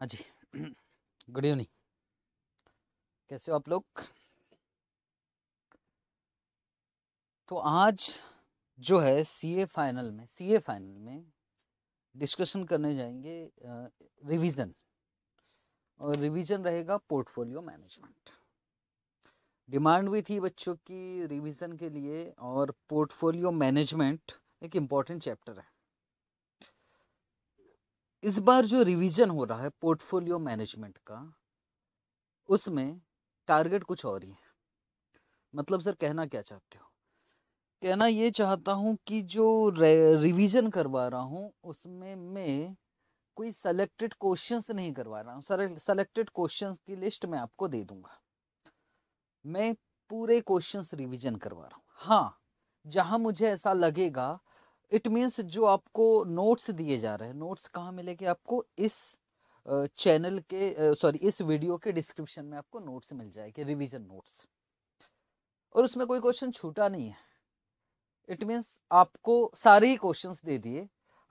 हाँ जी good evening कैसे हो आप लोग तो आज जो है सीए फाइनल में सीए फाइनल में डिस्कशन करने जाएंगे रिवीजन और रिवीजन रहेगा पोर्टफोलियो मैनेजमेंट डिमांड भी थी बच्चों की रिवीजन के लिए और पोर्टफोलियो मैनेजमेंट एक इम्पॉर्टेंट चैप्टर है इस बार जो रिवीजन हो रहा है पोर्टफोलियो मैनेजमेंट का उसमें टारगेट कुछ और ही है मतलब सर कहना क्या चाहते हो कहना ये चाहता हूँ कि जो रिवीजन करवा रहा हूँ उसमें मैं कोई सेलेक्टेड क्वेश्चंस नहीं करवा रहा हूँ सेलेक्टेड क्वेश्चंस की लिस्ट मैं आपको दे दूंगा मैं पूरे क्वेश्चंस रिवीजन करवा रहा हूँ हाँ जहाँ मुझे ऐसा लगेगा इट मीन्स जो आपको नोट्स दिए जा रहे हैं नोट्स कहाँ मिलेंगे आपको इस चैनल के सॉरी इस वीडियो के डिस्क्रिप्शन में आपको नोट्स मिल जाएंगे रिवीजन नोट्स और उसमें कोई क्वेश्चन छूटा नहीं है इट मीन्स आपको सारे ही क्वेश्चंस दे दिए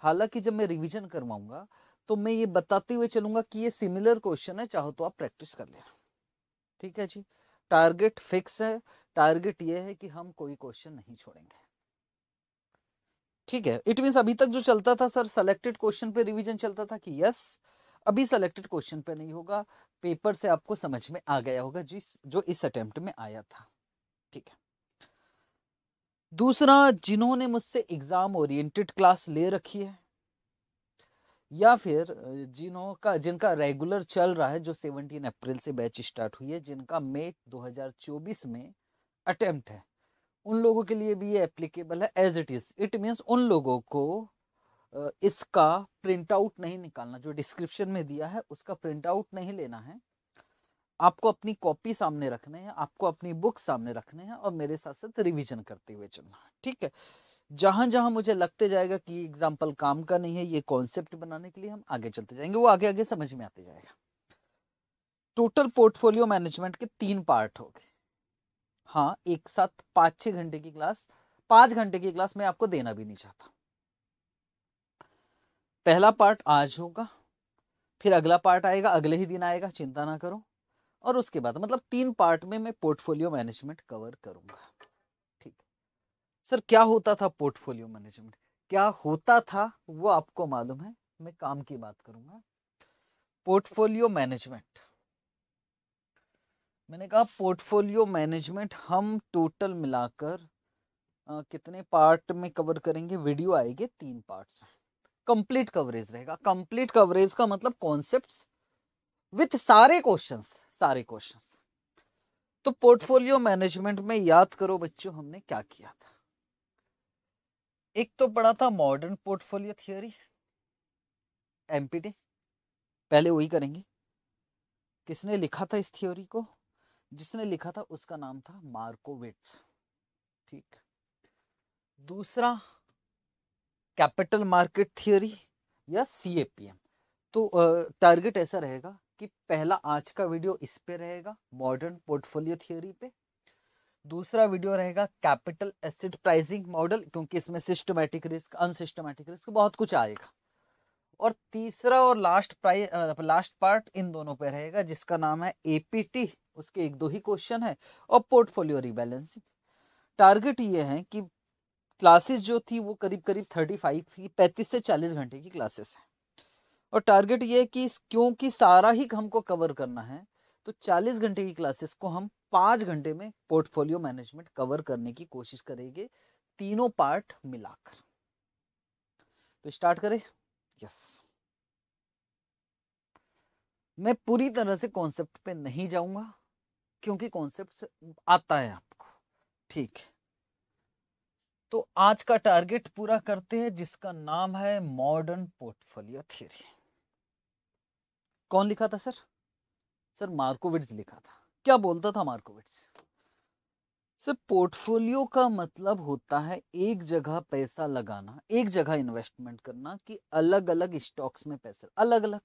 हालांकि जब मैं रिवीजन करवाऊंगा तो मैं ये बताते हुए चलूंगा कि ये सिमिलर क्वेश्चन है चाहो तो आप प्रैक्टिस कर लेना ठीक है जी टारगेट फिक्स है टारगेट ये है कि हम कोई क्वेश्चन नहीं छोड़ेंगे ठीक है इट मीन अभी तक जो चलता था सर सेलेक्टेड क्वेश्चन पे रिवीजन चलता था कि यस अभी सेलेक्टेड क्वेश्चन पे नहीं होगा पेपर से आपको समझ में आ गया होगा जिस जो इस अटेम्प्ट में आया था ठीक है दूसरा जिन्होंने मुझसे एग्जाम ओरिएंटेड क्लास ले रखी है या फिर जिन्हों का जिनका रेगुलर चल रहा है जो 17 अप्रैल से बैच स्टार्ट हुई है जिनका मई 2024 में अटेम्प्ट है उन लोगों के लिए भी ये एप्लीकेबल है as it is it means उन लोगों को इसका प्रिंट आउट नहीं निकालना जो डिस्क्रिप्शन में दिया है उसका प्रिंट आउट नहीं लेना है आपको अपनी कॉपी सामने रखने हैं आपको अपनी बुक सामने रखने हैं और मेरे साथ साथ रिविजन करते हुए चलना है ठीक है जहां जहां मुझे लगते जाएगा कि एग्जाम्पल काम का नहीं है ये कॉन्सेप्ट बनाने के लिए हम आगे चलते जाएंगे वो आगे आगे समझ में आते जाएगा टोटल पोर्टफोलियो मैनेजमेंट के तीन पार्ट हो गए हाँ एक साथ पाँच छह घंटे की क्लास पांच घंटे की क्लास मैं आपको देना भी नहीं चाहता पहला पार्ट आज होगा फिर अगला पार्ट आएगा अगले ही दिन आएगा चिंता ना करो और उसके बाद मतलब तीन पार्ट में मैं पोर्टफोलियो मैनेजमेंट कवर करूंगा ठीक सर क्या होता था पोर्टफोलियो मैनेजमेंट क्या होता था वो आपको मालूम है मैं काम की बात करूंगा पोर्टफोलियो मैनेजमेंट मैंने कहा पोर्टफोलियो मैनेजमेंट हम टोटल मिलाकर कितने पार्ट में कवर करेंगे वीडियो आएगी तीन पार्ट्स कंप्लीट कवरेज रहेगा कंप्लीट कवरेज का मतलब कॉन्सेप्ट्स विथ सारे क्वेश्चंस सारे क्वेश्चंस तो पोर्टफोलियो मैनेजमेंट में याद करो बच्चों हमने क्या किया था एक तो पढ़ा था मॉडर्न पोर्टफोलियो थियोरी एमपीटी पहले वही करेंगे किसने लिखा था इस थियोरी को जिसने लिखा था उसका नाम था मार्कोविट्स ठीक दूसरा कैपिटल मार्केट थियोरी या सी एम तो टारगेट ऐसा रहेगा कि पहला आज का वीडियो इस पे रहेगा मॉडर्न पोर्टफोलियो थियोरी पे दूसरा वीडियो रहेगा कैपिटल एसेट प्राइसिंग मॉडल क्योंकि इसमें सिस्टमैटिक रिस्क अनसिस्टमैटिक रिस्क बहुत कुछ आएगा और तीसरा और लास्ट प्राइस लास्ट पार्ट इन दोनों पे रहेगा जिसका नाम है एपीटी उसके एक दो ही क्वेश्चन है और पोर्टफोलियो रिबैलेंसिंग टारगेट ये है कि क्लासेस जो थी वो करीब करीब थर्टी फाइव की पैंतीस से चालीस घंटे की क्लासेस है और टारगेट ये है कि क्योंकि सारा ही हमको कवर करना है तो चालीस घंटे की क्लासेस को हम पाँच घंटे में पोर्टफोलियो मैनेजमेंट कवर करने की कोशिश करेंगे तीनों पार्ट मिलाकर तो स्टार्ट करें यस मैं पूरी तरह से कॉन्सेप्ट पे नहीं जाऊंगा क्योंकि कॉन्सेप्ट आता है आपको ठीक तो आज का टारगेट पूरा करते हैं जिसका नाम है मॉडर्न पोर्टफोलियो थियरी कौन लिखा था सर सर मार्कोविट्स लिखा था क्या बोलता था मार्कोविट्स सर पोर्टफोलियो का मतलब होता है एक जगह पैसा लगाना एक जगह इन्वेस्टमेंट करना कि अलग अलग स्टॉक्स में पैसे अलग अलग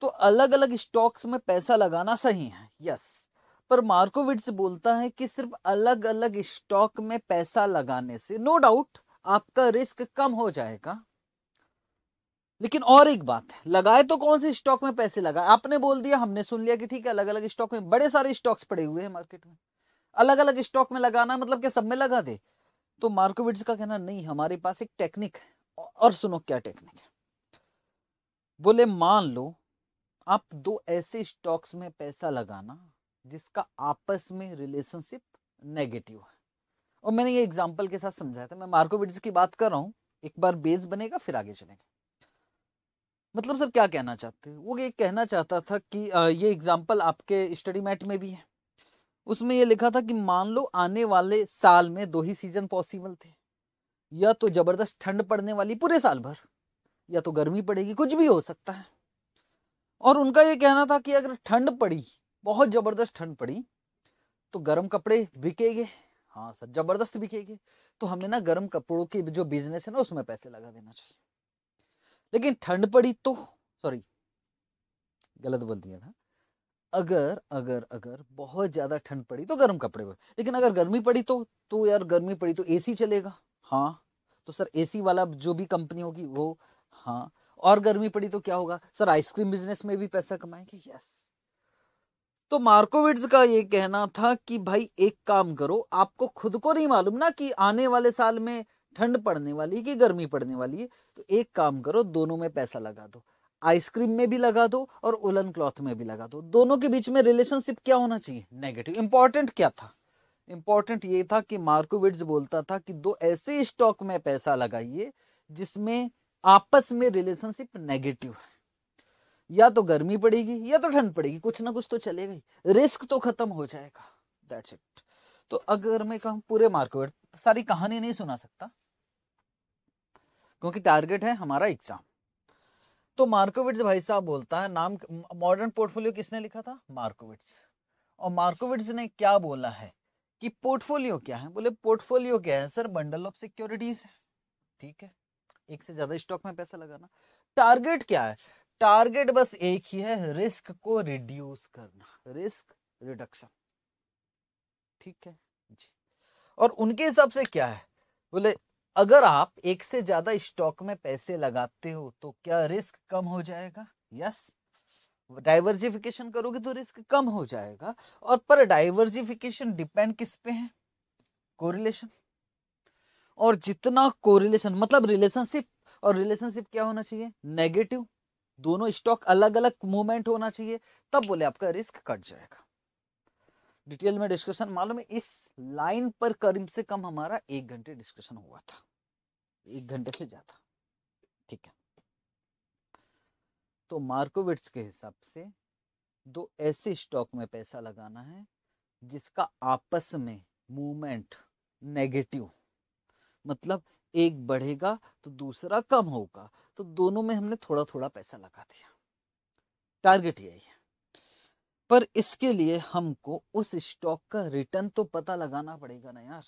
तो अलग अलग स्टॉक्स में पैसा लगाना सही है यस पर मार्कोविट्स बोलता है कि सिर्फ अलग अलग स्टॉक में पैसा लगाने से नो no डाउट आपका रिस्क कम हो जाएगा लेकिन और एक बात है लगाए तो कौन से स्टॉक में पैसे लगाए आपने बोल दिया हमने सुन लिया कि ठीक है अलग अलग स्टॉक में बड़े सारे स्टॉक्स पड़े हुए हैं मार्केट में अलग अलग स्टॉक में लगाना मतलब कि सब में लगा दे तो मार्कोविट्स का कहना नहीं हमारे पास एक टेक्निक है और सुनो क्या टेक्निक है बोले मान लो आप दो ऐसे स्टॉक्स में पैसा लगाना जिसका आपस में रिलेशनशिप नेगेटिव है और मैंने ये एग्जाम्पल के साथ समझाया था मैं मार्कोविट्स की बात कर रहा हूँ एक बार बेस बनेगा फिर आगे चलेंगे मतलब सर क्या कहना चाहते हैं वो ये कहना चाहता था कि ये एग्जाम्पल आपके स्टडी मैट में भी है उसमें यह लिखा था कि मान लो आने वाले साल में दो ही सीजन पॉसिबल थे या तो जबरदस्त ठंड पड़ने वाली पूरे साल भर या तो गर्मी पड़ेगी कुछ भी हो सकता है और उनका यह कहना था कि अगर ठंड पड़ी बहुत जबरदस्त ठंड पड़ी तो गर्म कपड़े बिकेगे हाँ सर जबरदस्त बिकेगे तो हमें ना गर्म कपड़ों के जो बिजनेस है ना उसमें पैसे लगा देना चाहिए लेकिन ठंड पड़ी तो सॉरी गलत बोल दिया ना अगर अगर अगर बहुत ज़्यादा ठंड पड़ी तो गर्म कपड़े पर लेकिन अगर गर्मी पड़ी तो तो यार गर्मी पड़ी तो एसी चलेगा हाँ तो सर एसी वाला जो भी कंपनी होगी वो हाँ और गर्मी पड़ी तो क्या होगा सर आइसक्रीम बिजनेस में भी पैसा कमाएंगे यस तो मार्कोविट्स का ये कहना था कि भाई एक काम करो आपको खुद को नहीं मालूम ना कि आने वाले साल में ठंड पड़ने वाली है कि गर्मी पड़ने वाली है तो एक काम करो दोनों में पैसा लगा दो आइसक्रीम में भी लगा दो और उलन क्लॉथ में भी लगा दो दोनों के बीच में रिलेशनशिप क्या होना चाहिए नेगेटिव इंपॉर्टेंट क्या था इंपॉर्टेंट ये था कि मार्कोविट्स बोलता था कि दो ऐसे स्टॉक में पैसा लगाइए जिसमें आपस में रिलेशनशिप नेगेटिव है या तो गर्मी पड़ेगी या तो ठंड पड़ेगी कुछ ना कुछ तो चलेगा ही रिस्क तो खत्म हो जाएगा दैट्स इट तो अगर मैं कहूँ पूरे मार्कोविट सारी कहानी नहीं सुना सकता क्योंकि टारगेट है हमारा एग्जाम तो मार्कोविट्स भाई साहब बोलता है नाम मॉडर्न पोर्टफोलियो किसने लिखा था मार्कोविट्स और मार्कोविट्स ने क्या बोला है कि पोर्टफोलियो क्या है बोले पोर्टफोलियो क्या है सर बंडल ऑफ सिक्योरिटीज है ठीक है एक से ज्यादा स्टॉक में पैसा लगाना टारगेट क्या है टारगेट बस एक ही है रिस्क को रिड्यूस करना रिस्क रिडक्शन ठीक है जी और उनके हिसाब से क्या है बोले अगर आप एक से ज्यादा स्टॉक में पैसे लगाते हो तो क्या रिस्क कम हो जाएगा यस डाइवर्सिफिकेशन करोगे तो रिस्क कम हो जाएगा और पर डाइवर्सिफिकेशन डिपेंड किस पे है कोरिलेशन और जितना कोरिलेशन मतलब रिलेशनशिप और रिलेशनशिप क्या होना चाहिए नेगेटिव दोनों स्टॉक अलग अलग मूवमेंट होना चाहिए तब बोले आपका रिस्क कट जाएगा डिटेल में डिस्कशन मालूम है इस लाइन पर करीब से कम हमारा एक घंटे डिस्कशन हुआ था एक घंटे से ज्यादा ठीक है तो मार्कोविट्स के हिसाब से दो ऐसे स्टॉक में पैसा लगाना है जिसका आपस में मूवमेंट नेगेटिव मतलब एक बढ़ेगा तो दूसरा कम होगा तो दोनों में हमने थोड़ा थोड़ा पैसा लगा दिया टारगेट यही है पर इसके लिए हमको उस स्टॉक का रिटर्न तो पता लगाना पड़ेगा ना यार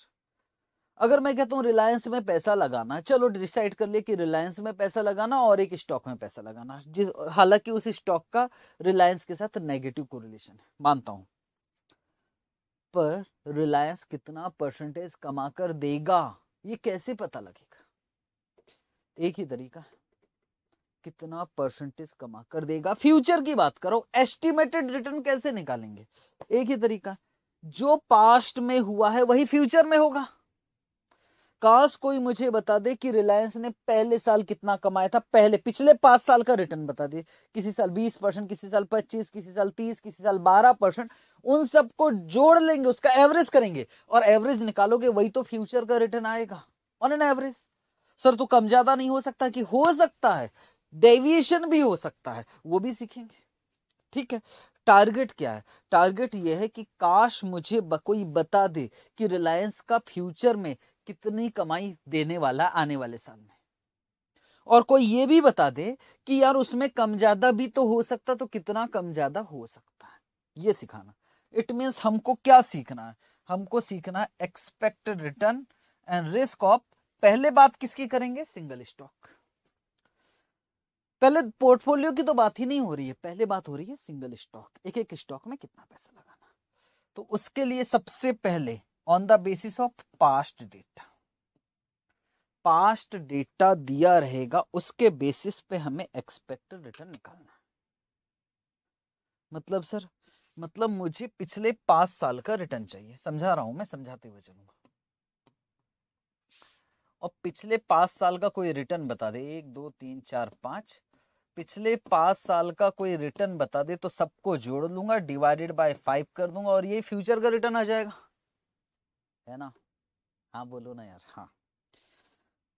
अगर मैं कहता हूँ रिलायंस में पैसा लगाना चलो डिसाइड कर लिए कि रिलायंस में पैसा लगाना और एक स्टॉक में पैसा लगाना जिस हालांकि उस स्टॉक का रिलायंस के साथ नेगेटिव कोरिलेशन है मानता हूं पर रिलायंस कितना परसेंटेज कमा कर देगा ये कैसे पता लगेगा एक ही तरीका है कितना परसेंटेज कमा कर देगा फ्यूचर की बात करो एस्टिमेटेड रिटर्न कैसे निकालेंगे एक ही तरीका जो पास्ट में हुआ है वही फ्यूचर में होगा काश कोई मुझे बता दे कि रिलायंस ने पहले साल कितना कमाया था पहले पिछले पांच साल का रिटर्न बता दे किसी साल बीस परसेंट किसी साल पच्चीस किसी साल तीस किसी साल बारह परसेंट उन सबको जोड़ लेंगे उसका एवरेज करेंगे और एवरेज निकालोगे वही तो फ्यूचर का रिटर्न आएगा ऑन एन एवरेज सर तो कम ज्यादा नहीं हो सकता कि हो सकता है डेविएशन भी हो सकता है वो भी सीखेंगे ठीक है टारगेट क्या है टारगेट ये है कि काश मुझे कोई बता दे कि रिलायंस का फ्यूचर में कितनी कमाई देने वाला आने वाले साल में और कोई ये भी बता दे कि यार उसमें कम ज्यादा भी तो हो सकता तो कितना कम ज्यादा हो सकता है ये सिखाना इट मीन्स हमको क्या सीखना है हमको सीखना है expected return and risk of पहले बात किसकी करेंगे सिंगल स्टॉक पहले पोर्टफोलियो की तो बात ही नहीं हो रही है पहले बात हो रही है सिंगल स्टॉक एक एक स्टॉक में कितना पैसा लगाना तो उसके लिए सबसे पहले on the basis of past data past data दिया रहेगा उसके बेसिस पे हमें एक्सपेक्टेड रिटर्न निकालना मतलब सर मतलब मुझे पिछले पांच साल का रिटर्न चाहिए समझा रहा हूं मैं समझाते हुए चलूंगा और पिछले पांच साल का कोई रिटर्न बता दे एक दो तीन चार पांच पिछले पाँच साल का कोई रिटर्न बता दे तो सबको जोड़ लूंगा डिवाइडेड बाय फाइव कर दूंगा और ये फ्यूचर का रिटर्न आ जाएगा है ना हाँ बोलो ना यार हाँ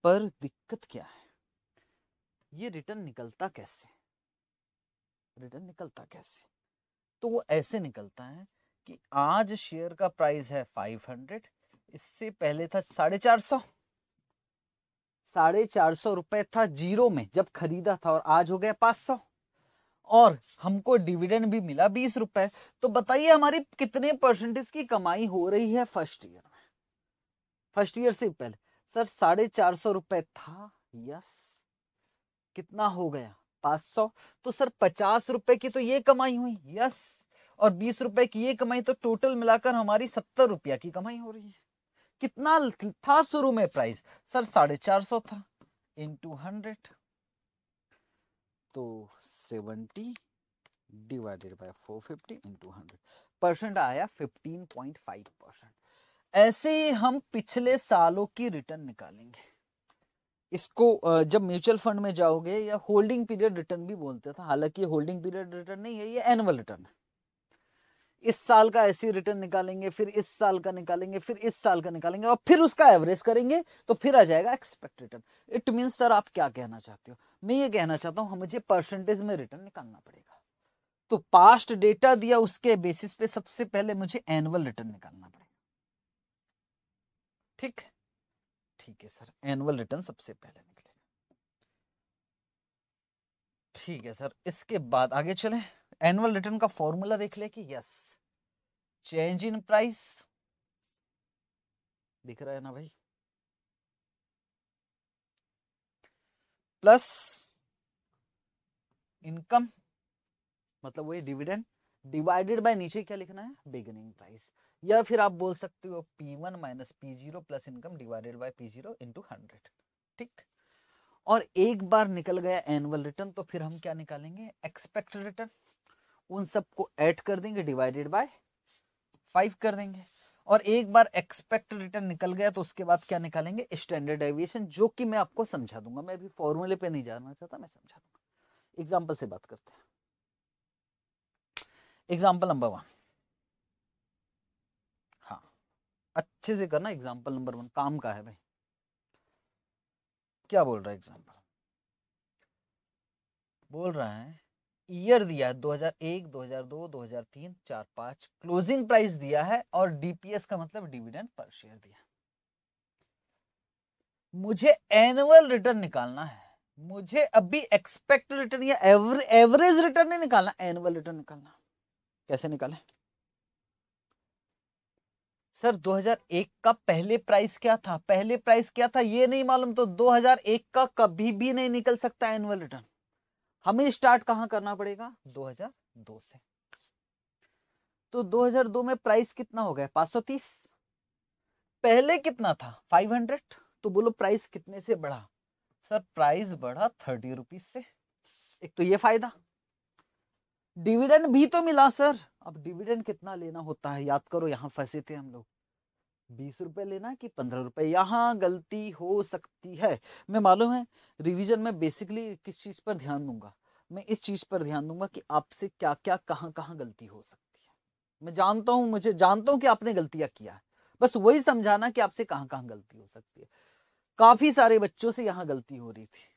पर दिक्कत क्या है ये रिटर्न निकलता कैसे रिटर्न निकलता कैसे तो वो ऐसे निकलता है कि आज शेयर का प्राइस है फाइव हंड्रेड इससे पहले था साढ़े चार सौ साढ़े चार सौ रुपए था जीरो में जब खरीदा था और आज हो गया पांच सौ और हमको डिविडेंड भी मिला बीस रुपए तो बताइए हमारी कितने परसेंटेज की कमाई हो रही है फर्स्ट ईयर में फर्स्ट ईयर से पहले सर साढ़े चार सौ रुपए था यस कितना हो गया पांच सौ तो सर पचास रुपए की तो ये कमाई हुई यस और बीस रुपए की ये कमाई तो टोटल मिलाकर हमारी सत्तर रुपया की कमाई हो रही है कितना था शुरू में प्राइस सर साढ़े चार सौ था इन टू हंड्रेड तो seventy divided by four fifty to hundred percent आया फिफ्टीन पॉइंट फाइव परसेंट ऐसे ही हम पिछले सालों की रिटर्न निकालेंगे इसको जब म्यूचुअल फंड में जाओगे या होल्डिंग पीरियड रिटर्न भी बोलते थे तो हालांकि होल्डिंग पीरियड रिटर्न नहीं है ये एनुअल रिटर्न है इस साल का ऐसी रिटर्न निकालेंगे फिर इस साल का निकालेंगे फिर इस साल का निकालेंगे और फिर उसका एवरेज करेंगे तो फिर आ जाएगा expect return it mean sir आप क्या कहना चाहते हो मैं ये कहना चाहता हूँ मुझे परसेंटेज में रिटर्न निकालना पड़ेगा तो पास्ट डेटा दिया उसके बेसिस पे सबसे पहले मुझे एनुअल रिटर्न निकालना पड़ेगा ठीक है ठीक है सर एनुअल रिटर्न सबसे पहले निकलेगा ठीक है सर इसके बाद आगे चलें एनुअल रिटर्न का फॉर्मूला देख ले कि यस चेंज इन प्राइस दिख रहा है ना भाई प्लस इनकम मतलब वही डिविडेंड डिवाइडेड बाय नीचे क्या लिखना है बिगिनिंग प्राइस या फिर आप बोल सकते हो P1 one minus P zero plus income divided by P0 zero into hundred ठीक और एक बार निकल गया एनुअल रिटर्न तो फिर हम क्या निकालेंगे एक्सपेक्टेड रिटर्न उन सबको ऐड कर देंगे डिवाइडेड बाय फाइव कर देंगे और एक बार एक्सपेक्ट रिटर्न निकल गया तो उसके बाद क्या निकालेंगे स्टैंडर्ड एविएशन जो कि मैं आपको समझा दूंगा मैं अभी फॉर्मूले पे नहीं जाना चाहता मैं समझा दूंगा एग्जाम्पल से बात करते हैं एग्जाम्पल नंबर वन हाँ अच्छे से करना एग्जाम्पल नंबर वन काम का है भाई क्या बोल रहा है एग्जाम्पल बोल रहा है ईयर दिया है 2001, 2002, 2003, 4, 5 क्लोजिंग प्राइस दिया है और डीपीएस का मतलब डिविडेंड पर शेयर दिया मुझे एनुअल रिटर्न निकालना है मुझे अभी एक्सपेक्ट रिटर्न या एवरेज रिटर्न नहीं निकालना एनुअल रिटर्न निकालना कैसे निकाले सर 2001 का पहले प्राइस क्या था पहले प्राइस क्या था ये नहीं मालूम तो 2001 का कभी भी नहीं निकल सकता एनुअल रिटर्न हमें स्टार्ट कहां करना पड़ेगा 2002 से तो 2002 में प्राइस कितना हो गया 530 पहले कितना था 500 तो बोलो प्राइस कितने से बढ़ा सर प्राइस बढ़ा थर्टी रुपीज से एक तो ये फायदा डिविडेंड भी तो मिला सर अब डिविडेंड कितना लेना होता है याद करो यहां फंसे थे हम लोग बीस रुपए लेना कि पंद्रह रुपए यहाँ गलती हो सकती है मैं मालूम है रिवीजन में बेसिकली किस चीज़ पर ध्यान दूंगा मैं इस चीज़ पर ध्यान दूंगा कि आपसे क्या क्या कहाँ कहाँ गलती हो सकती है मैं जानता हूँ मुझे जानता हूँ कि आपने गलतियाँ किया है बस वही समझाना कि आपसे कहाँ कहाँ गलती हो सकती है काफ़ी सारे बच्चों से यहाँ गलती हो रही थी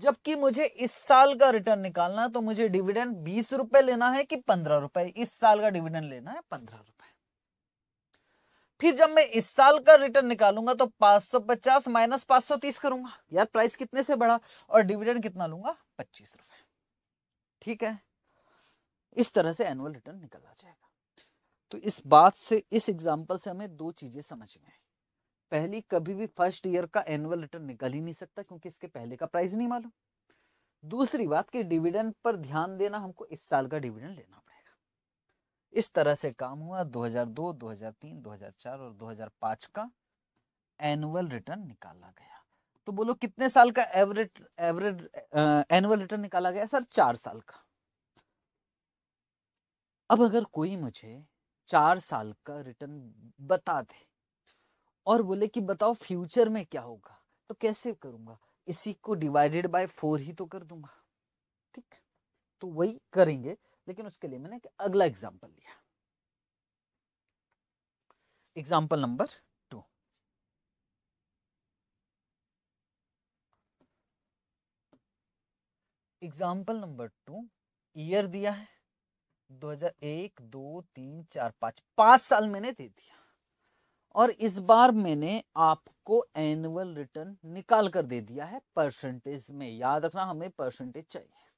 जबकि मुझे इस साल का रिटर्न निकालना तो मुझे डिविडेंड बीस रुपए लेना है कि पंद्रह रुपए इस साल का डिविडेंड लेना है पंद्रह रुपए फिर जब मैं इस साल का रिटर्न निकालूंगा तो 550 माइनस 530 करूंगा यार प्राइस कितने से बढ़ा और डिविडेंड कितना लूंगा पच्चीस रुपए ठीक है इस तरह से एनुअल रिटर्न निकला जाएगा तो इस बात से इस एग्जाम्पल से हमें दो चीजें समझ में आई पहली कभी भी फर्स्ट ईयर का एनुअल रिटर्न निकल ही नहीं सकता क्योंकि इसके पहले का प्राइस नहीं मालूम दूसरी बात कि डिविडेंड पर ध्यान देना हमको इस साल का डिविडेंड लेना इस तरह से काम हुआ 2002, 2003, 2004 और 2005 का एनुअल रिटर्न निकाला गया तो बोलो कितने साल का एवरेज एवरेज एनुअल रिटर्न निकाला गया सर चार साल का अब अगर कोई मुझे चार साल का रिटर्न बता दे और बोले कि बताओ फ्यूचर में क्या होगा तो कैसे करूंगा इसी को डिवाइडेड बाय फोर ही तो कर दूंगा ठीक तो वही करेंगे लेकिन उसके लिए मैंने अगला एग्जाम्पल लिया example number two example number two year दिया है 2001, दो तीन चार पांच पांच साल मैंने दे दिया और इस बार मैंने आपको एनुअल रिटर्न निकाल कर दे दिया है परसेंटेज में याद रखना हमें परसेंटेज चाहिए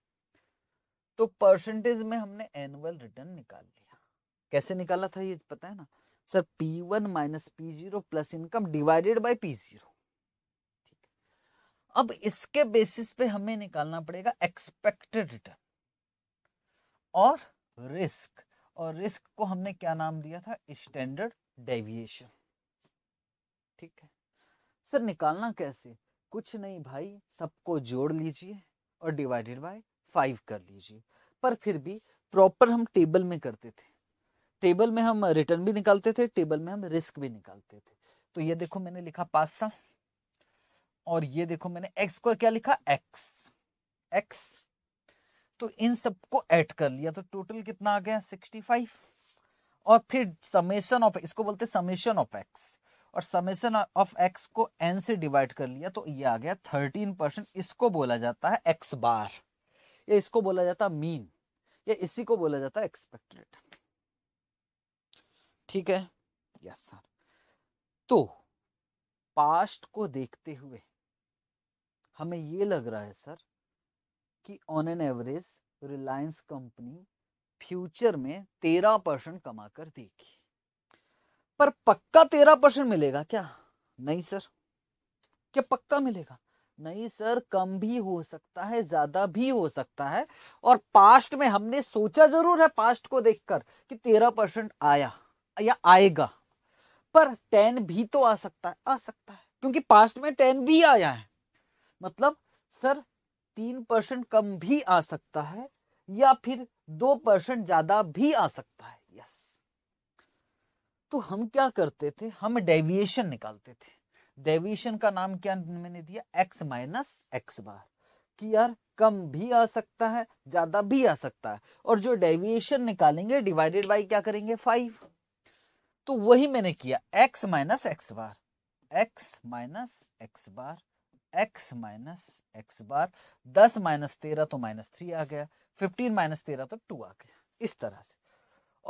तो परसेंटेज में हमने एनुअल रिटर्न निकाल लिया कैसे निकाला था ये पता है ना sir P one minus P zero plus income divided by P zero अब इसके बेसिस पे हमें निकालना पड़ेगा एक्सपेक्टेड रिटर्न और रिस्क और रिस्क को हमने क्या नाम दिया था स्टैंडर्ड डेविएशन ठीक है सर निकालना कैसे कुछ नहीं भाई सबको जोड़ लीजिए और डिवाइडेड बाय फाइव कर लीजिए पर फिर भी प्रॉपर हम टेबल में करते थे टेबल में हम रिटर्न भी निकालते थे टेबल में हम रिस्क भी निकालते थे तो ये देखो मैंने लिखा पासा और ये देखो मैंने एक्स को क्या लिखा एक्स एक्स तो इन सबको ऐड कर लिया तो टोटल कितना आ गया 65 और फिर समेशन ऑफ इसको बोलते समेशन ऑफ एक्स और समेशन ऑफ एक्स को एन से डिवाइड कर लिया तो ये आ गया 13 परसेंट इसको बोला जाता है एक्स बार या इसको बोला जाता मीन या इसी को बोला जाता एक्सपेक्ट रिटर्न ठीक है यस सर तो पास्ट को देखते हुए हमें ये लग रहा है सर कि on an average Reliance company future में तेरह परसेंट कमा कर देगी पर पक्का तेरह परसेंट मिलेगा क्या नहीं सर क्या पक्का मिलेगा नहीं सर कम भी हो सकता है ज्यादा भी हो सकता है और पास्ट में हमने सोचा जरूर है पास्ट को देखकर कि तेरह परसेंट आया या आएगा पर टेन भी तो आ सकता है आ सकता है क्योंकि पास्ट में टेन भी आया है मतलब सर तीन परसेंट कम भी आ सकता है या फिर दो परसेंट ज्यादा भी आ सकता है यस तो हम क्या करते थे हम डेविएशन निकालते थे डेविएशन का नाम क्या मैंने दिया एक्स माइनस एक्स बार कि यार कम भी आ सकता है ज्यादा भी आ सकता है और जो डेविएशन निकालेंगे डिवाइडेड बाई क्या करेंगे फाइव तो वही मैंने किया X minus X bar X minus X bar X minus X bar दस माइनस तेरह तो माइनस थ्री आ गया फिफ्टीन माइनस तेरह तो टू आ गया इस तरह से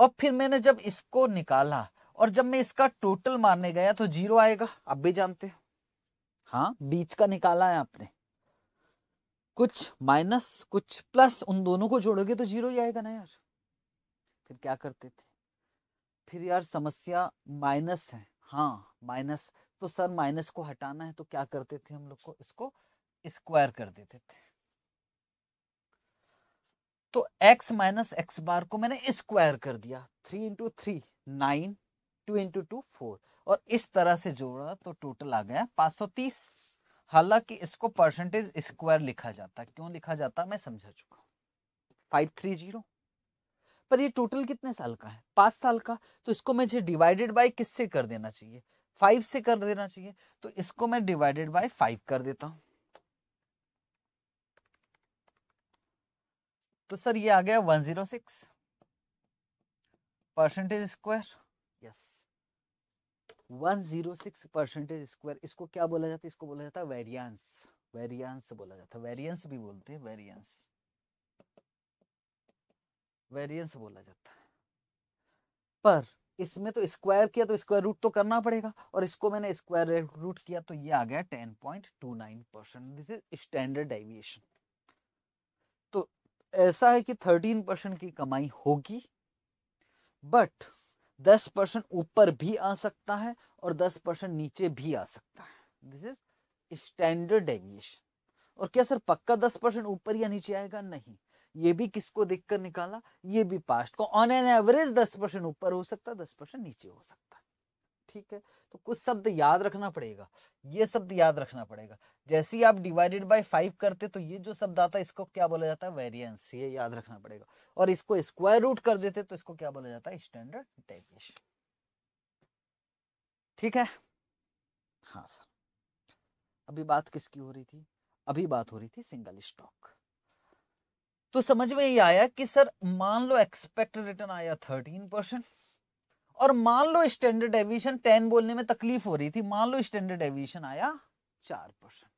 और फिर मैंने जब इसको निकाला और जब मैं इसका टोटल मारने गया तो जीरो आएगा आप भी जानते हो हाँ बीच का निकाला है आपने कुछ माइनस कुछ प्लस उन दोनों को जोड़ोगे तो जीरो ही आएगा ना यार फिर क्या करते थे फिर यार समस्या माइनस है हाँ माइनस तो सर माइनस को हटाना है तो क्या करते थे हम लोग को इसको स्क्वायर कर देते थे तो x माइनस एक्स बार को मैंने स्क्वायर कर दिया three into three nine two into two four और इस तरह से जोड़ा तो टोटल आ गया पाँच सौ तीस हालांकि इसको परसेंटेज स्क्वायर लिखा जाता क्यों लिखा जाता मैं समझा चुका हूँ फाइव थ्री जीरो पर ये टोटल कितने साल का है पाँच साल का तो इसको मुझे डिवाइडेड बाई से कर देना चाहिए फाइव से कर देना चाहिए तो इसको मैं डिवाइडेड बाई फाइव कर देता हूँ तो सर ये आ गया one zero six percentage square yes one zero six percentage square इसको क्या बोला जाता है इसको बोला जाता है वेरियंस वेरियंस बोला जाता है वेरियंस भी बोलते हैं वेरियंस वेरियंस बोला जाता है पर इसमें तो स्क्वायर किया तो स्क्वायर रूट तो करना पड़ेगा और इसको मैंने स्क्वायर रूट किया तो ये आ गया ten point two nine percent this is standard deviation तो ऐसा है कि थर्टीन परसेंट की कमाई होगी बट दस परसेंट ऊपर भी आ सकता है और दस परसेंट नीचे भी आ सकता है दिस इज स्टैंडर्ड डेविएशन और क्या सर पक्का दस परसेंट ऊपर या नीचे आएगा नहीं ये भी किसको देखकर निकाला ये भी पास्ट को ऑन एन एवरेज दस परसेंट ऊपर हो सकता है दस परसेंट नीचे हो सकता ठीक है तो कुछ शब्द याद रखना पड़ेगा ये शब्द याद रखना पड़ेगा जैसे ही आप डिवाइडेड बाय फाइव करते तो ये जो शब्द आता है इसको क्या बोला जाता है वेरियंस ये याद रखना पड़ेगा और इसको स्क्वायर रूट कर देते तो इसको क्या बोला जाता है स्टैंडर्ड डेविएशन ठीक है हाँ सर अभी बात किसकी हो रही थी अभी बात हो रही थी सिंगल स्टॉक तो समझ में ये आया कि सर मान लो एक्सपेक्ट रिटर्न आया थर्टीन परसेंट और मान लो स्टैंडर्ड एविएशन टेन बोलने में तकलीफ हो रही थी मान लो स्टैंडर्ड एविएशन आया चार परसेंट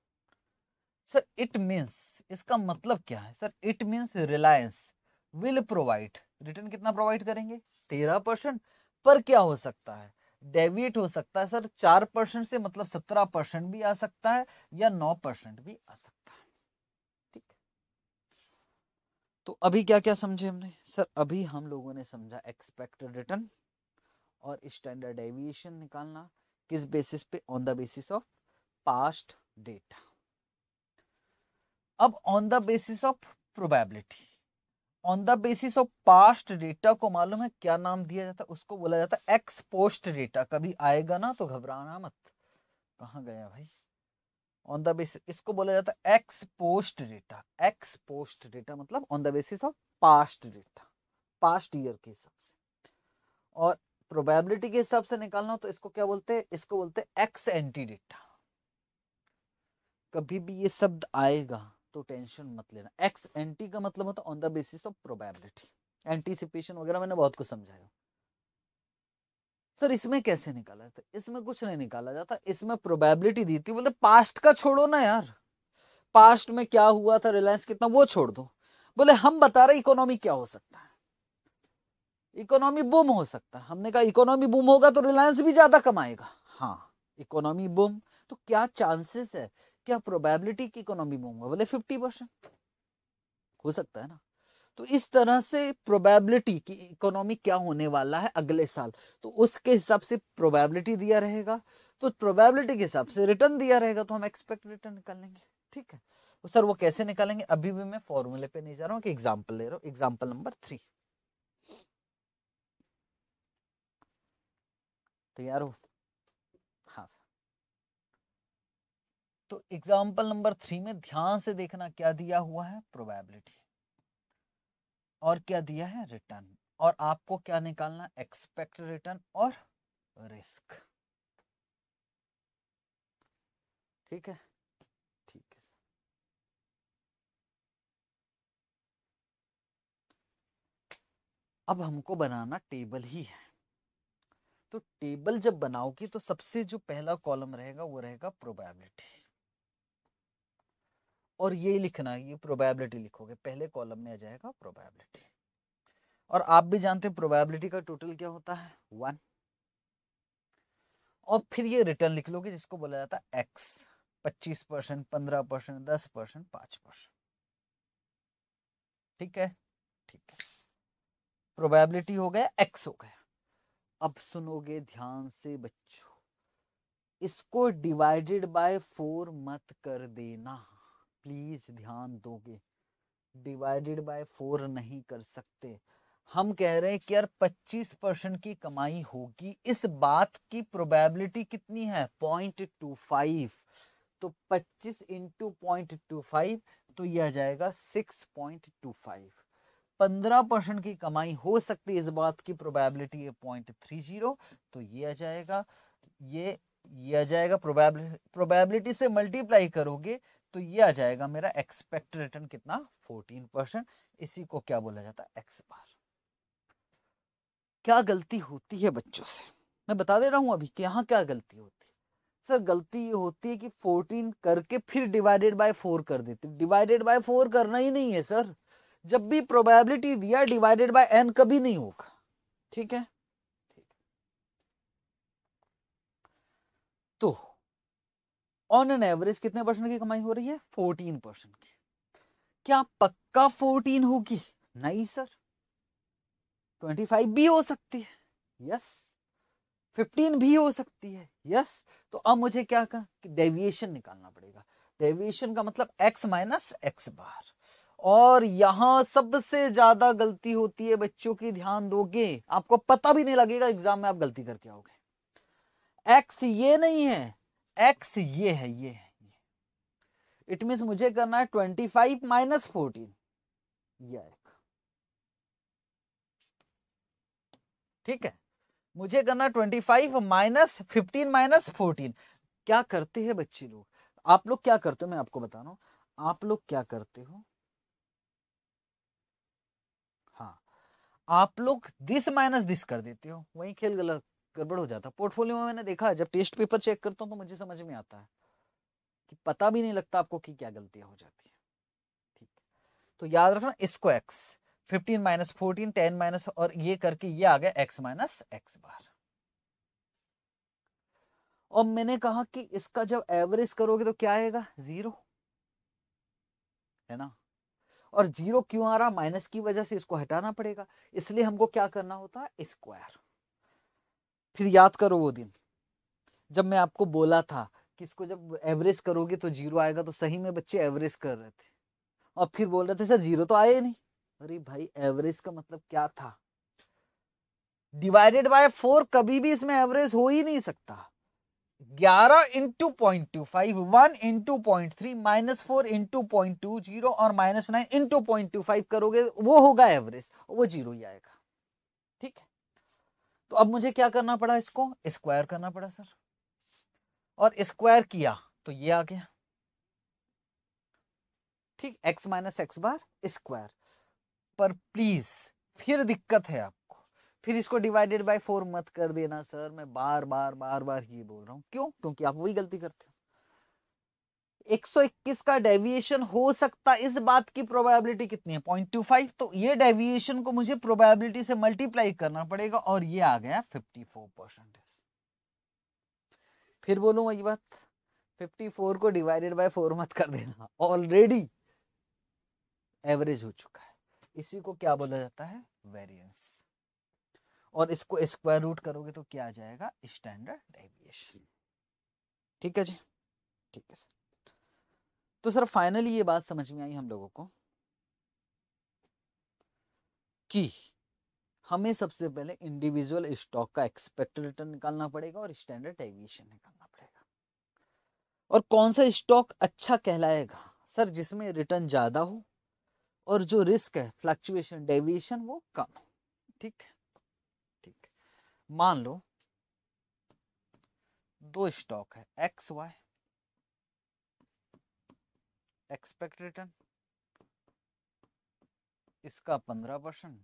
सर इट मींस इसका मतलब क्या है sir it means Reliance will provide return कितना प्रोवाइड करेंगे तेरह परसेंट पर क्या हो सकता है डेविएट हो सकता है सर चार परसेंट से मतलब सत्रह परसेंट भी आ सकता है या नौ परसेंट भी आ सकता है ठीक तो अभी क्या क्या समझे हमने सर अभी हम लोगों ने समझा एक्सपेक्टेड रिटर्न और स्टैंडर्ड डेविएशन निकालना किस बेसिस पे on the basis of past data अब on the basis of probability on the basis of past data को मालूम है क्या नाम दिया जाता है उसको बोला जाता है एक्स पोस्ट डेटा कभी आएगा ना तो घबराना मत कहा गया भाई ऑन द बेसिस इसको बोला जाता है ex post data ex post data मतलब on the basis of past data past year के हिसाब से और प्रोबेबिलिटी के हिसाब से निकालना हो तो इसको क्या बोलते हैं इसको बोलते हैं एक्स एंटी डेटा कभी भी ये शब्द आएगा तो टेंशन मत लेना एक्स एंटी का मतलब होता है on the basis of probability anticipation वगैरह मैंने बहुत कुछ समझाया सर इसमें कैसे निकाला जाता इसमें कुछ नहीं निकाला जाता इसमें प्रोबेबिलिटी दी थी बोलते पास्ट का छोड़ो ना यार पास्ट में क्या हुआ था रिलायंस कितना वो छोड़ दो बोले हम बता रहे इकोनॉमी क्या हो सकता है इकोनॉमी बूम हो सकता है हमने कहा इकोनॉमी बूम होगा तो रिलायंस भी ज़्यादा कमाएगा हाँ इकोनॉमी बूम तो क्या चांसेस है क्या प्रोबेबिलिटी की इकोनॉमी बूम होगा बोले फिफ्टी परसेंट हो सकता है ना तो इस तरह से प्रोबेबिलिटी की इकोनॉमी क्या होने वाला है अगले साल तो उसके हिसाब से प्रोबेबिलिटी दिया रहेगा तो प्रोबेबिलिटी के हिसाब से रिटर्न दिया रहेगा तो हम एक्सपेक्ट रिटर्न निकालेंगे ठीक है तो सर वो कैसे निकालेंगे अभी भी मैं फॉर्मूले पे नहीं जा रहा हूँ कि एग्जाम्पल ले रहा हूँ एग्जाम्पल नंबर थ्री तैयार हो हाँ सर तो एग्जाम्पल नंबर थ्री में ध्यान से देखना क्या दिया हुआ है प्रोबेबिलिटी और क्या दिया है रिटर्न और आपको क्या निकालना एक्सपेक्ट रिटर्न और रिस्क ठीक है ठीक है अब हमको बनाना टेबल ही है तो टेबल जब बनाओगी तो सबसे जो पहला कॉलम रहेगा वो रहेगा प्रोबेबिलिटी और ये लिखना ये प्रोबेबिलिटी लिखोगे पहले कॉलम में आ जाएगा प्रोबेबिलिटी और आप भी जानते हैं प्रोबेबिलिटी का टोटल क्या होता है वन और फिर ये रिटर्न लिख लोगे जिसको बोला जाता है एक्स पच्चीस परसेंट पंद्रह परसेंट दस परसेंट पांच परसेंट ठीक है ठीक है प्रोबेबिलिटी हो गया एक्स हो गया अब सुनोगे ध्यान से बच्चों इसको डिवाइडेड बाय फोर मत कर देना प्लीज ध्यान दोगे डिवाइडेड बाय फोर नहीं कर सकते हम कह रहे हैं कि यार 25 परसेंट की कमाई होगी इस बात की प्रोबेबिलिटी कितनी है पॉइंट टू फाइव तो 25 इंटू पॉइंट टू फाइव तो यह आ जाएगा सिक्स पॉइंट टू फाइव पंद्रह परसेंट की कमाई हो सकती है इस बात की प्रोबेबिलिटी है पॉइंट थ्री जीरो तो ये आ जाएगा ये ये आ जाएगा प्रोबेबिलिटी प्रोबेबिलिटी से मल्टीप्लाई करोगे तो ये आ जाएगा मेरा एक्सपेक्टेड रिटर्न कितना फोर्टीन परसेंट इसी को क्या बोला जाता है एक्स बार क्या गलती होती है बच्चों से मैं बता दे रहा हूं अभी कि यहाँ क्या गलती होती है सर गलती ये होती है कि 14 करके फिर डिवाइडेड बाय 4 कर देते डिवाइडेड बाय 4 करना ही नहीं है सर जब भी प्रोबेबिलिटी दिया डिवाइडेड बाय एन कभी नहीं होगा ठीक है तो ऑन एन एवरेज कितने परसेंट की कमाई हो रही है फोर्टीन परसेंट की क्या पक्का फोर्टीन होगी नहीं सर ट्वेंटी फाइव भी हो सकती है यस फिफ्टीन भी हो सकती है यस तो अब मुझे क्या कहा कि डेविएशन निकालना पड़ेगा डेविएशन का मतलब एक्स माइनस एक्स बार और यहाँ सबसे ज्यादा गलती होती है बच्चों की ध्यान दोगे आपको पता भी नहीं लगेगा एग्जाम में आप गलती करके आओगे एक्स ये नहीं है एक्स ये है ये है इट मीन मुझे करना है ट्वेंटी फाइव माइनस फोर्टीन ये ठीक है मुझे करना twenty five minus fifteen minus fourteen क्या करते हैं बच्चे लोग आप लोग क्या करते हो मैं आपको बता रहा हूं आप लोग क्या करते हो आप लोग दिस माइनस दिस कर देते हो वही खेल गलत गड़बड़ हो जाता पोर्टफोलियो में मैंने देखा जब टेस्ट पेपर चेक करता हूँ तो मुझे समझ में आता है कि पता भी नहीं लगता आपको कि क्या गलतियां हो जाती है ठीक तो याद रखना इसको X fifteen minus fourteen ten minus और ये करके ये आ गया एक्स माइनस एक्स बार और मैंने कहा कि इसका जब एवरेज करोगे तो क्या आएगा जीरो है ना और जीरो क्यों आ रहा माइनस की वजह से इसको हटाना पड़ेगा इसलिए हमको क्या करना होता है स्क्वायर फिर याद करो वो दिन जब मैं आपको बोला था कि इसको जब एवरेज करोगे तो जीरो आएगा तो सही में बच्चे एवरेज कर रहे थे और फिर बोल रहे थे सर जीरो तो आए नहीं अरे भाई एवरेज का मतलब क्या था डिवाइडेड बाय फोर कभी भी इसमें एवरेज हो ही नहीं सकता ग्यारह into point two five one into point three minus four into point two zero और minus nine into point two five करोगे वो होगा एवरेज वो जीरो ही आएगा ठीक है तो अब मुझे क्या करना पड़ा इसको स्क्वायर करना पड़ा सर और स्क्वायर किया तो ये आ गया ठीक X minus X bar square पर प्लीज फिर दिक्कत है आप फिर इसको डिवाइडेड बाय फोर मत कर देना सर मैं बार बार बार बार ये बोल रहा हूँ क्यों क्योंकि आप वही गलती करते हो 121 का डेविएशन हो सकता इस बात की प्रोबेबिलिटी कितनी है 0.25 तो ये डेविएशन को मुझे प्रोबेबिलिटी से मल्टीप्लाई करना पड़ेगा और ये आ गया 54 परसेंटेज फिर बोलू वही बात 54 को डिवाइडेड बाय फोर मत कर देना ऑलरेडी एवरेज हो चुका है इसी को क्या बोला जाता है वेरिएंस और इसको स्क्वायर रूट करोगे तो क्या आ जाएगा स्टैंडर्ड डेविएशन ठीक है जी ठीक है सर तो सर फाइनली ये बात समझ में आई हम लोगों को कि हमें सबसे पहले इंडिविजुअल स्टॉक का एक्सपेक्टेड रिटर्न निकालना पड़ेगा और स्टैंडर्ड डेविएशन निकालना पड़ेगा और कौन सा स्टॉक अच्छा कहलाएगा सर जिसमें रिटर्न ज़्यादा हो और जो रिस्क है फ्लक्चुएशन डेविएशन वो कम हो ठीक है मान लो दो स्टॉक है एक्स वाई एक्सपेक्ट रिटर्न इसका पंद्रह परसेंट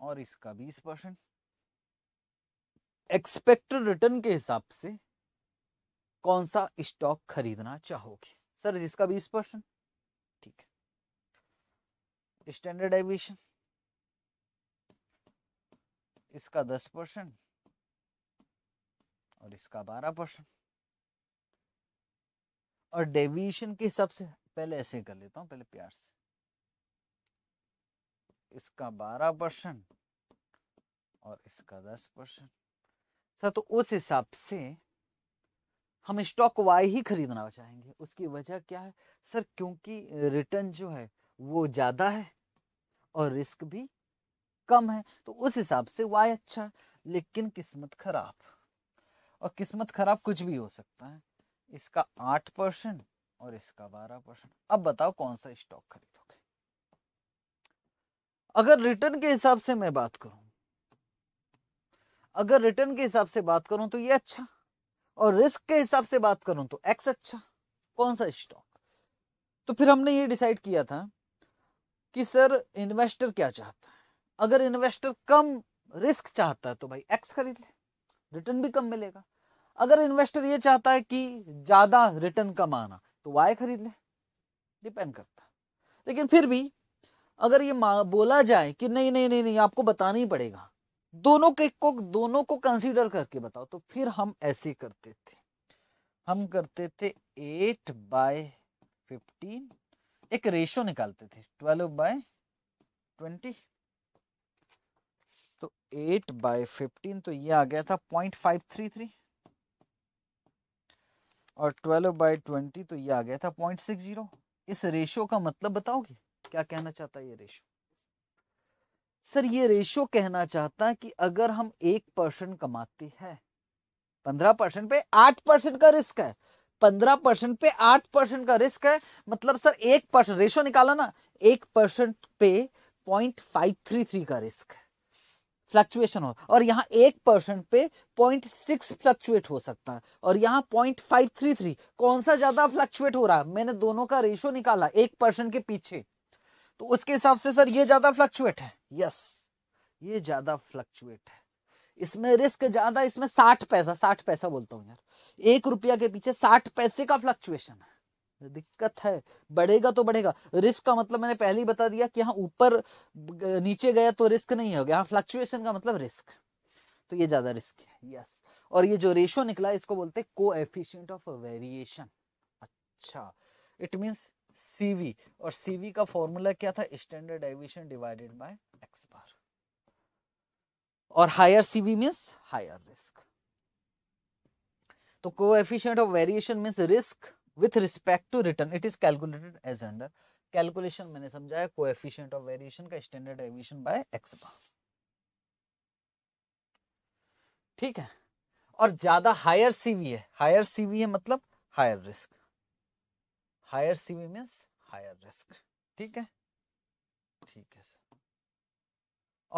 और इसका बीस परसेंट एक्सपेक्टेड रिटर्न के हिसाब से कौन सा स्टॉक खरीदना चाहोगे सर इसका बीस परसेंट ठीक है स्टैंडर्ड एविएशन इसका दस परसेंट और इसका बारह परसेंट और डेविएशन के हिसाब से पहले ऐसे कर लेता हूं पहले प्यार से इसका बारह परसेंट और इसका दस परसेंट सर तो उस हिसाब से हम स्टॉक वाई ही खरीदना चाहेंगे उसकी वजह क्या है सर क्योंकि रिटर्न जो है वो ज़्यादा है और रिस्क भी कम है तो उस हिसाब से वाई अच्छा लेकिन किस्मत खराब और किस्मत खराब कुछ भी हो सकता है इसका आठ परसेंट और इसका बारह परसेंट अब बताओ कौन सा स्टॉक खरीदोगे अगर रिटर्न के हिसाब से मैं बात करूं अगर रिटर्न के हिसाब से बात करूं तो ये अच्छा और रिस्क के हिसाब से बात करूं तो एक्स अच्छा कौन सा स्टॉक तो फिर हमने ये डिसाइड किया था कि सर इन्वेस्टर क्या चाहता है अगर इन्वेस्टर कम रिस्क चाहता है तो भाई एक्स खरीद ले रिटर्न भी कम मिलेगा अगर इन्वेस्टर ये चाहता है कि ज्यादा रिटर्न कमाना तो वाई खरीद ले डिपेंड करता लेकिन फिर भी अगर ये बोला जाए कि नहीं नहीं नहीं नहीं आपको बताना ही पड़ेगा दोनों के को दोनों को कंसीडर करके बताओ तो फिर हम ऐसे करते थे हम करते थे एट बाय फिफ्टीन एक रेशो निकालते थे ट्वेल्व बाय ट्वेंटी तो एट बाय फिफ्टीन तो ये आ गया था पॉइंट फाइव थ्री थ्री और ट्वेल्व बाय ट्वेंटी तो ये आ गया था पॉइंट सिक्स जीरो इस रेशो का मतलब बताओगे क्या कहना चाहता है ये रेशो सर ये रेशो कहना चाहता है कि अगर हम एक परसेंट कमाते हैं पंद्रह परसेंट पे आठ परसेंट का रिस्क है पंद्रह परसेंट पे आठ परसेंट का रिस्क है मतलब सर एक परसेंट रेशो निकाला ना एक परसेंट पे पॉइंट फाइव थ्री थ्री का रिस्क है फ्लक्चुएशन हो और यहाँ एक परसेंट पे पॉइंट सिक्स फ्लक्चुएट हो सकता है और यहाँ पॉइंट फाइव थ्री थ्री कौन सा ज्यादा फ्लक्चुएट हो रहा है मैंने दोनों का रेशियो निकाला एक परसेंट के पीछे तो उसके हिसाब से सर ये ज्यादा फ्लक्चुएट है यस ये ज्यादा फ्लक्चुएट है इसमें रिस्क ज्यादा इसमें साठ पैसा साठ पैसा बोलता हूँ यार एक रुपया के पीछे साठ पैसे का फ्लक्चुएशन है दिक्कत है बढ़ेगा तो बढ़ेगा रिस्क का मतलब मैंने पहले ही बता दिया कि यहाँ ऊपर नीचे गया तो रिस्क नहीं होगा यहाँ फ्लक्चुएशन का मतलब रिस्क तो ये ज्यादा रिस्क है यस और ये जो रेशो निकला इसको बोलते हैं को एफिशियंट ऑफ वेरिएशन अच्छा इट मीन्स सीवी और सीवी का फॉर्मूला क्या था standard deviation divided by X bar और higher CV means higher risk तो coefficient of variation means risk with respect to return it is calculated as under calculation मैंने समझाया coefficient of variation का standard deviation by X bar ठीक है और ज्यादा higher CV है higher CV है मतलब higher risk higher CV means higher risk ठीक है ठीक है सर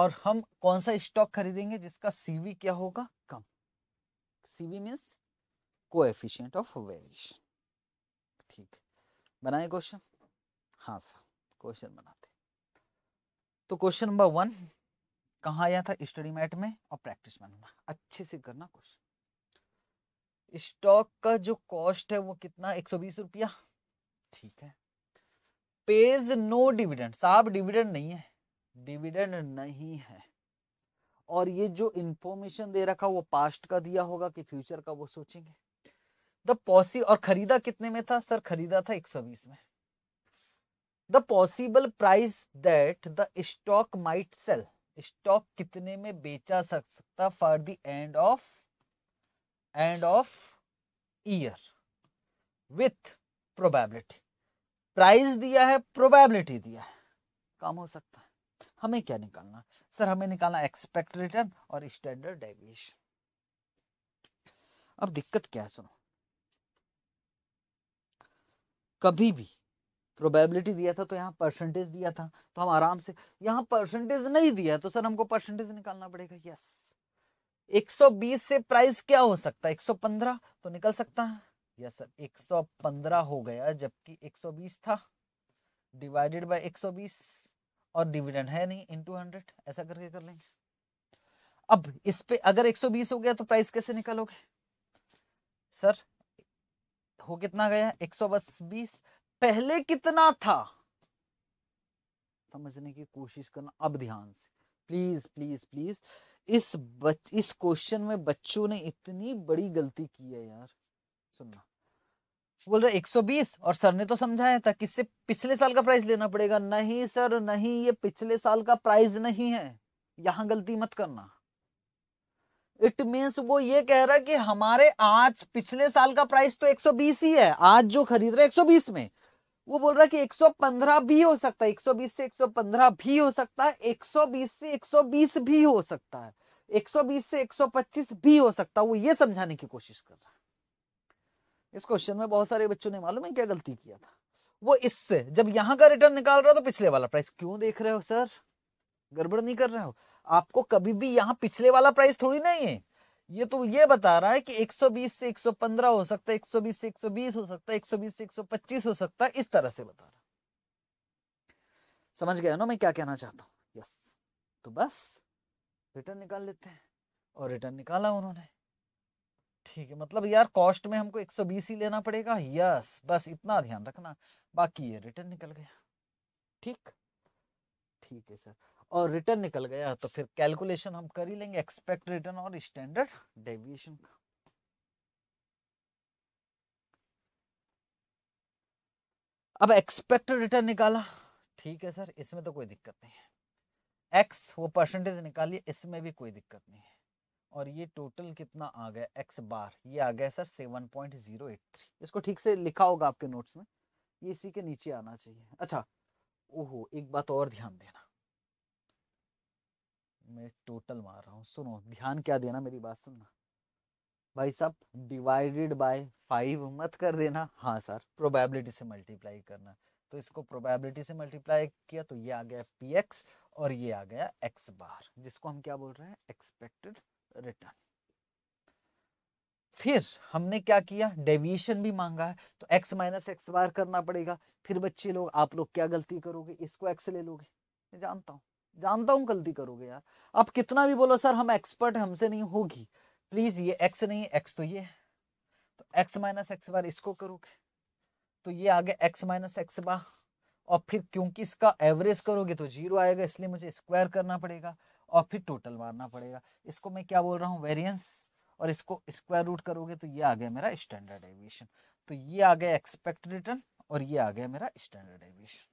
और हम कौन सा स्टॉक खरीदेंगे जिसका सीवी क्या होगा कम CV means coefficient of variation ठीक बनाए क्वेश्चन हाँ सर क्वेश्चन बनाते तो क्वेश्चन नंबर वन कहा आया था स्टडी मैट में और प्रैक्टिस मैट में अच्छे से करना क्वेश्चन स्टॉक का जो कॉस्ट है वो कितना एक सौ बीस रुपया ठीक है पेज नो डिविडेंड साहब डिविडेंड नहीं है डिविडेंड नहीं है और ये जो इंफॉर्मेशन दे रखा वो पास्ट का दिया होगा कि फ्यूचर का वो सोचेंगे द पॉसि और खरीदा कितने में था सर खरीदा था 120 में the possible price that the stock might sell stock कितने में बेचा सक सकता for the end of end of year with probability price दिया है प्रोबेबिलिटी दिया है काम हो सकता है हमें क्या निकालना सर हमें निकालना एक्सपेक्ट रिटर्न और स्टैंडर्ड डेविएशन अब दिक्कत क्या है सुनो कभी भी प्रोबेबिलिटी दिया था तो यहाँ परसेंटेज दिया था तो हम आराम से यहाँ परसेंटेज नहीं दिया तो सर हमको परसेंटेज निकालना पड़ेगा यस 120 से प्राइस क्या हो सकता है 115 तो निकल सकता है यस सर 115 हो गया जबकि 120 था डिवाइडेड बाय 120 और डिविडेंड है नहीं इनटू 100 ऐसा करके कर लेंगे अब इस पे अगर 120 हो गया तो प्राइस कैसे निकालोगे सर हो कितना गया एक सौ बीस पहले कितना था समझने की कोशिश करना अब ध्यान से प्लीज प्लीज प्लीज इस बच, इस क्वेश्चन में बच्चों ने इतनी बड़ी गलती की है यार सुनना बोल रहे 120 और सर ने तो समझाया था किससे पिछले साल का प्राइस लेना पड़ेगा नहीं सर नहीं ये पिछले साल का प्राइस नहीं है यहां गलती मत करना इट मीन्स वो ये कह रहा है कि हमारे आज पिछले साल का प्राइस तो 120 ही है आज जो खरीद रहे 120 में वो बोल रहा है कि 115 भी हो सकता है 120 से 115 भी हो सकता है 120 से 120 भी हो सकता है 120 से 125 भी हो सकता है वो ये समझाने की कोशिश कर रहा है इस क्वेश्चन में बहुत सारे बच्चों ने मालूम है क्या गलती किया था वो इससे जब यहां का रिटर्न निकाल रहा तो पिछले वाला प्राइस क्यों देख रहे हो सर गड़बड़ नहीं कर रहे हो आपको कभी भी यहाँ पिछले वाला प्राइस थोड़ी नहीं है ये तो ये बता रहा है कि 120 से 115 हो सकता है 120 से 120 हो सकता है 120 से 125 हो सकता है इस तरह से बता रहा समझ गए ना मैं क्या कहना चाहता हूँ यस तो बस रिटर्न निकाल लेते हैं और रिटर्न निकाला उन्होंने ठीक है मतलब यार कॉस्ट में हमको 120 ही लेना पड़ेगा यस बस इतना ध्यान रखना बाकी ये रिटर्न निकल गया ठीक ठीक है सर और रिटर्न निकल गया तो फिर कैलकुलेशन हम कर ही लेंगे एक्सपेक्ट रिटर्न और स्टैंडर्ड डेविएशन का अब एक्सपेक्ट रिटर्न निकाला ठीक है सर इसमें तो कोई दिक्कत नहीं है एक्स वो परसेंटेज निकालिए इसमें भी कोई दिक्कत नहीं है और ये टोटल कितना आ गया एक्स बार ये आ गया sir seven point zero eight three इसको ठीक से लिखा होगा आपके नोट्स में ये इसी के नीचे आना चाहिए अच्छा ओहो एक बात और ध्यान देना मैं टोटल मार रहा हूँ सुनो ध्यान क्या देना मेरी बात सुनना भाई साहब डिवाइडेड बाय फाइव मत कर देना हाँ सर प्रोबेबिलिटी से मल्टीप्लाई करना तो इसको प्रोबेबिलिटी से मल्टीप्लाई किया तो ये आ गया पी एक्स और ये आ गया एक्स बार जिसको हम क्या बोल रहे हैं एक्सपेक्टेड रिटर्न फिर हमने क्या किया डेविएशन भी मांगा है तो एक्स माइनस एक्स बार करना पड़ेगा फिर बच्चे लोग आप लोग क्या गलती करोगे इसको एक्स ले लोगे मैं जानता हूँ जानता हूं गलती करोगे यार आप कितना भी बोलो सर हम एक्सपर्ट हमसे नहीं होगी प्लीज ये एक्स नहीं एक्स तो ये तो एक्स माइनस एक्स बार इसको करोगे तो ये आगे एक्स माइनस एक्स बार और फिर क्योंकि इसका एवरेज करोगे तो जीरो आएगा इसलिए मुझे स्क्वायर करना पड़ेगा और फिर टोटल मारना पड़ेगा इसको मैं क्या बोल रहा हूँ वेरियंस और इसको स्क्वायर रूट करोगे तो ये आ गया मेरा स्टैंडर्ड एविएशन तो ये आ गया एक्सपेक्ट रिटर्न और ये आ गया मेरा स्टैंडर्ड एविएशन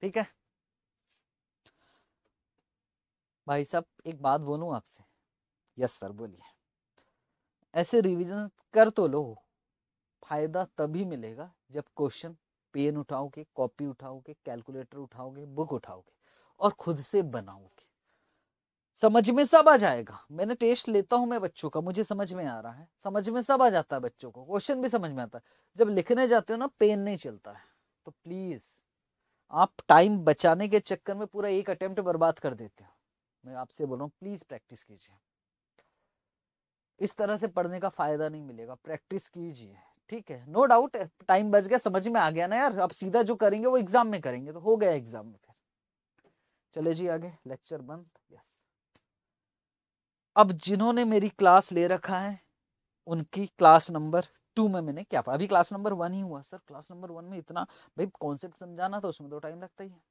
ठीक है भाई साहब एक बात बोलूँ आपसे यस सर बोलिए ऐसे रिवीजन कर तो लो फायदा तभी मिलेगा जब क्वेश्चन पेन उठाओगे कॉपी उठाओगे कैलकुलेटर उठाओगे बुक उठाओगे और खुद से बनाओगे समझ में सब आ जाएगा मैंने टेस्ट लेता हूं मैं बच्चों का मुझे समझ में आ रहा है समझ में सब आ जाता है बच्चों को क्वेश्चन भी समझ में आता है जब लिखने जाते हो ना पेन नहीं चलता है तो प्लीज आप टाइम बचाने के चक्कर में पूरा एक अटेम्प्ट बर्बाद कर देते हो मैं आपसे बोल रहा हूँ प्लीज़ प्रैक्टिस कीजिए इस तरह से पढ़ने का फायदा नहीं मिलेगा प्रैक्टिस कीजिए ठीक है नो डाउट टाइम बच गया समझ में आ गया ना यार अब सीधा जो करेंगे वो एग्जाम में करेंगे तो हो गया एग्जाम में फिर चले जी आगे लेक्चर बंद यस अब जिन्होंने मेरी क्लास ले रखा है उनकी क्लास नंबर टू में मैंने क्या पढ़ा अभी क्लास नंबर वन ही हुआ सर क्लास नंबर वन में इतना भाई कॉन्सेप्ट समझाना था तो उसमें तो टाइम लगता ही है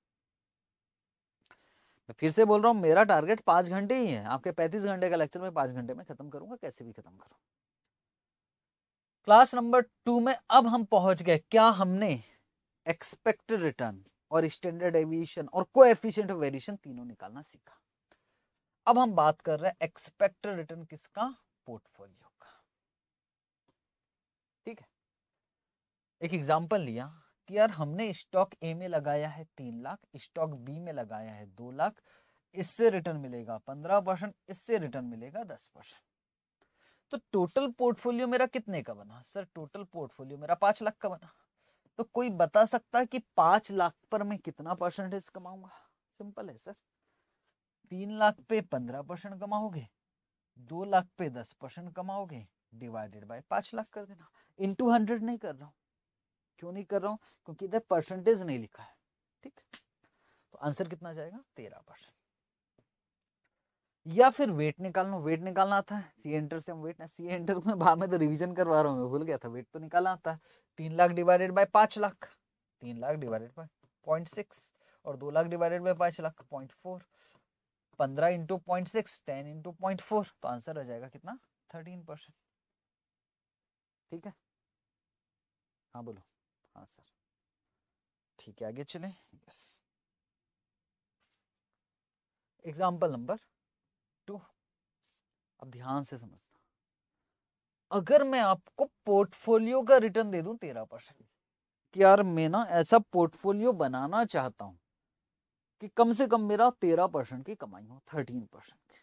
मैं फिर से बोल रहा हूँ मेरा टारगेट पांच घंटे ही है आपके पैंतीस घंटे का लेक्चर में पांच घंटे में खत्म करूंगा कैसे भी खत्म करूँ क्लास नंबर टू में अब हम पहुंच गए क्या हमने एक्सपेक्टेड रिटर्न और स्टैंडर्ड एविएशन और को एफिशियंट वेरिएशन तीनों निकालना सीखा अब हम बात कर रहे हैं एक्सपेक्टेड रिटर्न किसका पोर्टफोलियो का ठीक है एक एग्जांपल लिया कि यार हमने स्टॉक ए में लगाया है तीन लाख स्टॉक बी में लगाया है दो लाख इससे रिटर्न मिलेगा पंद्रह परसेंट इससे रिटर्न मिलेगा दस परसेंट तो टोटल पोर्टफोलियो मेरा कितने का बना सर टोटल पोर्टफोलियो मेरा पांच लाख का बना तो कोई बता सकता है कि पांच लाख पर मैं कितना परसेंटेज कमाऊंगा सिंपल है सर तीन लाख पे पंद्रह परसेंट कमाओगे दो लाख पे दस परसेंट कमाओगे डिवाइडेड बाय पांच लाख कर देना इनटू हंड्रेड नहीं कर रहा हूं क्यों नहीं कर रहा हूं क्योंकि इधर परसेंटेज नहीं लिखा है ठीक तो आंसर कितना जाएगा तेरह परसेंट या फिर वेट निकालना वेट निकालना आता है सी एंटर से हम वेट सी एंटर में भाव में तो रिवीजन करवा रहा हूँ मैं भूल गया था वेट तो निकालना आता है तीन लाख डिवाइडेड बाय पांच लाख तीन lakh divided by point six और दो लाख डिवाइडेड बाय पांच लाख पॉइंट फोर पंद्रह into point six ten into point four तो आंसर आ जाएगा कितना थर्टीन परसेंट ठीक है हाँ बोलो हाँ सर ठीक है आगे चले यस एग्जाम्पल नंबर टू अब ध्यान से समझना अगर मैं आपको पोर्टफोलियो का रिटर्न दे दू तेरह परसेंट कि यार मैं ना ऐसा पोर्टफोलियो बनाना चाहता हूं कि कम से कम मेरा तेरह परसेंट की कमाई हो थर्टीन परसेंट की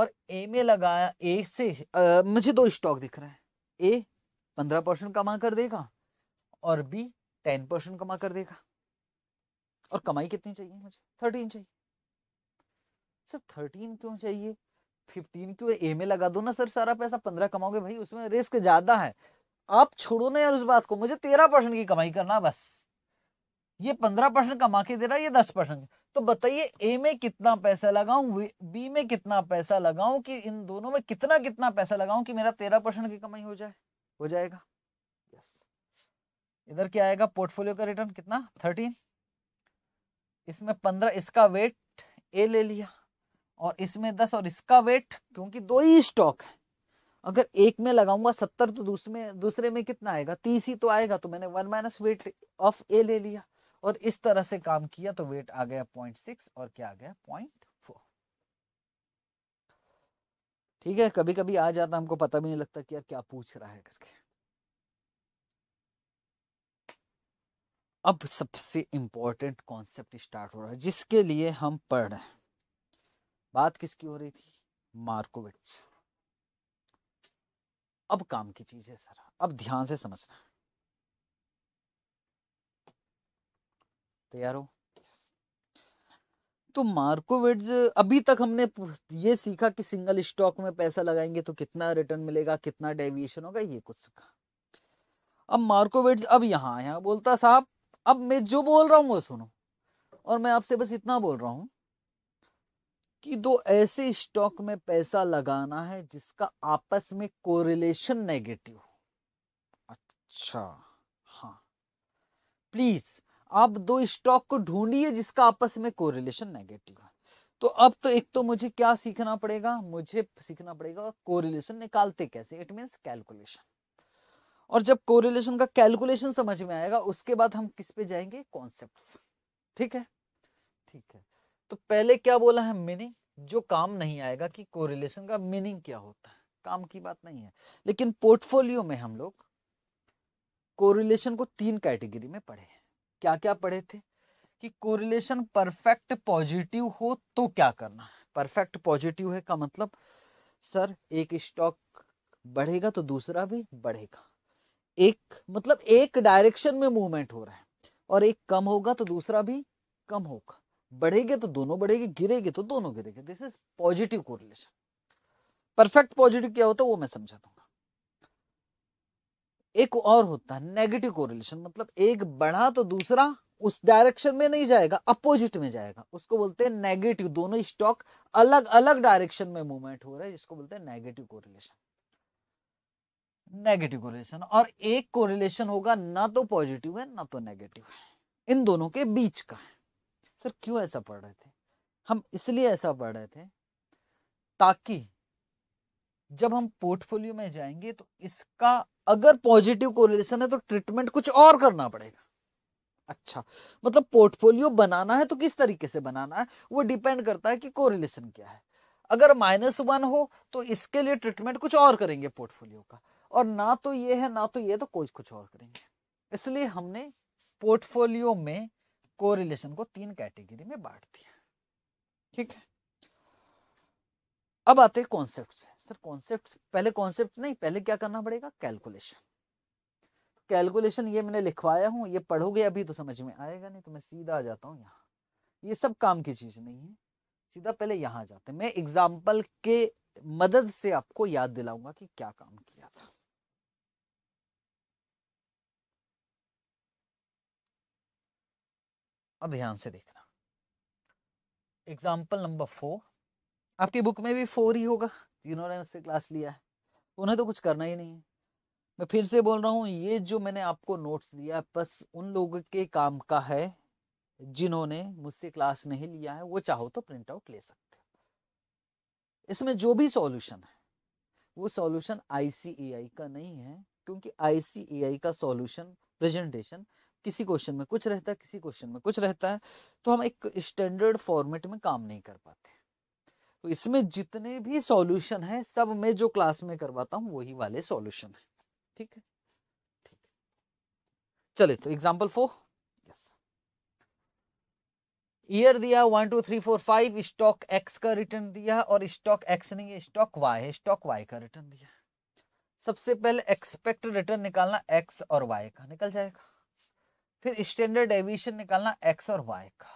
और ए में लगाया ए से आ, मुझे दो स्टॉक दिख रहा है ए पंद्रह परसेंट कमा कर देगा और बी टेन परसेंट कमा कर देगा और कमाई कितनी चाहिए मुझे थर्टीन चाहिए सर थर्टीन क्यों चाहिए फिफ्टीन क्यों ए में लगा दो ना सर सारा पैसा पंद्रह कमाओगे भाई उसमें रिस्क ज्यादा है आप छोड़ो ना यार उस बात को मुझे तेरह परसेंट की कमाई करना बस ये पंद्रह परसेंट कमा के दे रहा है ये दस परसेंट तो बताइए ए में कितना पैसा लगाऊं बी में कितना पैसा लगाऊं कि इन दोनों में कितना कितना पैसा लगाऊं कि मेरा तेरह परसेंट की कमाई हो जाए हो जाएगा इधर क्या आएगा पोर्टफोलियो का रिटर्न कितना थर्टीन इसमें पंद्रह इसका वेट ए ले लिया और इसमें दस और इसका वेट क्योंकि दो ही स्टॉक है अगर एक में लगाऊंगा सत्तर तो दूसरे में दूसरे में कितना आएगा तीस ही तो आएगा तो मैंने one minus weight of A ले लिया और इस तरह से काम किया तो वेट आ गया पॉइंट सिक्स और क्या आ गया पॉइंट फोर ठीक है कभी कभी आ जाता हमको पता भी नहीं लगता कि यार क्या पूछ रहा है करके अब सबसे इम्पोर्टेंट कॉन्सेप्ट स्टार्ट हो रहा है जिसके लिए हम पढ़ रहे हैं बात किसकी हो रही थी मार्कोविट्स अब काम की चीज है सर अब ध्यान से समझना तैयार हो तो मार्कोविट्स अभी तक हमने ये सीखा कि सिंगल स्टॉक में पैसा लगाएंगे तो कितना रिटर्न मिलेगा कितना डेविएशन होगा ये कुछ सीखा अब मार्कोविट्स अब यहाँ आया बोलता साहब अब मैं जो बोल रहा हूँ वो सुनो और मैं आपसे बस इतना बोल रहा हूं कि दो ऐसे स्टॉक में पैसा लगाना है जिसका आपस में कोरिलेशन नेगेटिव अच्छा हाँ प्लीज आप दो स्टॉक को ढूंढिए जिसका आपस में कोरिलेशन नेगेटिव है तो अब तो एक तो मुझे क्या सीखना पड़ेगा मुझे सीखना पड़ेगा कोरिलेशन निकालते कैसे इट मीन कैलकुलेशन और जब कोरिलेशन का कैलकुलेशन समझ में आएगा उसके बाद हम किस पे जाएंगे कॉन्सेप्ट ठीक है ठीक है तो पहले क्या बोला है मीनिंग जो काम नहीं आएगा कि कोरिलेशन का मीनिंग क्या होता है काम की बात नहीं है लेकिन पोर्टफोलियो में हम लोग कोरिलेशन को तीन कैटेगरी में पढ़े हैं क्या क्या पढ़े थे कि कोरिलेशन परफेक्ट पॉजिटिव हो तो क्या करना है परफेक्ट पॉजिटिव है का मतलब सर एक स्टॉक बढ़ेगा तो दूसरा भी बढ़ेगा एक मतलब एक डायरेक्शन में मूवमेंट हो रहा है और एक कम होगा तो दूसरा भी कम होगा बढ़ेगे तो दोनों बढ़ेगी गिरेगे तो दोनों गिरेगे this is positive correlation perfect positive क्या होता है वो मैं समझा दूंगा एक और होता है नेगेटिव कोरिलेशन मतलब एक बढ़ा तो दूसरा उस डायरेक्शन में नहीं जाएगा अपोजिट में जाएगा उसको बोलते हैं नेगेटिव दोनों स्टॉक अलग अलग डायरेक्शन में मूवमेंट हो रहा है जिसको बोलते हैं नेगेटिव कोरिलेशन नेगेटिव कोरिलेशन और एक कोरिलेशन होगा ना तो पॉजिटिव है ना तो नेगेटिव है इन दोनों के बीच का है सर क्यों ऐसा पढ़ रहे थे हम इसलिए ऐसा पढ़ रहे थे ताकि जब हम पोर्टफोलियो में जाएंगे तो इसका अगर पॉजिटिव कोरिलेशन है तो ट्रीटमेंट कुछ और करना पड़ेगा अच्छा मतलब पोर्टफोलियो बनाना है तो किस तरीके से बनाना है वो डिपेंड करता है कि कोरिलेशन क्या है अगर माइनस वन हो तो इसके लिए ट्रीटमेंट कुछ और करेंगे पोर्टफोलियो का और ना तो ये है ना तो ये तो कोई कुछ और करेंगे इसलिए हमने पोर्टफोलियो में कोरिलेशन को तीन कैटेगरी में बांट दिया ठीक है अब आते हैं कॉन्सेप्ट सर कॉन्सेप्ट पहले कॉन्सेप्ट नहीं पहले क्या करना पड़ेगा कैलकुलेशन कैलकुलेशन ये मैंने लिखवाया हूं ये पढ़ोगे अभी तो समझ में आएगा नहीं तो मैं सीधा आ जाता हूँ यहाँ ये सब काम की चीज नहीं है सीधा पहले यहाँ जाते मैं एग्जाम्पल के मदद से आपको याद दिलाऊंगा कि क्या काम किया था और ध्यान से देखना एग्जाम्पल नंबर फोर आपकी बुक में भी फोर ही होगा जिन्होंने उससे क्लास लिया है उन्हें तो कुछ करना ही नहीं है मैं फिर से बोल रहा हूँ ये जो मैंने आपको नोट्स दिया है बस उन लोगों के काम का है जिन्होंने मुझसे क्लास नहीं लिया है वो चाहो तो प्रिंट आउट ले सकते हो इसमें जो भी सॉल्यूशन है वो सॉल्यूशन आईसीएआई का नहीं है क्योंकि आईसीएआई का सॉल्यूशन प्रेजेंटेशन किसी क्वेश्चन में कुछ रहता है किसी क्वेश्चन में कुछ रहता है तो हम एक स्टैंडर्ड फॉर्मेट में काम नहीं कर पाते तो इसमें जितने भी सॉल्यूशन है सब मैं जो क्लास में करवाता हूँ वही वाले सॉल्यूशन है ठीक है ठीक है चले तो एग्जाम्पल फोर यस ईयर दिया one two three four five stock X का रिटर्न दिया और स्टॉक एक्स नहीं है स्टॉक वाई है स्टॉक वाई का रिटर्न दिया सबसे पहले एक्सपेक्ट रिटर्न निकालना एक्स और वाई का निकल जाएगा फिर स्टैंडर्ड डेविएशन निकालना एक्स और वाई का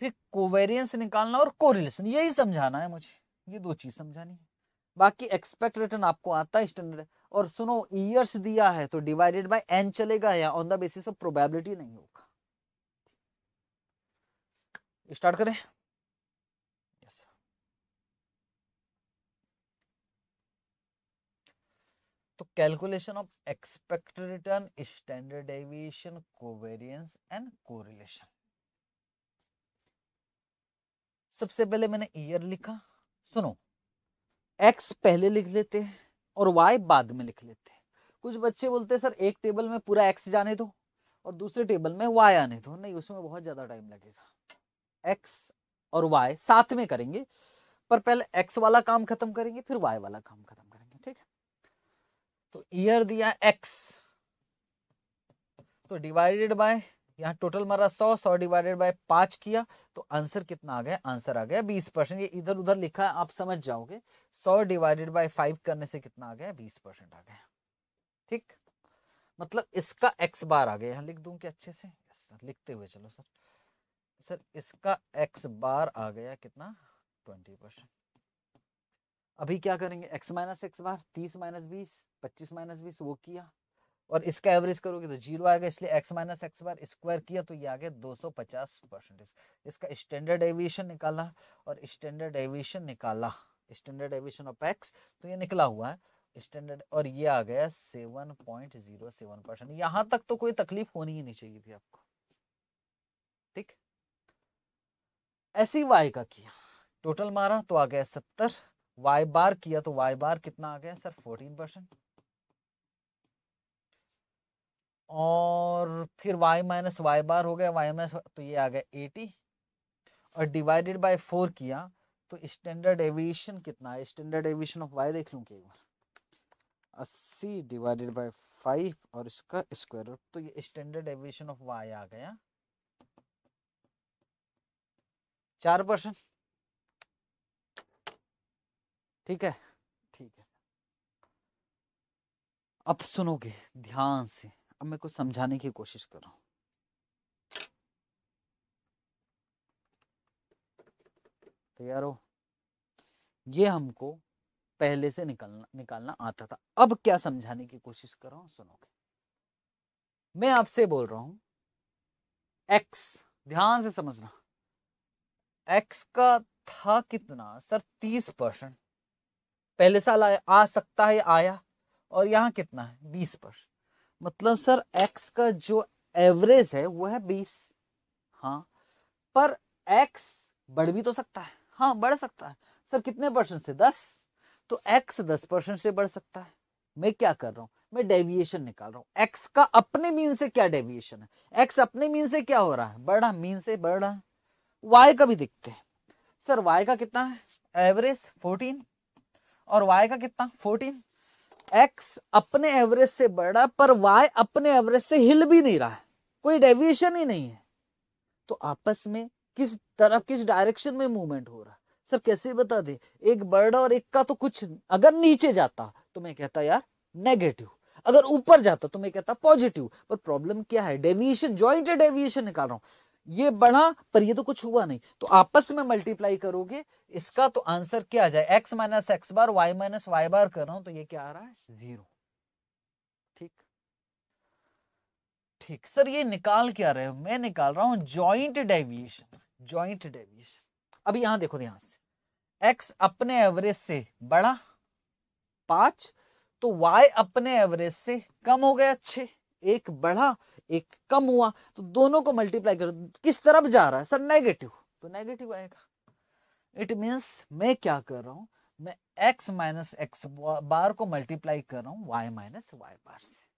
फिर कोवेरियंस निकालना और कोरिलेशन यही समझाना है मुझे ये दो चीज समझानी है बाकी एक्सपेक्ट रिटर्न आपको आता है स्टैंडर्ड और सुनो ईयर्स दिया है तो डिवाइडेड बाय एन चलेगा या on the basis of probability नहीं होगा स्टार्ट करें calculation of expected return standard deviation covariance and correlation सबसे पहले मैंने ईयर लिखा सुनो एक्स पहले लिख लेते हैं और वाई बाद में लिख लेते हैं कुछ बच्चे बोलते हैं सर एक टेबल में पूरा एक्स जाने दो और दूसरे टेबल में वाई आने दो नहीं उसमें बहुत ज्यादा टाइम लगेगा एक्स और वाई साथ में करेंगे पर पहले एक्स वाला काम खत्म करेंगे फिर वाई वाला काम खत्म तो ईयर दिया एक्स तो डिवाइडेड बाय यहाँ टोटल मारा सौ सौ डिवाइडेड बाय पांच किया तो आंसर कितना आ गया आंसर आ गया बीस परसेंट ये इधर उधर लिखा है आप समझ जाओगे सौ डिवाइडेड बाय फाइव करने से कितना आ गया बीस परसेंट आ गया ठीक मतलब इसका एक्स बार आ गया यहाँ लिख दूँ अच्छे से सर लिखते हुए चलो सर सर इसका एक्स बार आ गया कितना ट्वेंटी परसेंट अभी क्या करेंगे एक्स माइनस एक्स बार तीस माइनस बीस पच्चीस माइनस बीस वो किया और इसका एवरेज करोगे तो जीरो आएगा इसलिए X minus X bar square किया तो ये आ गया दो सौ पचास परसेंटेज इसका स्टैंडर्ड एविएशन निकाला और स्टैंडर्ड एविएशन निकाला स्टैंडर्ड एविएशन ऑफ एक्स तो ये निकला हुआ है स्टैंडर्ड और ये आ गया seven point zero seven percent यहाँ तक तो कोई तकलीफ होनी ही नहीं चाहिए थी आपको ठीक ऐसी वाई e का किया टोटल मारा तो आ गया सत्तर वाई बार किया तो वाई बार कितना आ गया सर फोर्टीन परसेंट और फिर वाई माइनस वाई बार हो गया वाई माइनस तो ये आ गया एटी और डिवाइडेड बाय फोर किया तो स्टैंडर्ड एविएशन कितना है स्टैंडर्ड एविएशन ऑफ वाई देख लूँ कि एक बार अस्सी डिवाइडेड बाय फाइव और इसका स्क्वायर रूट तो ये स्टैंडर्ड एविएशन ऑफ वाई आ गया चार परसेंट ठीक है ठीक है अब सुनोगे ध्यान से अब मैं कुछ समझाने की कोशिश कर रहा हूं तैयार हो ये हमको पहले से निकलना निकालना आता था अब क्या समझाने की कोशिश कर रहा हूं सुनोगे मैं आपसे बोल रहा हूं एक्स ध्यान से समझना एक्स का था कितना सर तीस परसेंट पहले साल आ, आ सकता है आया और यहाँ कितना है बीस पर मतलब सर एक्स का जो एवरेज है वो है बीस हाँ पर एक्स बढ़ भी तो सकता है हाँ बढ़ सकता है सर कितने परसेंट से दस तो एक्स दस परसेंट से बढ़ सकता है मैं क्या कर रहा हूँ मैं डेविएशन निकाल रहा हूँ एक्स का अपने मीन से क्या डेविएशन है एक्स अपने मीन से क्या हो रहा है बढ़ा मीन से बढ़ रहा है वाई का भी दिखते हैं सर वाई का कितना है एवरेज फोर्टीन और वाई का कितना फोर्टीन एक्स अपने एवरेज से बड़ा पर वाई अपने एवरेज से हिल भी नहीं रहा है कोई डेविएशन ही नहीं है तो आपस में किस तरफ किस डायरेक्शन में मूवमेंट हो रहा सर कैसे बता दे एक बर्ड और एक का तो कुछ अगर नीचे जाता तो मैं कहता यार नेगेटिव अगर ऊपर जाता तो मैं कहता पॉजिटिव पर प्रॉब्लम क्या है डेविएशन ज्वाइंट डेविएशन निकाल रहा हूं ये बढ़ा पर ये तो कुछ हुआ नहीं तो आपस में मल्टीप्लाई करोगे इसका तो आंसर क्या आ जाए X minus X bar Y minus Y bar कर रहा हूं तो ये क्या आ रहा है जीरो ठीक ठीक सर ये निकाल क्या रहे हो मैं निकाल रहा हूं ज्वाइंट डेविएशन ज्वाइंट डेविएशन अब यहां देखो यहां से एक्स अपने एवरेज से बढ़ा पांच तो वाई अपने एवरेज से कम हो गया अच्छे एक बढ़ा एक कम हुआ तो दोनों को मल्टीप्लाई करो किस तरफ जा रहा है सर नेगेटिव तो नेगेटिव आएगा इट मीन्स मैं क्या कर रहा हूं मैं x माइनस एक्स बार को मल्टीप्लाई कर रहा हूं y माइनस वाई बार से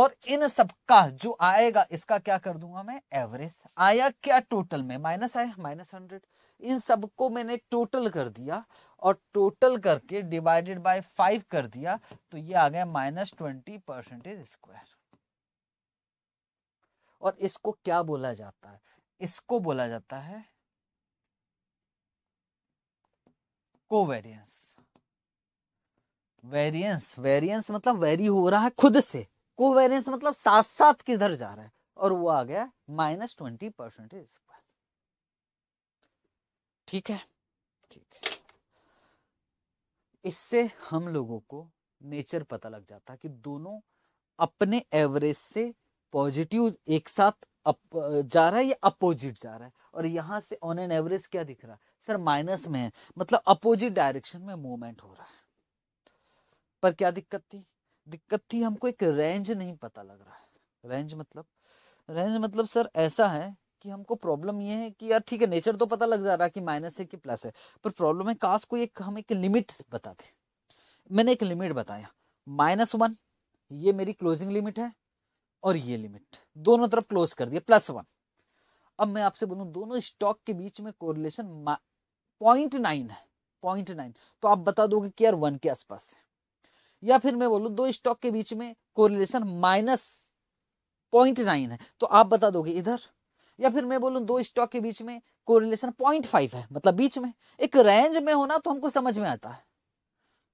और इन सब का जो आएगा इसका क्या कर दूंगा मैं एवरेज आया क्या टोटल में माइनस आया माइनस हंड्रेड इन सबको मैंने टोटल कर दिया और टोटल करके डिवाइडेड बाय फाइव कर दिया तो ये आ गया माइनस ट्वेंटी परसेंटेज स्क्वायर और इसको क्या बोला जाता है इसको बोला जाता है कोवेरियंस वेरियंस वेरियंस मतलब वेरी हो रहा है खुद से कोवेरियंस मतलब साथ साथ किधर जा रहा है और वो आ गया माइनस ट्वेंटी परसेंटेज स्क्वायर ठीक है ठीक है इससे हम लोगों को नेचर पता लग जाता है कि दोनों अपने एवरेज से पॉजिटिव एक साथ अप जा रहा है या अपोजिट जा रहा है और यहाँ से ऑन एन एवरेज क्या दिख रहा है सर माइनस में है मतलब अपोजिट डायरेक्शन में मूवमेंट हो रहा है पर क्या दिक्कत थी दिक्कत थी हमको एक रेंज नहीं पता लग रहा है रेंज मतलब रेंज मतलब सर ऐसा है कि हमको प्रॉब्लम ये है कि यार ठीक है नेचर तो पता लग जा रहा है कि माइनस है कि प्लस है पर प्रॉब्लम है कास को एक हम एक लिमिट बताते मैंने एक लिमिट बताया माइनस वन ये मेरी क्लोजिंग लिमिट है और ये लिमिट दोनों तरफ क्लोज कर दिया प्लस वन अब मैं आपसे बोलू दोनों स्टॉक के बीच में कोरिलेशन पॉइंट नाइन है पॉइंट नाइन तो आप बता दोगे कि यार वन के आसपास है या फिर मैं बोलू दो स्टॉक के बीच में कोरिलेशन माइनस पॉइंट नाइन है तो आप बता दोगे इधर या फिर मैं बोलू दो स्टॉक के बीच में कोरिलेशन पॉइंट फाइव है मतलब बीच में एक रेंज में होना तो हमको समझ में आता है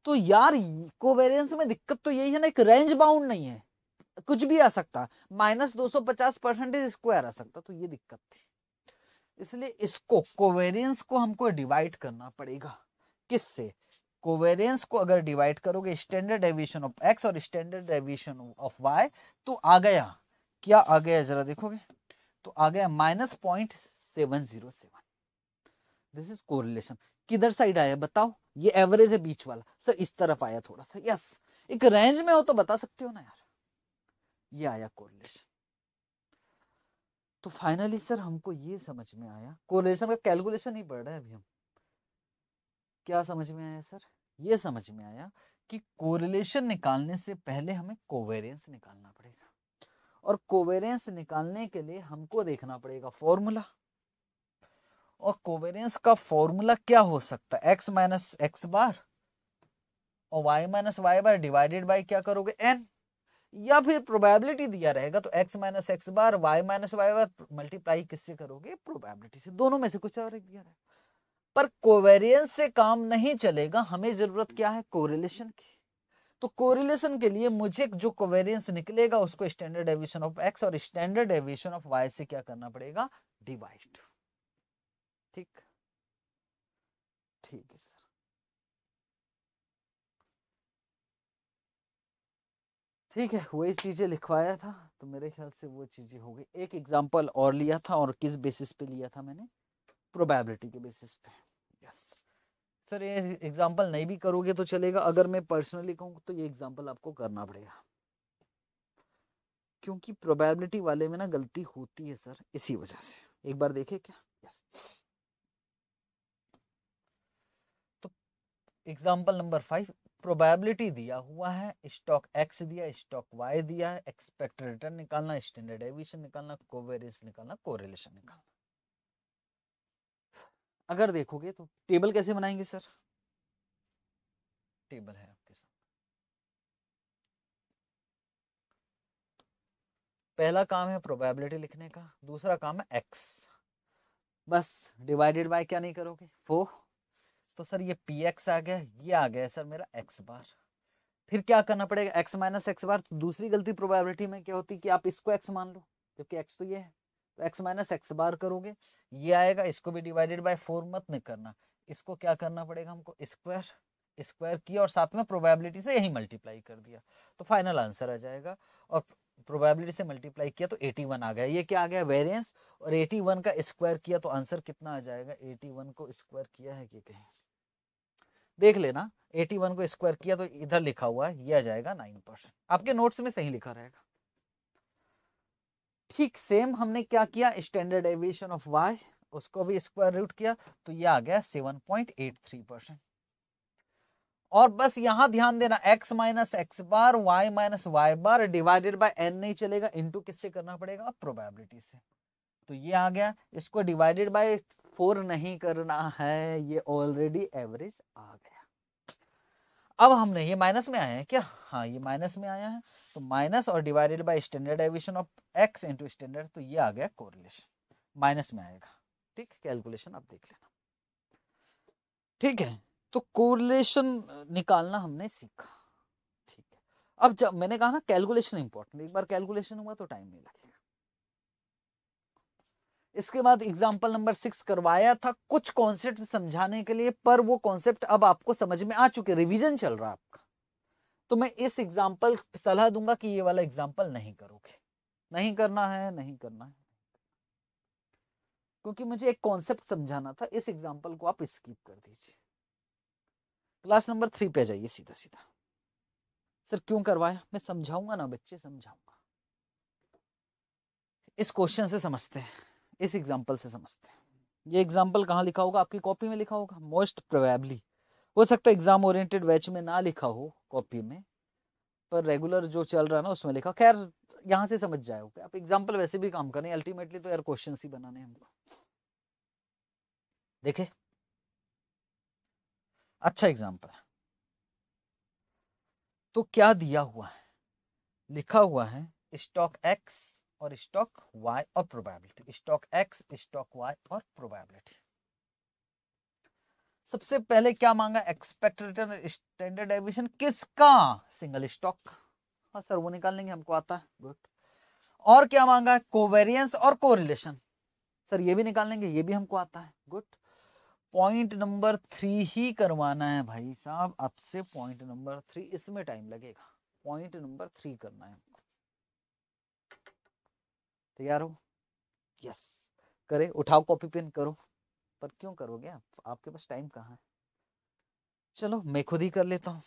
तो यार कोवेरियंस में दिक्कत तो यही है ना एक रेंज बाउंड नहीं है कुछ भी आ सकता माइनस दो सौ पचास परसेंटेज स्क्वायर आ सकता तो ये दिक्कत थी इसलिए इसको कोवेरियंस को हमको डिवाइड करना पड़ेगा किससे कोवेरियंस को अगर डिवाइड करोगे स्टैंडर्ड डेविएशन ऑफ एक्स और स्टैंडर्ड डेविएशन ऑफ वाई तो आ गया क्या आ गया जरा देखोगे तो आ गया minus point seven zero seven this is correlation किधर साइड आया बताओ ये एवरेज है बीच वाला सर इस तरफ आया थोड़ा सा यस एक रेंज में हो तो बता सकते हो ना यार ये आया कोरिलेशन तो फाइनली सर हमको ये समझ में आया कोरिलेशन का कैलकुलेशन ही पढ़ रहा है अभी हम क्या समझ में आया सर ये समझ में आया कि कोरिलेशन निकालने से पहले हमें कोवेरियंस निकालना पड़ेगा और कोवेरियंस निकालने के लिए हमको देखना पड़ेगा फॉर्मूला और कोवेरियंस का फॉर्मूला क्या हो सकता है एक्स माइनस एक्स बार और Y minus Y bar divided by क्या करोगे एन या फिर प्रोबेबिलिटी दिया रहेगा तो X minus X bar Y minus Y bar multiply किससे करोगे प्रोबेबिलिटी से दोनों में से कुछ और दिया रहे पर कोवेरियंस से काम नहीं चलेगा हमें जरूरत क्या है कोरिलेशन की तो कोरिलेशन के लिए मुझे जो कोवेरियंस निकलेगा उसको स्टैंडर्ड एविएशन ऑफ एक्स और स्टैंडर्ड एविएशन ऑफ वाई से क्या करना पड़ेगा डिवाइड ठीक ठीक है ठीक है वही चीज़ें लिखवाया था तो मेरे ख्याल से वो चीज़ें हो गई एक एग्जांपल और लिया था और किस बेसिस पे लिया था मैंने प्रोबेबिलिटी के बेसिस पे यस सर ये एग्जांपल नहीं भी करोगे तो चलेगा अगर मैं पर्सनली कहूँ तो ये एग्जांपल आपको करना पड़ेगा क्योंकि प्रोबेबिलिटी वाले में ना गलती होती है सर इसी वजह से एक बार देखे क्या यस तो एग्जाम्पल नंबर फाइव प्रोबेबिलिटी दिया हुआ है स्टॉक एक्स दिया स्टॉक वाई दिया है एक्सपेक्ट रिटर्न निकालना स्टैंडर्ड एविशन निकालना कोवेरियंस निकालना कोरिलेशन निकालना अगर देखोगे तो टेबल कैसे बनाएंगे सर टेबल है आपके साथ पहला काम है प्रोबेबिलिटी लिखने का दूसरा काम है एक्स बस डिवाइडेड बाय क्या नहीं करोगे फोर तो सर ये पी एक्स आ गया ये आ गया सर मेरा एक्स बार फिर क्या करना पड़ेगा एक्स माइनस एक्स बार तो दूसरी गलती प्रोबेबिलिटी में क्या होती है कि आप इसको एक्स मान लो क्योंकि एक्स तो ये है तो एक्स माइनस एक्स बार करोगे ये आएगा इसको भी डिवाइडेड बाय फोर मत में करना इसको क्या करना पड़ेगा हमको स्क्वायर स्क्वायर किया और साथ में प्रोबेबिलिटी से यही मल्टीप्लाई कर दिया तो फाइनल आंसर आ जाएगा और प्रोबेबिलिटी से मल्टीप्लाई किया तो 81 आ गया ये क्या आ गया वेरिएंस और 81 का स्क्वायर किया तो आंसर कितना आ जाएगा 81 को स्क्वायर किया है कि कहीं देख लेना 81 को स्क्वायर किया तो इधर लिखा हुआ है यह जाएगा 9 परसेंट आपके नोट्स में सही लिखा रहेगा ठीक सेम हमने क्या किया स्टैंडर्ड एविएशन ऑफ वाई उसको भी स्क्वायर रूट किया तो ये आ गया 7.83 परसेंट और बस यहां ध्यान देना x minus X bar y minus Y bar divided by n नहीं चलेगा इनटू किससे करना पड़ेगा प्रोबेबिलिटी से तो ये आ गया इसको डिवाइडेड बाय फोर नहीं करना है ये ऑलरेडी एवरेज आ गया अब हमने ये माइनस में आया है क्या हाँ ये माइनस में आया है तो माइनस और divided by standard deviation of X into standard तो ये आ गया कोरिलेशन माइनस में आएगा ठीक कैलकुलेशन आप देख लेना ठीक है तो कोरिलेशन निकालना हमने सीखा ठीक है अब जब मैंने कहा ना कैलकुलेशन इंपॉर्टेंट एक बार कैलकुलेशन हुआ तो टाइम नहीं लगेगा इसके बाद एग्जाम्पल नंबर सिक्स करवाया था कुछ कॉन्सेप्ट समझाने के लिए पर वो कॉन्सेप्ट अब आपको समझ में आ चुके रिविजन चल रहा है आपका तो मैं इस एग्जाम्पल सलाह दूंगा कि ये वाला एग्जाम्पल नहीं करोगे नहीं करना है नहीं करना है क्योंकि मुझे एक कॉन्सेप्ट समझाना था इस एग्जाम्पल को आप स्कीप कर दीजिए क्लास नंबर थ्री पे जाइए सीधा सीधा सर क्यों करवाया मैं समझाऊंगा ना बच्चे समझाऊंगा इस क्वेश्चन से समझते हैं इस एग्जाम्पल से समझते हैं ये एग्जाम्पल कहाँ लिखा होगा आपकी कॉपी में लिखा होगा मोस्ट प्रोबेबली हो सकता है एग्जाम ओरिएंटेड बैच में ना लिखा हो कॉपी में पर रेगुलर जो चल रहा है ना उसमें लिखा खैर यहाँ से समझ जाए आप एग्जाम्पल वैसे भी काम करें अल्टीमेटली तो यार क्वेश्चन ही बनाने हमको देखे अच्छा एग्जाम्पल तो क्या दिया हुआ है लिखा हुआ है स्टॉक एक्स और स्टॉक वाई और probability stock X stock Y और प्रोबेबिलिटी सबसे पहले क्या मांगा एक्सपेक्टेड रिटर्न स्टैंडर्ड एविशन किसका सिंगल स्टॉक हाँ सर वो निकाल लेंगे हमको आता है गुड और क्या मांगा है कोवेरियंस और रिलेशन सर ये भी निकाल लेंगे ये भी हमको आता है गुड पॉइंट नंबर थ्री ही करवाना है भाई साहब अब से पॉइंट नंबर थ्री इसमें टाइम लगेगा पॉइंट नंबर थ्री करना है तैयार हो यस करे उठाओ कॉपी पेन करो पर क्यों करोगे आप आपके पास टाइम कहाँ है चलो मैं खुद ही कर लेता हूं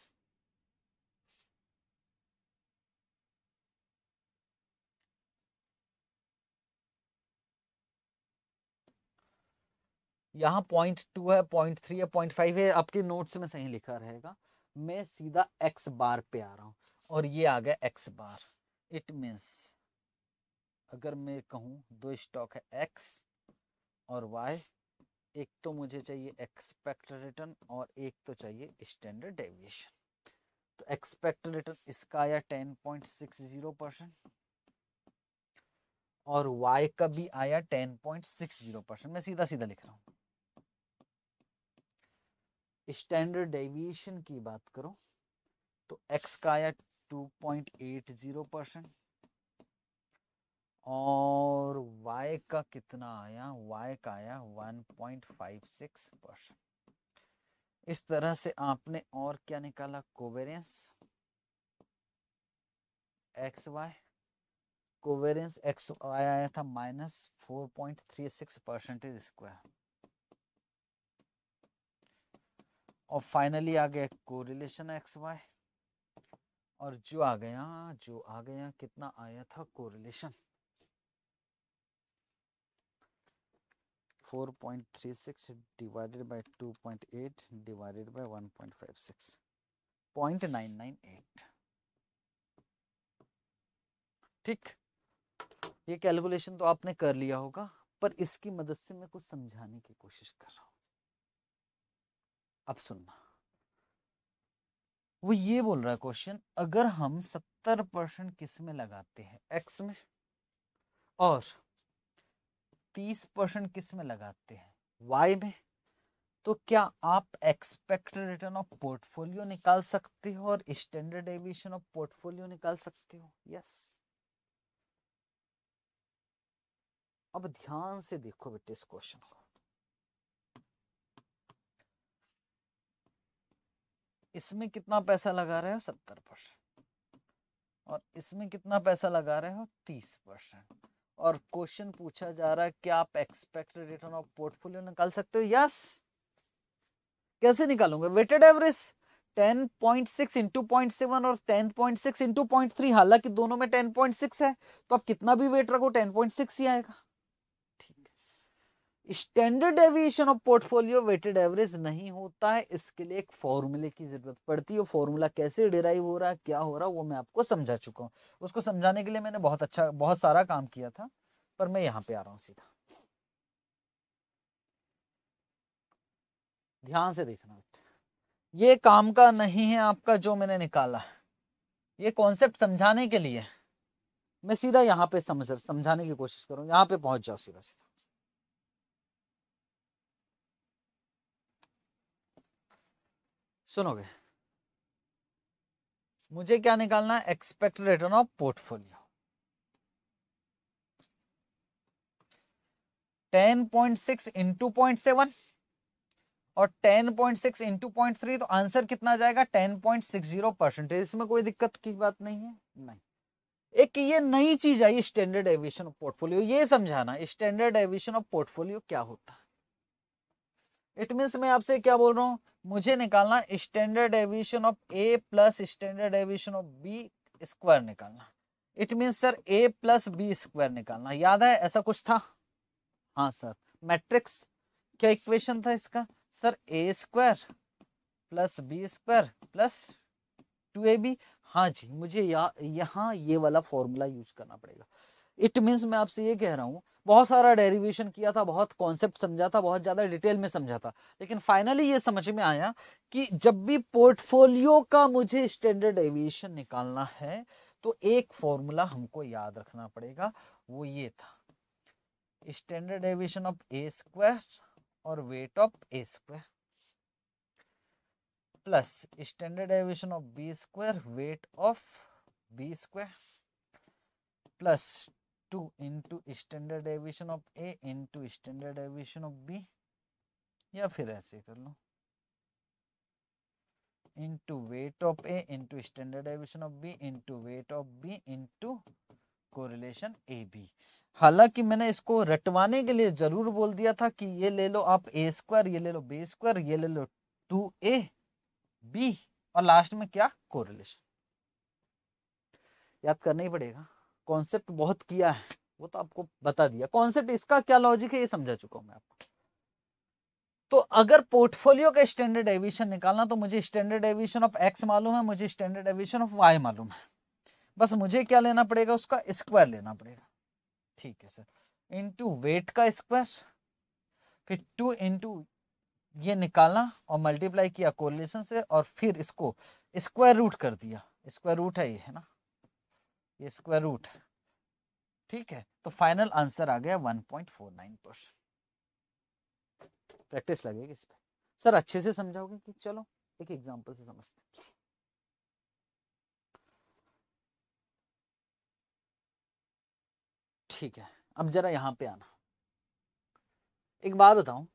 यहाँ पॉइंट टू है पॉइंट थ्री है पॉइंट फाइव है आपके नोट्स में सही लिखा रहेगा मैं सीधा एक्स बार पे आ रहा हूं और ये आ गया एक्स बार इट मीन्स अगर मैं कहूँ दो स्टॉक है एक्स और वाई एक तो मुझे चाहिए एक्सपेक्ट रिटर्न और एक तो चाहिए स्टैंडर्ड डेविएशन तो एक्सपेक्ट रिटर्न इसका आया ten point six zero percent और y का भी आया 10.60 परसेंट मैं सीधा सीधा लिख रहा हूं स्टैंडर्ड डेविएशन की बात करो तो x का आया 2.80 परसेंट और y का कितना आया y का आया 1.56 परसेंट इस तरह से आपने और क्या निकाला covariance X Y covariance X Y आया था minus four point three six percentage square और फाइनली आ गया कोरिलेशन एक्स वाई और जो आ गया जो आ गया कितना आया था correlation 0.5 four point three six divided by two point eight divided by one point five six point nine nine eight ठीक ये कैलकुलेशन तो आपने कर लिया होगा पर इसकी मदद से मैं कुछ समझाने की कोशिश कर रहा हूं अब सुनना वो ये बोल रहा है क्वेश्चन अगर हम सत्तर परसेंट किस में लगाते हैं एक्स में और तीस परसेंट किस में लगाते हैं वाई में तो क्या आप एक्सपेक्टेड रिटर्न ऑफ पोर्टफोलियो निकाल सकते हो और स्टैंडर्ड एविएशन ऑफ पोर्टफोलियो निकाल सकते हो यस अब ध्यान से देखो बेटे इस क्वेश्चन को इसमें कितना पैसा लगा रहे हो सत्तर परसेंट और इसमें कितना पैसा लगा रहे हो तीस परसेंट और क्वेश्चन पूछा जा रहा है क्या आप एक्सपेक्टेड रिटर्न ऑफ पोर्टफोलियो निकाल सकते हो यस कैसे निकालूंगा weighted average 10.6 into point seven और 10.6 इंटू पॉइंट थ्री हालांकि दोनों में 10.6 है तो आप कितना भी वेट रखो 10.6 ही आएगा standard deviation of portfolio weighted average नहीं होता है इसके लिए एक फॉर्मूले की जरूरत पड़ती है फॉर्मूला कैसे डिराइव हो रहा है क्या हो रहा है वो मैं आपको समझा चुका हूँ उसको समझाने के लिए मैंने बहुत अच्छा बहुत सारा काम किया था पर मैं यहाँ पे आ रहा हूँ सीधा ध्यान से देखना ये काम का नहीं है आपका जो मैंने निकाला ये कॉन्सेप्ट समझाने के लिए मैं सीधा यहाँ पे समझ समझाने की कोशिश करूँ यहाँ पे पहुंच जाओ सीधा सीधा सुनोगे मुझे क्या निकालना है expected return of portfolio 10.6 point six into point seven और ten point six into point three तो आंसर कितना जाएगा ten point six zero percentage इसमें कोई दिक्कत की बात नहीं है नहीं एक ये नई चीज आई स्टैंडर्ड एविएशन ऑफ पोर्टफोलियो ये समझाना स्टैंडर्ड एविएशन ऑफ पोर्टफोलियो क्या होता है इट मीन्स मैं आपसे क्या बोल रहा हूँ मुझे निकालना standard deviation of A plus standard deviation of B square निकालना it means sir A plus B square निकालना याद है ऐसा कुछ था हाँ सर मैट्रिक्स क्या इक्वेशन था इसका sir A square plus B square plus two A B हाँ जी मुझे यहाँ यहाँ ये वाला फॉर्मूला यूज करना पड़ेगा इट मीन्स मैं आपसे ये कह रहा हूँ बहुत सारा डेरिवेशन किया था बहुत कॉन्सेप्ट समझा था बहुत ज़्यादा डिटेल में समझा था लेकिन फाइनली ये समझ में आया कि जब भी पोर्टफोलियो का मुझे स्टैंडर्ड डेविएशन निकालना है तो एक फॉर्मूला हमको याद रखना पड़ेगा वो ये था standard deviation of A square और weight of A square plus standard deviation of B square weight of B square plus 2 into standard deviation of a into standard deviation of b या फिर ऐसे कर लो into weight of a into standard deviation of b into weight of b into correlation A B हालांकि मैंने इसको रटवाने के लिए जरूर बोल दिया था कि ये ले लो आप ए स्क्वायर ये ले लो बी स्क्वायर ये ले लो टू ए बी और लास्ट में क्या कोरिलेशन याद करना ही पड़ेगा कॉन्सेप्ट बहुत किया है वो तो आपको बता दिया कॉन्सेप्ट इसका क्या लॉजिक है ये समझा चुका हूं मैं आपको तो अगर पोर्टफोलियो का स्टैंडर्ड एविशन निकालना तो मुझे स्टैंडर्ड एविशन ऑफ एक्स मालूम है मुझे स्टैंडर्ड एविशन ऑफ वाई मालूम है बस मुझे क्या लेना पड़ेगा उसका स्क्वायर लेना पड़ेगा ठीक है सर इंटू वेट का स्क्वायर फिर टू इंटू ये निकाला और मल्टीप्लाई किया कोरिलेशन से और फिर इसको स्क्वायर रूट कर दिया स्क्वायर रूट है ये है ना ये स्क्वायर रूट ठीक है तो फाइनल आंसर आ गया 1.49 परसेंट प्रैक्टिस लगेगी इस पर सर अच्छे से समझाओगे कि चलो एक एग्जांपल से समझते हैं ठीक है अब जरा यहां पे आना एक बात बताऊं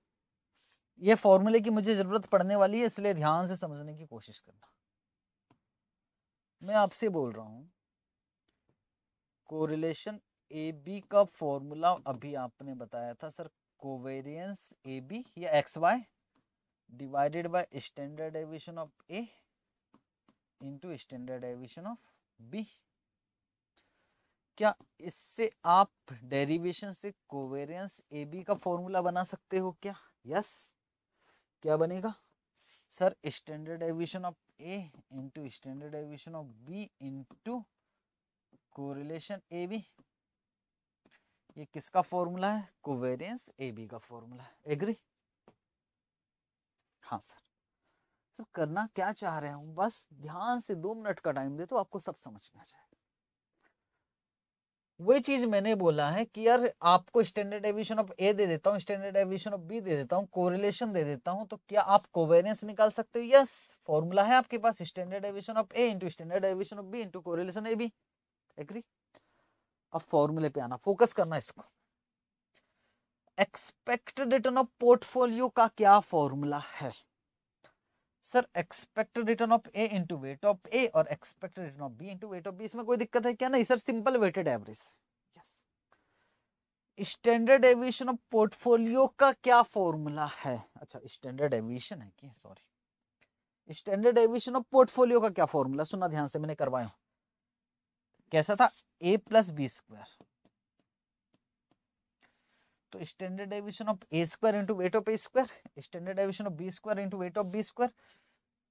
ये फॉर्मूले की मुझे जरूरत पड़ने वाली है इसलिए ध्यान से समझने की कोशिश करना मैं आपसे बोल रहा हूं कोरिलेशन ए बी का फॉर्मूला अभी आपने बताया था सर कोवेरियंस ए बी या X Y divided by standard deviation of A into standard deviation of B क्या इससे आप डेरिवेशन से कोवेरियंस ए बी का फॉर्मूला बना सकते हो क्या यस क्या बनेगा sir standard deviation of A into standard deviation of B into correlation A B ये किसका फॉर्मूला है कोवेरियंस ए बी का फॉर्मूला है एग्री हाँ सर सर करना क्या चाह रहे हूं बस ध्यान से दो मिनट का टाइम दे तो आपको सब समझ में आ जाए वही चीज मैंने बोला है कि यार आपको स्टैंडर्ड एविशन ऑफ ए दे देता हूँ स्टैंडर्ड एविशन ऑफ बी दे देता हूँ कोरिलेशन दे देता हूँ तो क्या आप कोवेरियंस निकाल सकते हो यस फॉर्मूला है आपके पास standard deviation of A into standard deviation of B into correlation A B agree अब फॉर्मूले पे आना फोकस करना इसको एक्सपेक्टेड रिटर्न ऑफ पोर्टफोलियो का क्या फॉर्मूला है sir expected return of A into weight of A और expected return of B into weight of B इसमें कोई दिक्कत है क्या नहीं sir simple weighted average standard deviation of portfolio का क्या फॉर्मूला है अच्छा स्टैंडर्ड एविएशन है कि sorry standard deviation of portfolio का क्या फॉर्मूला सुना ध्यान से मैंने करवाया कैसा था ए प्लस बी स्क्वायर तो standard deviation of A square into weight of A square standard deviation of B square into weight of B square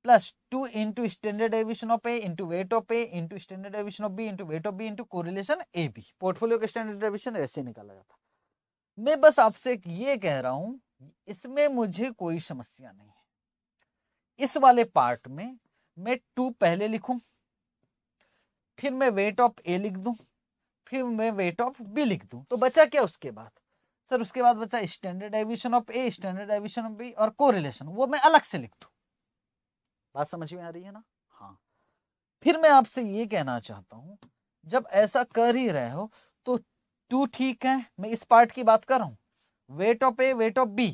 plus two into standard deviation of A into weight of A into standard deviation of B into weight of B into correlation A B portfolio का standard deviation ऐसे निकाला जाता मैं बस आपसे ये कह रहा हूं इसमें मुझे कोई समस्या नहीं है इस वाले पार्ट में मैं टू पहले लिखूं फिर मैं वेट ऑफ ए लिख दूं फिर मैं वेट ऑफ बी लिख दूं तो बचा क्या उसके बाद सर उसके बाद बचा standard deviation of A standard deviation of B और को वो मैं अलग से लिख दू बात समझ में आ रही है ना हाँ फिर मैं आपसे ये कहना चाहता हूं जब ऐसा कर ही रहे हो तो टू ठीक है मैं इस पार्ट की बात कर रहा हूं weight of A weight of B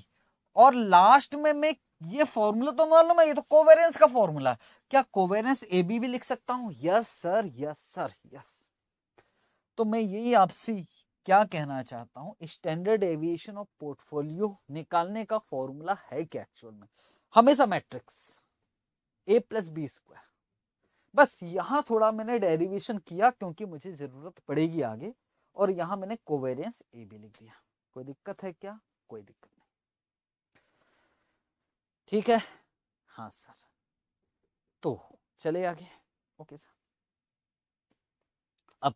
और लास्ट में मैं ये फॉर्मूला तो मालूम है ये तो कोवेरियंस का फॉर्मूला क्या कोवेरियंस ए बी भी लिख सकता हूं yes sir yes sir yes तो मैं यही आपसे क्या कहना चाहता हूं स्टैंडर्ड एविएशन ऑफ पोर्टफोलियो निकालने का फॉर्मूला है क्या एक्चुअल में हमेशा matrix A plus B square बस यहाँ थोड़ा मैंने डेरिवेशन किया क्योंकि मुझे जरूरत पड़ेगी आगे और यहां मैंने कोवेरियंस ए भी लिख दिया कोई दिक्कत है क्या कोई दिक्कत ठीक है हाँ सर तो चले आगे ओके सर अब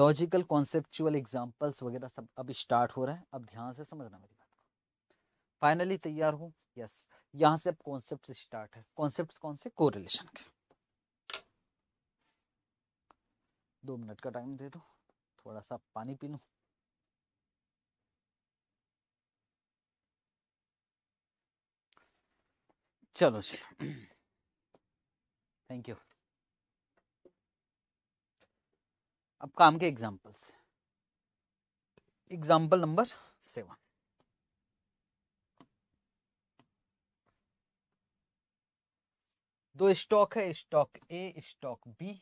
लॉजिकल कॉन्सेप्चुअल एग्जांपल्स वगैरह सब अब स्टार्ट हो रहा है अब ध्यान से समझना मेरी बात फाइनली तैयार हूँ यस यहाँ से अब कॉन्सेप्ट स्टार्ट है कॉन्सेप्ट कौन से कोरिलेशन के दो मिनट का टाइम दे दो थोड़ा सा पानी पी लूँ चलो थैंक यू अब काम के एग्जांपल्स एग्जांपल नंबर सेवन दो स्टॉक है स्टॉक ए स्टॉक बी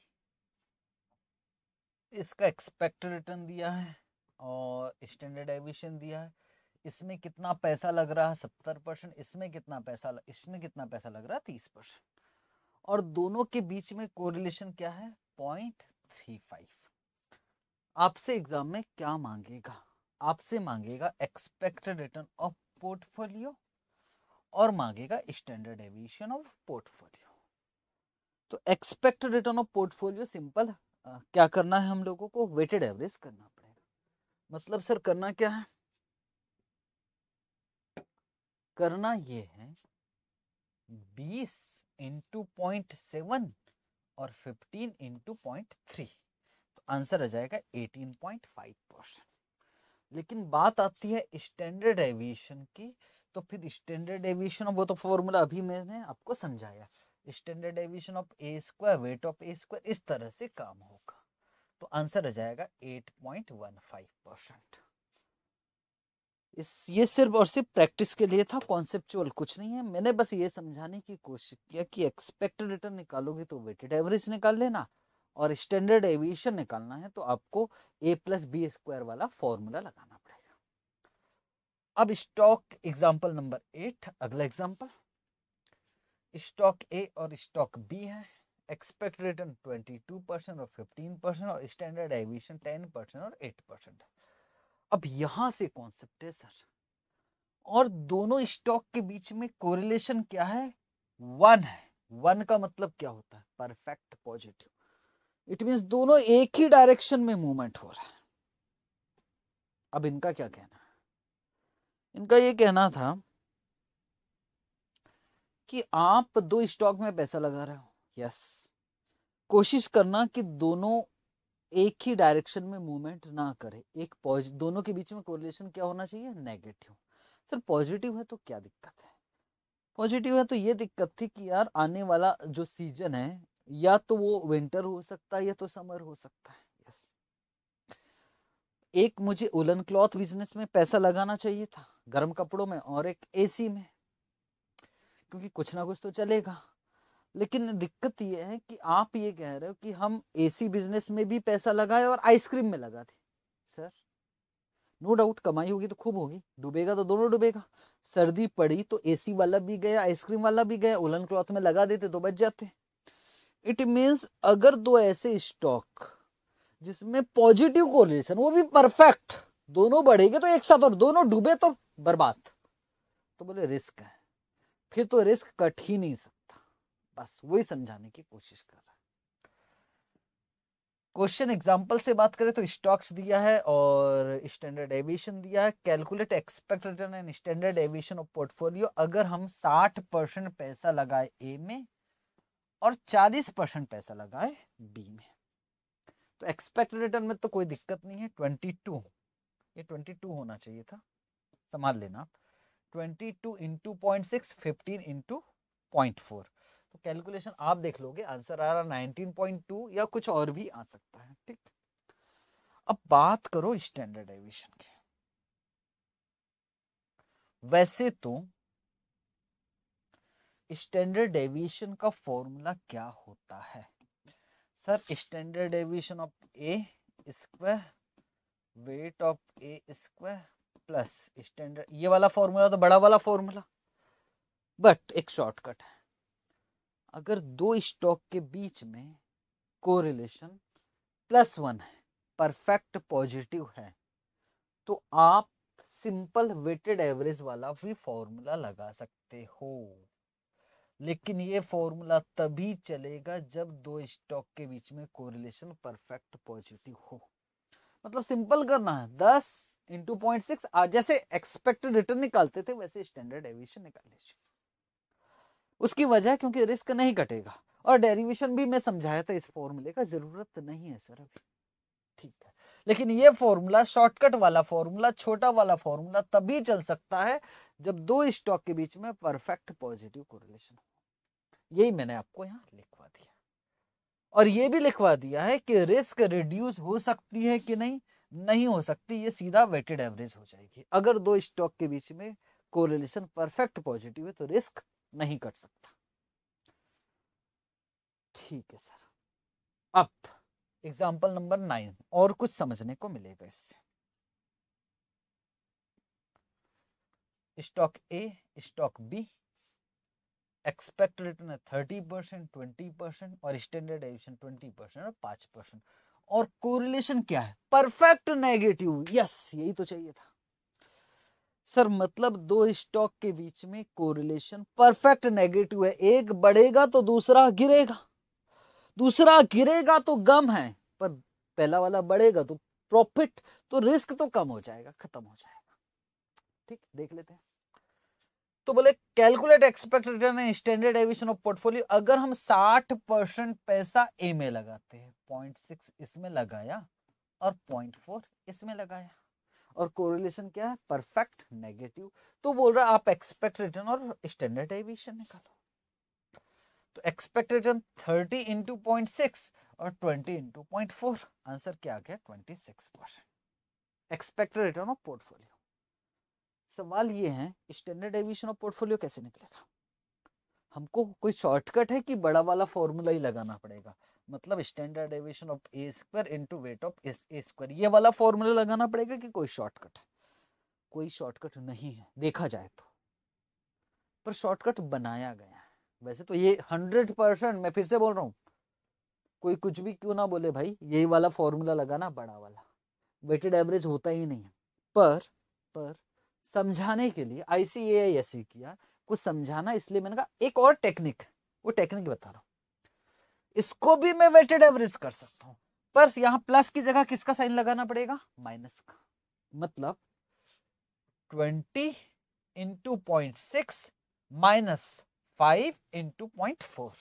इसका एक्सपेक्टेड रिटर्न दिया है और स्टैंडर्ड एविशन दिया है इसमें कितना पैसा लग रहा है सत्तर परसेंट इसमें कितना पैसा लग, इसमें कितना पैसा लग रहा है तीस परसेंट और दोनों के बीच में कोरिलेशन क्या है पॉइंट थ्री फाइव आपसे एग्जाम में क्या मांगेगा आपसे मांगेगा एक्सपेक्टेड रिटर्न ऑफ पोर्टफोलियो और मांगेगा स्टैंडर्ड एविएशन ऑफ पोर्टफोलियो तो expected return of portfolio simple क्या करना है हम लोगों को वेटेड एवरेज करना पड़ेगा मतलब सर करना क्या है करना ये है 20 इंटू पॉइंट सेवन और 15 इंटू पॉइंट थ्री तो आंसर आ जाएगा 18.5 परसेंट लेकिन बात आती है स्टैंडर्ड एविएशन की तो फिर स्टैंडर्ड एविएशन वो तो फॉर्मूला अभी मैंने आपको समझाया standard deviation of A square weight of A square इस तरह से काम होगा तो आंसर आ जाएगा 8.15 परसेंट इस ये सिर्फ और सिर्फ प्रैक्टिस के लिए था कॉन्सेप्चुअल कुछ नहीं है मैंने बस ये समझाने की कोशिश किया कि एक्सपेक्टेड रिटर्न निकालोगे तो वेटेड एवरेज निकाल लेना और स्टैंडर्ड एविएशन निकालना है तो आपको ए प्लस बी स्क्वायर वाला फॉर्मूला लगाना पड़ेगा अब स्टॉक एग्जाम्पल नंबर एट अगला एग्जाम्पल स्टॉक ए और स्टॉक बी है एक्सपेक्ट रिटर्न 22 परसेंट और फिफ्टीन परसेंट और स्टैंडर्ड एविएशन टेन परसेंट और एट परसेंट अब यहां से कॉन्सेप्ट है सर और दोनों स्टॉक के बीच में कोरिलेशन क्या है वन है वन का मतलब क्या होता है परफेक्ट पॉजिटिव इट मीन दोनों एक ही डायरेक्शन में मूवमेंट हो रहा है अब इनका क्या कहना है इनका ये कहना था कि आप दो स्टॉक में पैसा लगा रहे हो यस कोशिश करना कि दोनों एक ही डायरेक्शन में मूवमेंट ना करे एक दोनों के बीच में कोरिलेशन क्या होना चाहिए नेगेटिव सर पॉजिटिव है तो क्या दिक्कत है पॉजिटिव है तो ये दिक्कत थी कि यार आने वाला जो सीजन है या तो वो विंटर हो सकता है या तो समर हो सकता है यस एक मुझे उलन क्लॉथ बिजनेस में पैसा लगाना चाहिए था गर्म कपड़ों में और एक एसी में क्योंकि कुछ ना कुछ तो चलेगा लेकिन दिक्कत ये है कि आप ये कह रहे हो कि हम एसी बिजनेस में भी पैसा लगाए और आइसक्रीम में लगा थे सर नो डाउट कमाई होगी तो खूब होगी डूबेगा तो दोनों डूबेगा सर्दी पड़ी तो एसी वाला भी गया आइसक्रीम वाला भी गया उलन क्लॉथ में लगा देते तो बच जाते इट मीन्स अगर दो ऐसे स्टॉक जिसमें पॉजिटिव कोरिलेशन वो भी परफेक्ट दोनों बढ़ेगे तो एक साथ और दोनों डूबे तो बर्बाद तो बोले रिस्क है फिर तो रिस्क कट ही नहीं सकता बस वही समझाने की कोशिश कर रहा है क्वेश्चन एग्जांपल से बात करें तो स्टॉक्स दिया है और स्टैंडर्ड एविएशन दिया है calculate expect return and standard deviation of portfolio अगर हम 60 परसेंट पैसा लगाए ए में और 40 परसेंट पैसा लगाए बी में तो एक्सपेक्ट रिटर्न में तो कोई दिक्कत नहीं है 22 ये 22 होना चाहिए था संभाल लेना आप twenty two into point six fifteen into point four तो कैलकुलेशन आप देख लोगे आंसर आ रहा नाइनटीन पॉइंट टू या कुछ और भी आ सकता है ठीक अब बात करो स्टैंडर्ड एविएशन की वैसे तो स्टैंडर्ड डेविएशन का फॉर्मूला क्या होता है sir standard deviation of A square weight of A square plus standard ये वाला फॉर्मूला तो बड़ा वाला फॉर्मूला बट एक शॉर्टकट है अगर दो स्टॉक के बीच में कोरिलेशन प्लस वन है परफेक्ट पॉजिटिव है तो आप सिंपल वेटेड एवरेज वाला भी फॉर्मूला लगा सकते हो लेकिन ये फॉर्मूला तभी चलेगा जब दो स्टॉक के बीच में कोरिलेशन परफेक्ट पॉजिटिव हो मतलब सिंपल करना है दस इंटू पॉइंट सिक्स जैसे एक्सपेक्टेड रिटर्न निकालते थे वैसे स्टैंडर्ड एविएशन निकाल लीजिए उसकी वजह क्योंकि रिस्क नहीं कटेगा और डेरिवेशन भी मैं समझाया था इस फॉर्मूले का जरूरत नहीं है सर अभी ठीक है लेकिन ये फॉर्मूला शॉर्टकट वाला फॉर्मूला छोटा वाला फॉर्मूला तभी चल सकता है जब दो स्टॉक के बीच में परफेक्ट पॉजिटिव कोरिलेशन हो यही मैंने आपको यहाँ लिखवा दिया और ये भी लिखवा दिया है कि रिस्क रिड्यूस हो सकती है कि नहीं नहीं हो सकती ये सीधा वेटेड एवरेज हो जाएगी अगर दो स्टॉक के बीच में कोरिलेशन परफेक्ट पॉजिटिव है तो रिस्क नहीं कर सकता ठीक है सर अब एग्जाम्पल नंबर नाइन और कुछ समझने को मिलेगा इससे stock A stock B expect return है थर्टी परसेंट ट्वेंटी परसेंट और स्टैंडर्ड एविशन ट्वेंटी परसेंट और पांच परसेंट और कोरिलेशन क्या है परफेक्ट नेगेटिव यस यही तो चाहिए था सर मतलब दो स्टॉक के बीच में कोरिलेशन परफेक्ट नेगेटिव है एक बढ़ेगा तो दूसरा गिरेगा दूसरा गिरेगा तो गम है पर पहला वाला बढ़ेगा तो प्रॉफिट तो रिस्क तो कम हो जाएगा खत्म हो जाएगा ठीक देख लेते हैं तो बोले calculate expect return standard deviation of portfolio अगर हम 60 परसेंट पैसा ए में लगाते हैं पॉइंट सिक्स इसमें लगाया और पॉइंट फोर इसमें लगाया और कोरिलेशन क्या है परफेक्ट नेगेटिव तो बोल रहा है आप एक्सपेक्ट रिटर्न और स्टैंडर्ड एविएशन निकालो तो expect return 30 into point six और 20 इंटू पॉइंट फोर आंसर क्या आ गया 26 percent expect return of portfolio सवाल ये है स्टैंडर्ड एविएशन ऑफ पोर्टफोलियो कैसे निकलेगा हमको कोई शॉर्टकट है कि बड़ा वाला फॉर्मूला ही लगाना पड़ेगा मतलब standard deviation of A square into weight of A square ये वाला फॉर्मूला लगाना पड़ेगा कि कोई शॉर्टकट कोई शॉर्टकट नहीं है देखा जाए तो पर शॉर्टकट बनाया गया है वैसे तो ये हंड्रेड परसेंट मैं फिर से बोल रहा हूँ कोई कुछ भी क्यों ना बोले भाई यही वाला फॉर्मूला लगाना बड़ा वाला वेटेड एवरेज होता ही नहीं है पर पर समझाने के लिए आईसीए ऐसे किया कुछ समझाना इसलिए मैंने कहा एक और टेक्निक वो टेक्निक बता रहा हूँ इसको भी मैं वेटेड एवरेज कर सकता हूं पर यहां प्लस की जगह किसका साइन लगाना पड़ेगा माइनस का मतलब twenty into point six minus five into point four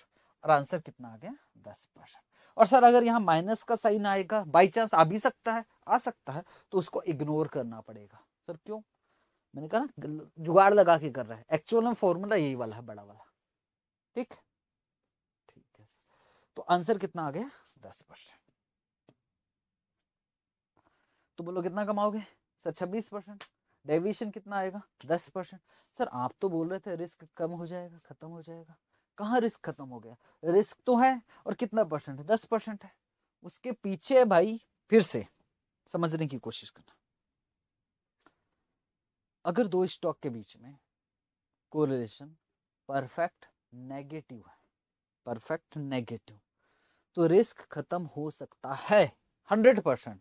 और आंसर कितना आ गया दस परसेंट और सर अगर यहाँ माइनस का साइन आएगा बाई चांस आ भी सकता है आ सकता है तो उसको इग्नोर करना पड़ेगा सर क्यों मैंने कहा ना जुगाड़ लगा के कर रहा है एक्चुअल में फॉर्मूला यही वाला है बड़ा वाला ठीक है तो आंसर कितना आ गया दस परसेंट तो बोलो कितना कमाओगे सर छब्बीस परसेंट डेविएशन कितना आएगा दस परसेंट सर आप तो बोल रहे थे रिस्क कम हो जाएगा खत्म हो जाएगा कहाँ रिस्क खत्म हो गया रिस्क तो है और कितना परसेंट है दस परसेंट है उसके पीछे भाई फिर से समझने की कोशिश करना अगर दो स्टॉक के बीच में कोरिलेशन परफेक्ट नेगेटिव है परफेक्ट नेगेटिव तो रिस्क खत्म हो सकता है हंड्रेड परसेंट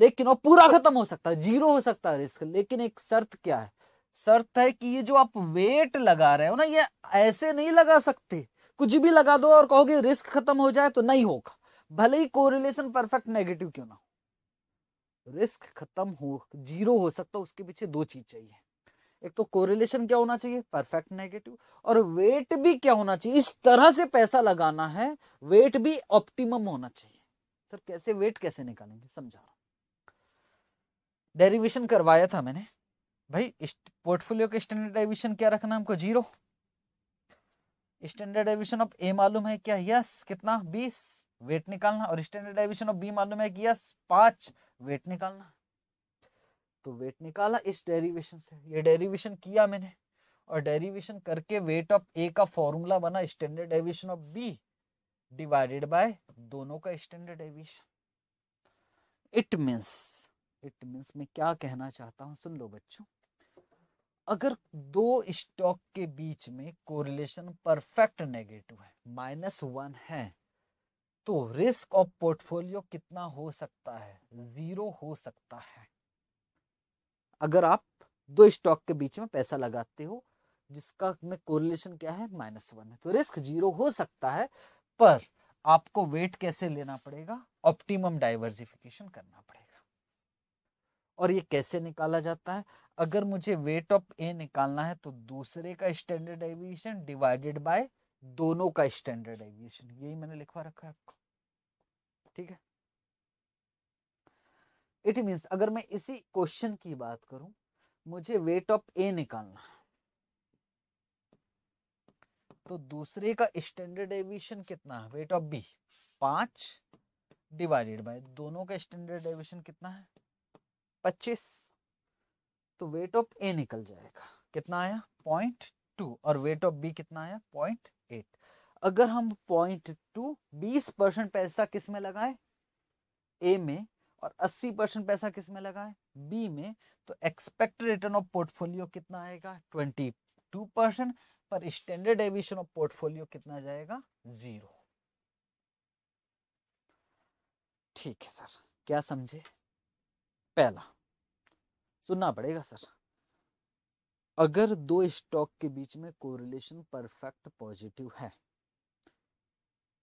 लेकिन और पूरा खत्म हो सकता है जीरो हो सकता है रिस्क लेकिन एक शर्त क्या है शर्त है कि ये जो आप वेट लगा रहे हो ना ये ऐसे नहीं लगा सकते कुछ भी लगा दो और कहोगे रिस्क खत्म हो जाए तो नहीं होगा भले ही कोरिलेशन परफेक्ट नेगेटिव क्यों ना हो रिस्क खत्म हो जीरो हो सकता है उसके पीछे दो चीज चाहिए एक तो कोरिलेशन क्या होना चाहिए परफेक्ट नेगेटिव और वेट भी क्या होना चाहिए इस तरह से पैसा लगाना है वेट भी ऑप्टिमम होना चाहिए सर कैसे वेट कैसे निकालेंगे समझा रहा डेरिवेशन करवाया था मैंने भाई पोर्टफोलियो के स्टैंडर्ड स्टैंडर्डाइजेशन क्या रखना हमको zero standard standardization of A मालूम है क्या यस कितना बीस वेट निकालना और स्टैंडर्ड स्टैंडर्डाइजेशन ऑफ बी मालूम है कि यस पांच वेट निकालना तो वेट निकाला इस डेरिवेशन से ये डेरिवेशन किया मैंने और डेरिवेशन करके वेट ऑफ ए का फॉर्मूला बना standard deviation of B divided by दोनों का standard deviation it means it means मैं क्या कहना चाहता हूँ सुन लो बच्चों अगर दो स्टॉक के बीच में कोरिलेशन परफेक्ट नेगेटिव है माइनस वन है तो रिस्क ऑफ पोर्टफोलियो कितना हो सकता है जीरो हो सकता है अगर आप दो स्टॉक के बीच में पैसा लगाते हो जिसका में कोरिलेशन क्या है माइनस वन है तो रिस्क जीरो हो सकता है पर आपको वेट कैसे लेना पड़ेगा ऑप्टिमम डाइवर्सिफिकेशन करना पड़ेगा और ये कैसे निकाला जाता है अगर मुझे वेट ऑफ ए निकालना है तो दूसरे का स्टैंडर्ड एविएशन डिवाइडेड बाय दोनों का स्टैंडर्ड एविएशन यही मैंने लिखवा रखा है आपको ठीक है इट मीन्स अगर मैं इसी क्वेश्चन की बात करूं मुझे वेट ऑफ ए निकालना तो दूसरे का स्टैंडर्ड एविएशन कितना है वेट ऑफ बी पांच डिवाइडेड बाय दोनों का स्टैंडर्ड एविएशन कितना है पच्चीस तो वेट ऑफ ए निकल जाएगा कितना आया पॉइंट टू और वेट ऑफ बी कितना आया पॉइंट एट अगर हम पॉइंट टू बीस परसेंट पैसा किस में लगाए ए में और 80 परसेंट पैसा किस में लगाए बी में तो एक्सपेक्टेड रिटर्न ऑफ पोर्टफोलियो कितना आएगा 22 परसेंट पर स्टैंडर्ड एविशन ऑफ पोर्टफोलियो कितना जाएगा जीरो ठीक है सर क्या समझे पहला सुनना पड़ेगा सर अगर दो स्टॉक के बीच में कोरिलेशन परफेक्ट पॉजिटिव है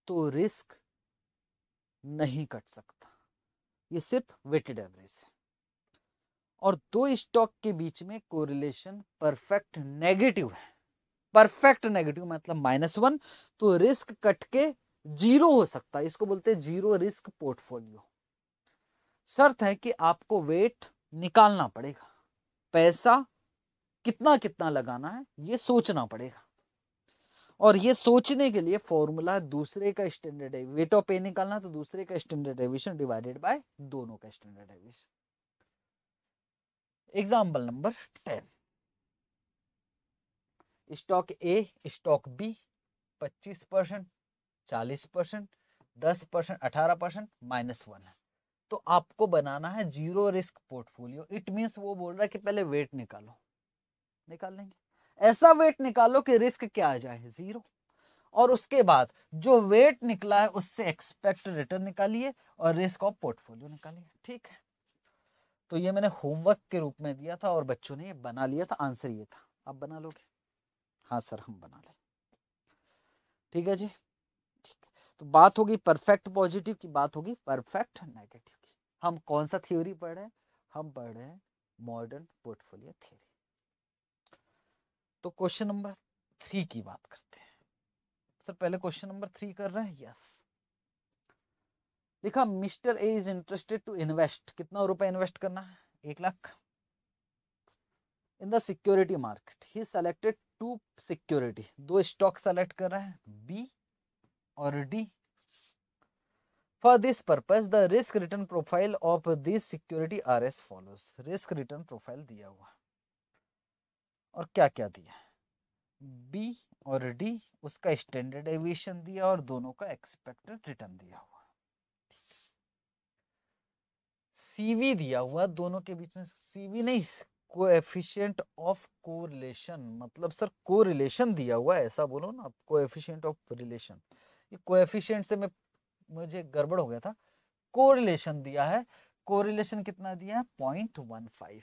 तो रिस्क नहीं कट सकता ये सिर्फ वेटेड एवरेज है और दो स्टॉक के बीच में कोरिलेशन परफेक्ट नेगेटिव है परफेक्ट नेगेटिव मतलब माइनस वन तो रिस्क कट के जीरो हो सकता है इसको बोलते हैं जीरो रिस्क पोर्टफोलियो शर्त है कि आपको वेट निकालना पड़ेगा पैसा कितना कितना लगाना है ये सोचना पड़ेगा और ये सोचने के लिए फॉर्मूला दूसरे का स्टैंडर्ड वेट ऑफ ए निकालना तो दूसरे का स्टैंडर्ड एविशन डिवाइडेड बाय दोनों का standard deviation example number ten stock A stock B पच्चीस परसेंट चालीस परसेंट दस परसेंट अठारह परसेंट माइनस वन है तो आपको बनाना है zero risk portfolio it means वो बोल रहा है कि पहले वेट निकालो निकाल लेंगे ऐसा वेट निकालो कि रिस्क क्या आ जाए जीरो और उसके बाद जो वेट निकला है उससे एक्सपेक्ट रिटर्न निकालिए और रिस्क ऑफ पोर्टफोलियो निकालिए ठीक है तो ये मैंने होमवर्क के रूप में दिया था और बच्चों ने ये बना लिया था आंसर ये था आप बना लोगे हाँ सर हम बना लें ठीक है जी ठीक है तो बात होगी परफेक्ट पॉजिटिव की बात होगी परफेक्ट नेगेटिव की हम कौन सा थ्योरी पढ़ रहे हैं हम पढ़ रहे हैं मॉडर्न पोर्टफोलियो थ्योरी तो क्वेश्चन नंबर थ्री की बात करते हैं सर पहले क्वेश्चन नंबर थ्री कर रहे हैं यस लिखा mister A is interested to invest कितना रुपए इन्वेस्ट करना है एक lakh in the security market he selected two security दो स्टॉक सेलेक्ट कर रहे हैं बी और D for this purpose the risk return profile of this security are as follows risk return profile दिया हुआ और क्या क्या दिया बी और डी उसका स्टैंडर्ड एविएशन दिया और दोनों का एक्सपेक्टेड रिटर्न दिया हुआ सीवी दिया हुआ दोनों के बीच में सीवी नहीं एफिशियंट ऑफ कोरिलेशन मतलब सर रिलेशन दिया हुआ ऐसा बोलो ना एफिशियंट ऑफ रिलेशन ये कोएफिशिएंट से मैं मुझे गड़बड़ हो गया था रिलेशन दिया है रिलेशन कितना दिया है पॉइंट वन फाइव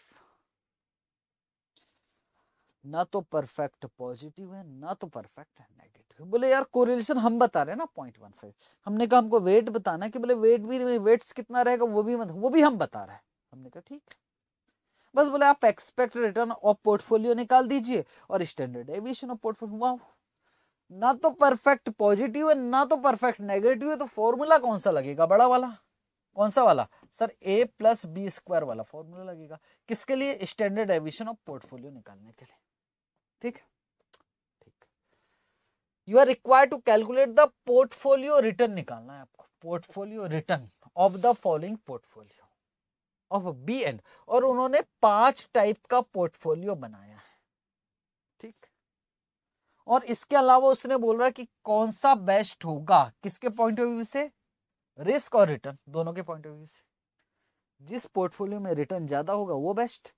ना तो परफेक्ट पॉजिटिव है ना तो परफेक्ट है नेगेटिव बोले यार कोरिलेशन हम बता रहे हैं ना पॉइंट वन फाइव हमने कहा हमको वेट बताना कि बोले वेट भी वेट्स कितना रहेगा वो भी मत वो भी हम बता रहे हैं हमने कहा ठीक है बस बोले आप एक्सपेक्ट रिटर्न ऑफ पोर्टफोलियो निकाल दीजिए और स्टैंडर्ड एविएशन ऑफ पोर्टफोलियो वाह ना तो परफेक्ट पॉजिटिव है ना तो परफेक्ट नेगेटिव है तो फॉर्मूला कौन सा लगेगा बड़ा वाला कौन सा वाला sir A plus B square वाला फॉर्मूला लगेगा किसके लिए स्टैंडर्ड एविएशन ऑफ पोर्टफोलियो निकालने के लिए ठीक ठीक you are required to calculate the portfolio return निकालना है आपको portfolio return of the following portfolio of B and और उन्होंने पांच टाइप का पोर्टफोलियो बनाया है ठीक और इसके अलावा उसने बोल रहा है कि कौन सा बेस्ट होगा किसके पॉइंट ऑफ व्यू से रिस्क और रिटर्न दोनों के पॉइंट ऑफ व्यू से जिस पोर्टफोलियो में रिटर्न ज्यादा होगा वो बेस्ट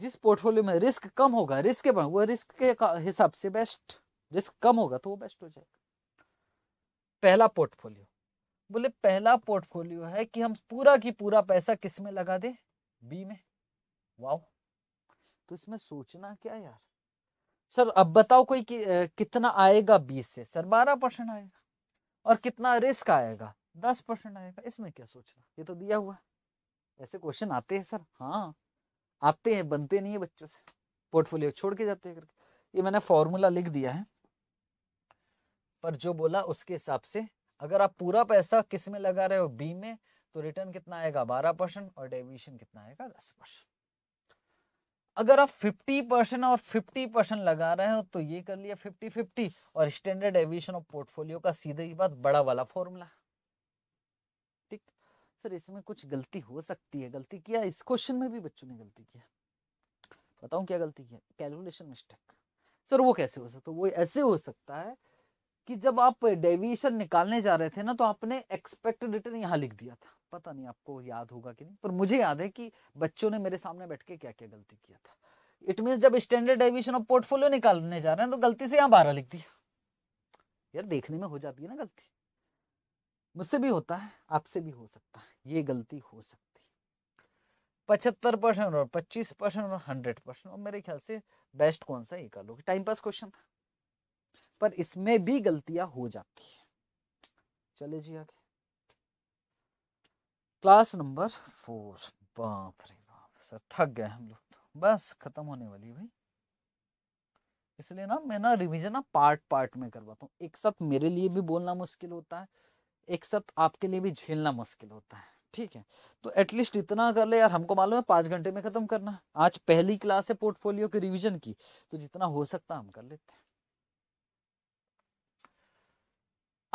जिस पोर्टफोलियो में रिस्क कम होगा रिस्क के वो रिस्क के हिसाब से बेस्ट रिस्क कम होगा तो वो बेस्ट हो जाएगा पहला पोर्टफोलियो बोले पहला पोर्टफोलियो है कि हम पूरा की पूरा पैसा किस में लगा दे बी में वाओ तो इसमें सोचना क्या यार सर अब बताओ कोई कि, कितना आएगा बी से सर बारह परसेंट आएगा और कितना रिस्क आएगा दस परसेंट आएगा इसमें क्या सोचना ये तो दिया हुआ ऐसे क्वेश्चन आते हैं सर हाँ आते हैं बनते नहीं है बच्चों से पोर्टफोलियो छोड़ के जाते हैं करके ये मैंने फॉर्मूला लिख दिया है पर जो बोला उसके हिसाब से अगर आप पूरा पैसा किस में लगा रहे हो बी में तो रिटर्न कितना आएगा बारह परसेंट और डेविएशन कितना आएगा दस परसेंट अगर आप फिफ्टी परसेंट और फिफ्टी परसेंट लगा रहे हो तो ये कर लिया फिफ्टी फिफ्टी और स्टैंडर्ड एविएशन ऑफ पोर्टफोलियो का सीधे ही बात बड़ा वाला फॉर्मूला सर इसमें कुछ गलती हो सकती है गलती किया इस क्वेश्चन में भी बच्चों ने गलती किया बताऊ क्या गलती किया कैलकुलेशन मिस्टेक सर वो कैसे हो सकता है तो वो ऐसे हो सकता है कि जब आप डेविएशन निकालने जा रहे थे ना तो आपने एक्सपेक्टेड रिटर्न यहाँ लिख दिया था पता नहीं आपको याद होगा कि नहीं पर मुझे याद है कि बच्चों ने मेरे सामने बैठ के क्या क्या गलती किया था इट मीन जब स्टैंडर्ड डेविएशन ऑफ पोर्टफोलियो निकालने जा रहे हैं तो गलती से यहाँ बारह लिख दिया यार देखने में हो जाती है ना गलती मुझसे भी होता है आपसे भी हो सकता है ये गलती हो सकती है पचहत्तर परसेंट और पच्चीस परसेंट और हंड्रेड परसेंट और मेरे ख्याल से बेस्ट कौन सा ये कर लो टाइम पास क्वेश्चन था पर इसमें भी गलतियां हो जाती है चले जी आगे क्लास नंबर फोर बाप रे बाप सर थक गए हम लोग तो बस खत्म होने वाली भाई इसलिए ना मैं ना रिवीजन ना पार्ट पार्ट में करवाता हूँ एक साथ मेरे लिए भी बोलना मुश्किल होता है एक साथ आपके लिए भी झेलना मुश्किल होता है ठीक है तो एटलीस्ट इतना कर ले यार हमको मालूम है पांच घंटे में ख़त्म करना आज पहली क्लास है पोर्टफोलियो के रिवीजन की तो जितना हो सकता हम कर लेते हैं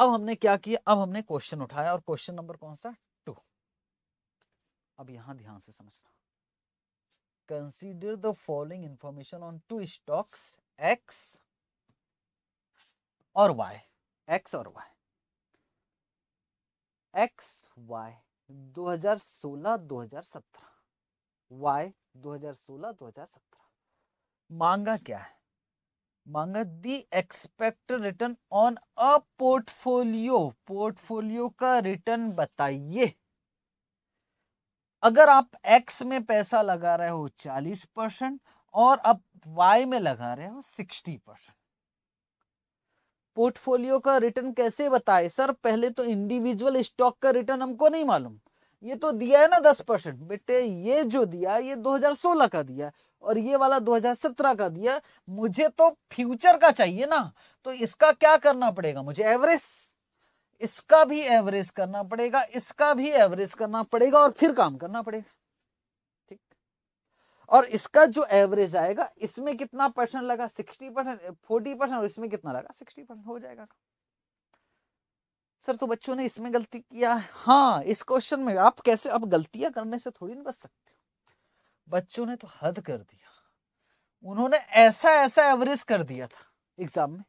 अब हमने क्या किया अब हमने क्वेश्चन उठाया और क्वेश्चन नंबर कौन सा टू अब यहां ध्यान से समझना consider the following information on two stocks X और वाई एक्स और वाई एक्स वाई 2016-2017 वाई 2016-2017 मांगा क्या है मांगा the expect return on a portfolio portfolio का रिटर्न बताइए अगर आप एक्स में पैसा लगा रहे हो 40 परसेंट और आप वाई में लगा रहे हो 60 परसेंट पोर्टफोलियो का रिटर्न कैसे बताए सर पहले तो इंडिविजुअल स्टॉक का रिटर्न हमको नहीं मालूम ये तो दिया है ना दस परसेंट बेटे ये जो दिया ये 2016 का दिया और ये वाला 2017 का दिया मुझे तो फ्यूचर का चाहिए ना तो इसका क्या करना पड़ेगा मुझे एवरेज इसका भी एवरेज करना पड़ेगा इसका भी एवरेज करना पड़ेगा और फिर काम करना पड़ेगा और इसका जो एवरेज आएगा इसमें कितना परसेंट लगा सिक्सटी परसेंट फोर्टी परसेंट और इसमें कितना लगा सिक्सटी परसेंट हो जाएगा सर तो बच्चों ने इसमें गलती किया हाँ इस क्वेश्चन में आप कैसे आप गलतियां करने से थोड़ी ना बच सकते हो बच्चों ने तो हद कर दिया उन्होंने ऐसा ऐसा एवरेज कर दिया था एग्जाम में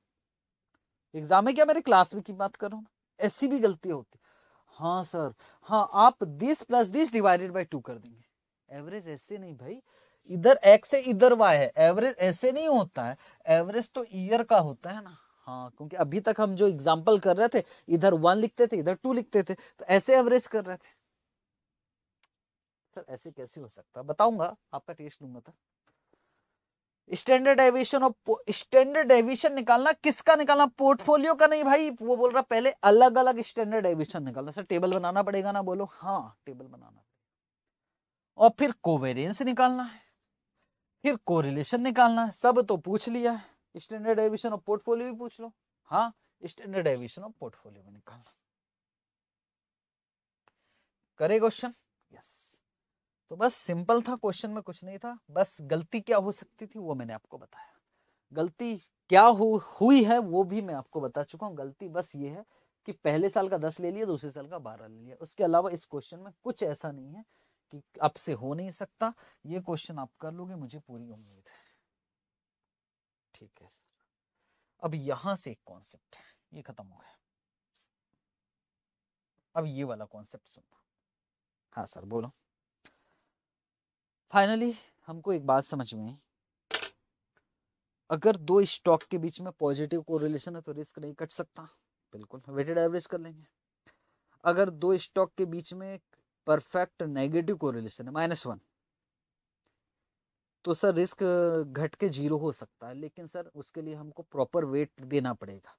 एग्जाम में क्या मेरे क्लास में की बात कर ऐसी भी गलती होती हाँ सर हाँ आप this plus this divided by two कर देंगे एवरेज ऐसे नहीं भाई इधर एक्स से इधर वाई है एवरेज ऐसे नहीं होता है एवरेज तो ईयर का होता है ना हाँ क्योंकि अभी तक हम जो एग्जाम्पल कर रहे थे इधर वन लिखते थे इधर टू लिखते थे तो ऐसे एवरेज कर रहे थे सर ऐसे कैसे हो सकता है बताऊंगा आपका टेस्ट लूंगा था स्टैंडर्ड एविएशन और स्टैंडर्ड एविएशन निकालना किसका निकालना पोर्टफोलियो का नहीं भाई वो बोल रहा पहले अलग अलग स्टैंडर्ड एविएशन निकालना सर टेबल बनाना पड़ेगा ना बोलो हाँ टेबल बनाना और फिर कोवेरियंस निकालना है फिर कोरिलेशन निकालना सब तो पूछ लिया है स्टैंडर्ड एविशन ऑफ पोर्टफोलियो भी पूछ लो हाँ स्टैंडर्ड एविशन ऑफ पोर्टफोलियो भी निकालना करे क्वेश्चन यस तो बस सिंपल था क्वेश्चन में कुछ नहीं था बस गलती क्या हो सकती थी वो मैंने आपको बताया गलती क्या हु, हुई है वो भी मैं आपको बता चुका हूँ गलती बस ये है कि पहले साल का दस ले लिया दूसरे साल का बारह ले लिया उसके अलावा इस क्वेश्चन में कुछ ऐसा नहीं है कि अब से हो नहीं सकता ये क्वेश्चन आप कर लोगे मुझे पूरी उम्मीद है ठीक है सर अब यहां से एक कॉन्सेप्ट है ये खत्म हो गया अब ये वाला कॉन्सेप्ट सुनना हाँ सर बोलो फाइनली हमको एक बात समझ में अगर दो स्टॉक के बीच में पॉजिटिव कोरिलेशन है तो रिस्क नहीं कट सकता बिल्कुल वेटेड एवरेज कर लेंगे अगर दो स्टॉक के बीच में परफेक्ट नेगेटिव कोरिलेशन है माइनस वन तो सर रिस्क घट के जीरो हो सकता है लेकिन सर उसके लिए हमको प्रॉपर वेट देना पड़ेगा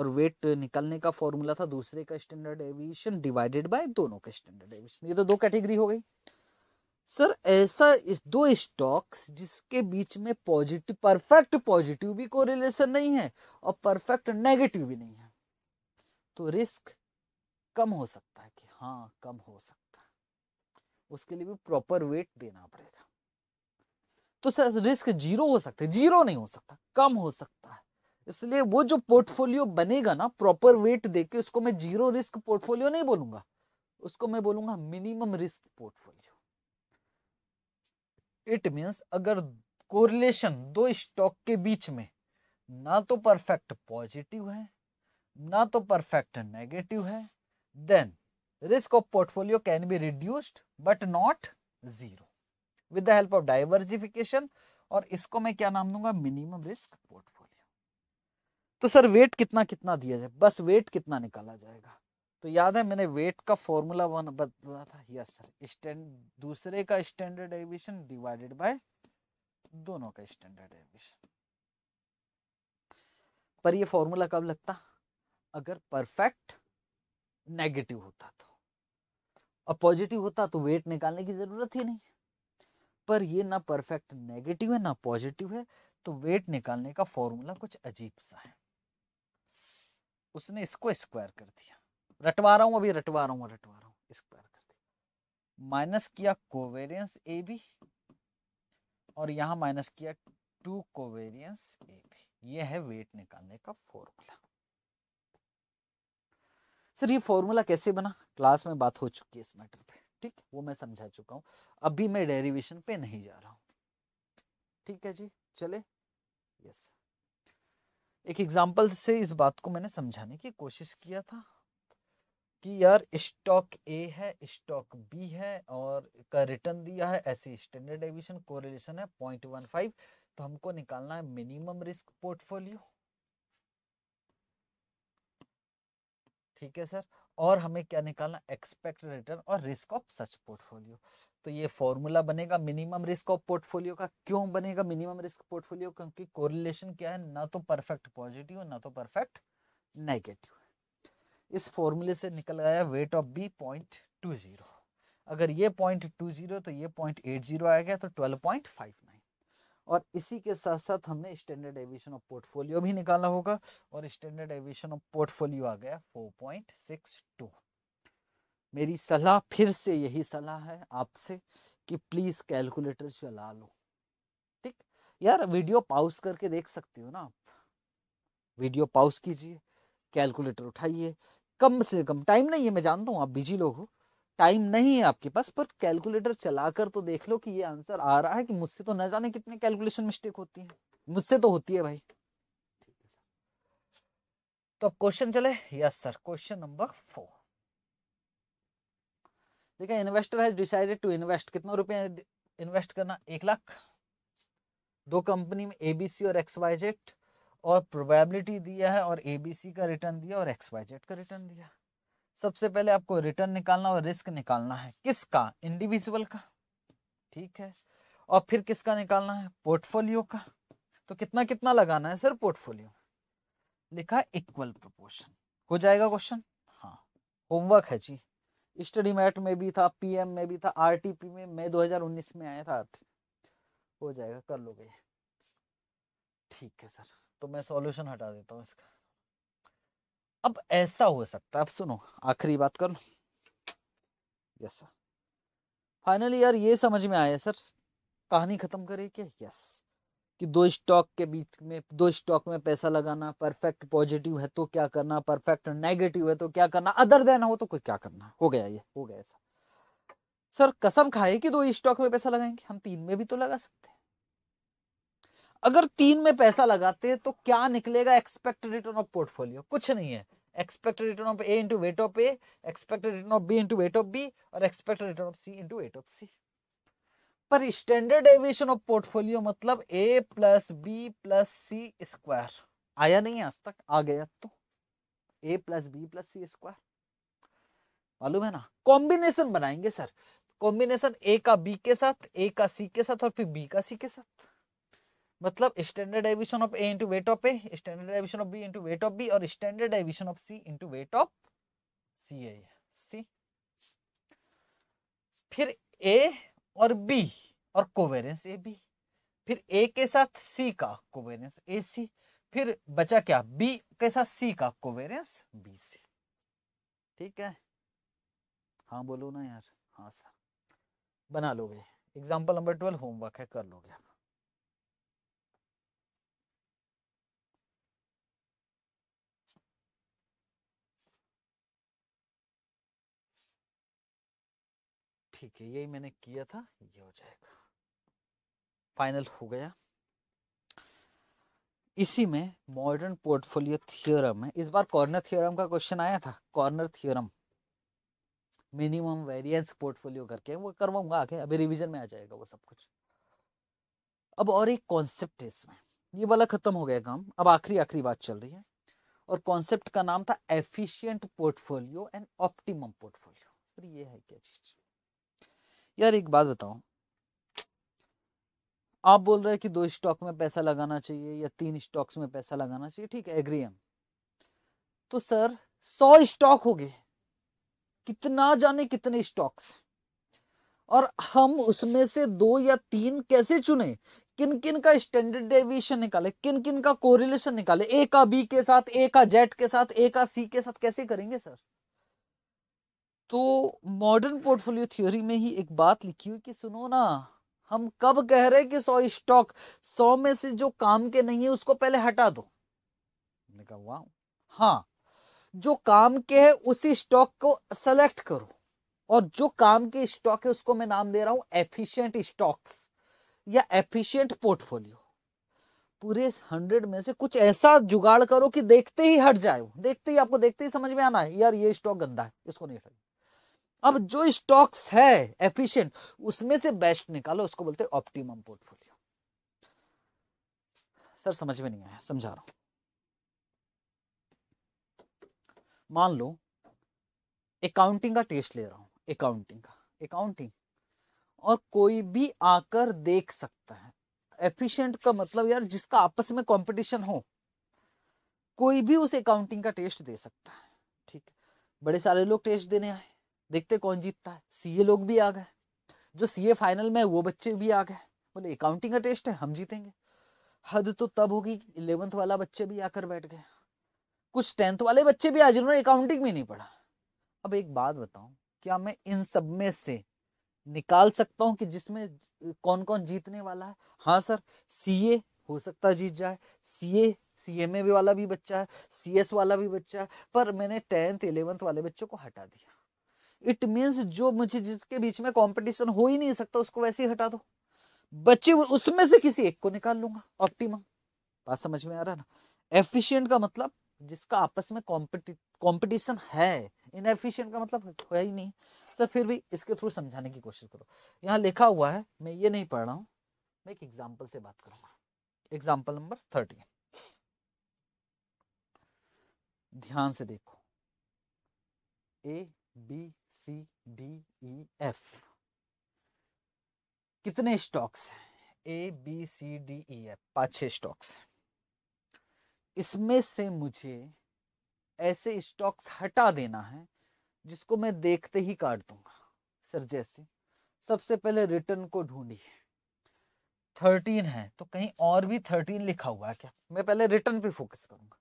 और वेट निकलने का फॉर्मूला था दूसरे का स्टैंडर्ड एविएशन डिवाइडेड बाय दोनों का स्टैंडर्ड एविएशन ये तो दो कैटेगरी हो गई सर ऐसा इस दो स्टॉक्स जिसके बीच में पॉजिटिव परफेक्ट पॉजिटिव भी कोरिलेशन नहीं है और परफेक्ट नेगेटिव भी नहीं है तो रिस्क कम हो सकता है कि हाँ कम हो सकता उसके लिए भी प्रॉपर वेट देना पड़ेगा तो सर रिस्क जीरो हो सकते जीरो नहीं हो सकता कम हो सकता है इसलिए वो जो पोर्टफोलियो बनेगा ना प्रॉपर वेट देके उसको मैं जीरो रिस्क पोर्टफोलियो नहीं बोलूंगा उसको मैं बोलूंगा minimum risk portfolio it means अगर कोरिलेशन दो स्टॉक के बीच में ना तो परफेक्ट पॉजिटिव है ना तो परफेक्ट नेगेटिव है then risk of portfolio can be reduced but not zero with the help of diversification और इसको मैं क्या नाम दूंगा मिनिमम रिस्क पोर्टफोलियो तो सर वेट कितना कितना दिया जाए बस वेट कितना निकाला जाएगा तो याद है मैंने वेट का फॉर्मूला वन बताया था यस सर स्टैंड दूसरे का स्टैंडर्ड एविशन डिवाइडेड बाय दोनों का स्टैंडर्ड एविशन पर ये फॉर्मूला कब लगता अगर परफेक्ट नेगेटिव होता तो और पॉजिटिव होता तो वेट निकालने की ज़रूरत ही नहीं पर ये ना परफेक्ट नेगेटिव है ना पॉजिटिव है तो वेट निकालने का फॉर्मूला कुछ अजीब सा है उसने इसको स्क्वायर कर दिया रटवा रहा हूं अभी रटवा रहा हूं रटवा रहा हूं स्क्वायर कर दिया माइनस किया कोवेरियंस ए बी और यहां माइनस किया टू कोवेरियंस ए बी ये है वेट निकालने का फॉर्मूला सर ये फॉर्मूला कैसे बना क्लास में बात हो चुकी है इस मैटर पे ठीक वो मैं समझा चुका हूँ अभी मैं डेरिवेशन पे नहीं जा रहा हूँ ठीक है जी चले यस एक एग्जाम्पल से इस बात को मैंने समझाने की कोशिश किया था कि यार स्टॉक ए है स्टॉक बी है और का रिटर्न दिया है ऐसे स्टैंडर्ड डेविशन कोरिलेशन है पॉइंट वन फाइव तो हमको निकालना है मिनिमम रिस्क पोर्टफोलियो ठीक है सर और हमें क्या निकालना एक्सपेक्ट रिटर्न और रिस्क ऑफ सच पोर्टफोलियो तो ये फॉर्मूला बनेगा मिनिमम रिस्क ऑफ पोर्टफोलियो का क्यों बनेगा मिनिमम रिस्क पोर्टफोलियो क्योंकि कोरिलेशन क्या है ना तो परफेक्ट पॉजिटिव ना तो परफेक्ट नेगेटिव इस फॉर्मूले से निकल आया weight of B point two zero अगर ये पॉइंट टू जीरो तो ये पॉइंट एट जीरो तो ट्वेल्व पॉइंट फाइव और इसी के साथ साथ हमने स्टैंडर्ड एविएशन ऑफ पोर्टफोलियो भी निकाला होगा और स्टैंडर्ड एविएशन ऑफ पोर्टफोलियो आ गया 4.62 मेरी सलाह फिर से यही सलाह है आपसे कि प्लीज कैलकुलेटर चला लो ठीक यार वीडियो पाउस करके देख सकते हो ना आप वीडियो पाउस कीजिए कैलकुलेटर उठाइए कम से कम टाइम नहीं है मैं जानता हूँ आप बिजी लोग हो टाइम नहीं है आपके पास पर कैलकुलेटर चलाकर तो देख लो कि ये आंसर आ रहा है कि मुझसे तो न जाने कितने कैलकुलेशन मिस्टेक होती है मुझसे तो होती है भाई तो अब क्वेश्चन चले yes sir question number four देखिए investor has decided to invest कितना रुपए इन्वेस्ट करना एक लाख दो कंपनी में एबीसी और एक्स वाई जेड और प्रोबेबिलिटी दिया है और एबीसी का रिटर्न दिया और एक्स वाई जेड का रिटर्न दिया सबसे पहले आपको रिटर्न निकालना और रिस्क निकालना है किसका इंडिविजुअल का ठीक है और फिर किसका निकालना है पोर्टफोलियो का तो कितना कितना लगाना है सर पोर्टफोलियो लिखा इक्वल प्रोपोर्शन हो जाएगा क्वेश्चन हाँ होमवर्क है जी स्टडी मैट में भी था पीएम में भी था आरटीपी में मई 2019 में आया था हो जाएगा कर लोगे ठीक है सर तो मैं सॉल्यूशन हटा देता हूँ इसका अब ऐसा हो सकता है अब सुनो आखिरी बात कर लो यस सर फाइनली यार ये समझ में आया सर कहानी खत्म करे क्या यस कि दो स्टॉक के बीच में दो स्टॉक में पैसा लगाना परफेक्ट पॉजिटिव है तो क्या करना परफेक्ट नेगेटिव है तो क्या करना अदर देन हो तो कोई क्या करना हो गया ये हो गया ऐसा सर कसम खाए कि दो स्टॉक में पैसा लगाएंगे हम तीन में भी तो लगा सकते हैं अगर तीन में पैसा लगाते हैं तो क्या निकलेगा एक्सपेक्टेड रिटर्न ऑफ पोर्टफोलियो कुछ नहीं है expected return of A into weight of A expected return of B into weight of B और expected return of C into weight of C पर स्टैंडर्ड एविएशन ऑफ पोर्टफोलियो मतलब A plus B plus C square आया नहीं आज तक आ गया तो A plus B plus C square मालूम है ना कॉम्बिनेशन बनाएंगे सर कॉम्बिनेशन ए का बी के साथ ए का सी के साथ और फिर बी का सी के साथ मतलब standard deviation of A into weight of A standard deviation of B into weight of B और standard deviation of C into weight of C है सी फिर ए और बी और कोवेरेंस ए बी फिर ए के साथ सी का कोवेरेंस ए सी फिर बचा क्या बी के साथ सी का कोवेरेंस बी सी ठीक है हाँ बोलो ना यार हाँ सर बना लोगे एग्जाम्पल नंबर ट्वेल्व होमवर्क है कर लोगे आप ठीक है यही मैंने किया था ये हो जाएगा फाइनल हो गया इसी में मॉडर्न पोर्टफोलियो थियोरम है इस बार कॉर्नर थियोरम का क्वेश्चन आया था corner theorem minimum variance portfolio करके वो करवाऊंगा आगे अभी रिवीजन में आ जाएगा वो सब कुछ अब और एक कॉन्सेप्ट है इसमें ये वाला खत्म हो गया काम अब आखिरी आखिरी बात चल रही है और कॉन्सेप्ट का नाम था efficient portfolio and optimum portfolio sir ये है क्या चीज़ यार एक बात बताओ आप बोल रहे हैं कि दो स्टॉक में पैसा लगाना चाहिए या तीन स्टॉक्स में पैसा लगाना चाहिए ठीक है एग्री हम तो सर सौ स्टॉक हो गए कितना जाने कितने स्टॉक्स और हम उसमें से दो या तीन कैसे चुने किन किन का स्टैंडर्ड डेविएशन निकाले किन किन का कोरिलेशन निकाले ए का बी के साथ ए का जेड के साथ ए का सी के साथ कैसे करेंगे सर तो मॉडर्न पोर्टफोलियो थ्योरी में ही एक बात लिखी हुई कि सुनो ना हम कब कह रहे कि सौ स्टॉक सौ में से जो काम के नहीं है उसको पहले हटा दो मैंने कहा वाह हाँ जो काम के है उसी स्टॉक को सेलेक्ट करो और जो काम के स्टॉक है उसको मैं नाम दे रहा हूं एफिशिएंट स्टॉक्स या एफिशिएंट पोर्टफोलियो पूरे हंड्रेड में से कुछ ऐसा जुगाड़ करो कि देखते ही हट जाए देखते ही आपको देखते ही समझ में आना है यार ये स्टॉक गंदा है इसको नहीं हटा अब जो स्टॉक्स है एफिशिएंट उसमें से बेस्ट निकालो उसको बोलते हैं ऑप्टिमम पोर्टफोलियो सर समझ में नहीं आया समझा रहा हूं मान लो अकाउंटिंग का टेस्ट ले रहा हूं अकाउंटिंग का अकाउंटिंग और कोई भी आकर देख सकता है एफिशिएंट का मतलब यार जिसका आपस में कंपटीशन हो कोई भी उस अकाउंटिंग का टेस्ट दे सकता है ठीक बड़े सारे लोग टेस्ट देने आए देखते कौन जीतता है सी लोग भी आ गए जो सी फाइनल में वो बच्चे भी आ गए बोले अकाउंटिंग का टेस्ट है हम जीतेंगे हद तो तब होगी इलेवंथ वाला बच्चे भी आकर बैठ गए कुछ टेंथ वाले बच्चे भी आ जिन्होंने अकाउंटिंग में नहीं पढ़ा अब एक बात बताऊं क्या मैं इन सब में से निकाल सकता हूं कि जिसमें कौन कौन जीतने वाला है हाँ सर सीए हो सकता जीत जाए सीए सीएमए वाला भी बच्चा है सीएस वाला भी बच्चा है पर मैंने टेंथ इलेवंथ वाले बच्चों को हटा दिया इट मीन्स जो मुझे जिसके बीच में कंपटीशन हो ही नहीं सकता उसको वैसे ही हटा दो बच्चे उसमें से किसी एक को निकाल लूंगा ऑप्टिमम बात समझ में आ रहा है ना एफिशिएंट का मतलब जिसका आपस में कंपटीशन है इनएफिशिएंट का मतलब होया ही नहीं सर फिर भी इसके थ्रू समझाने की कोशिश करो यहाँ लिखा हुआ है मैं ये नहीं पढ़ रहा हूँ मैं एक एग्जाम्पल से बात करूंगा एग्जाम्पल नंबर थर्टीन ध्यान से देखो A B C D E F कितने stocks A B C D E F पाँच छह स्टॉक्स इसमें से मुझे ऐसे स्टॉक्स हटा देना है जिसको मैं देखते ही काट दूंगा सर जैसे सबसे पहले रिटर्न को ढूंढिए थर्टीन है तो कहीं और भी थर्टीन लिखा हुआ है क्या मैं पहले रिटर्न पे फोकस करूंगा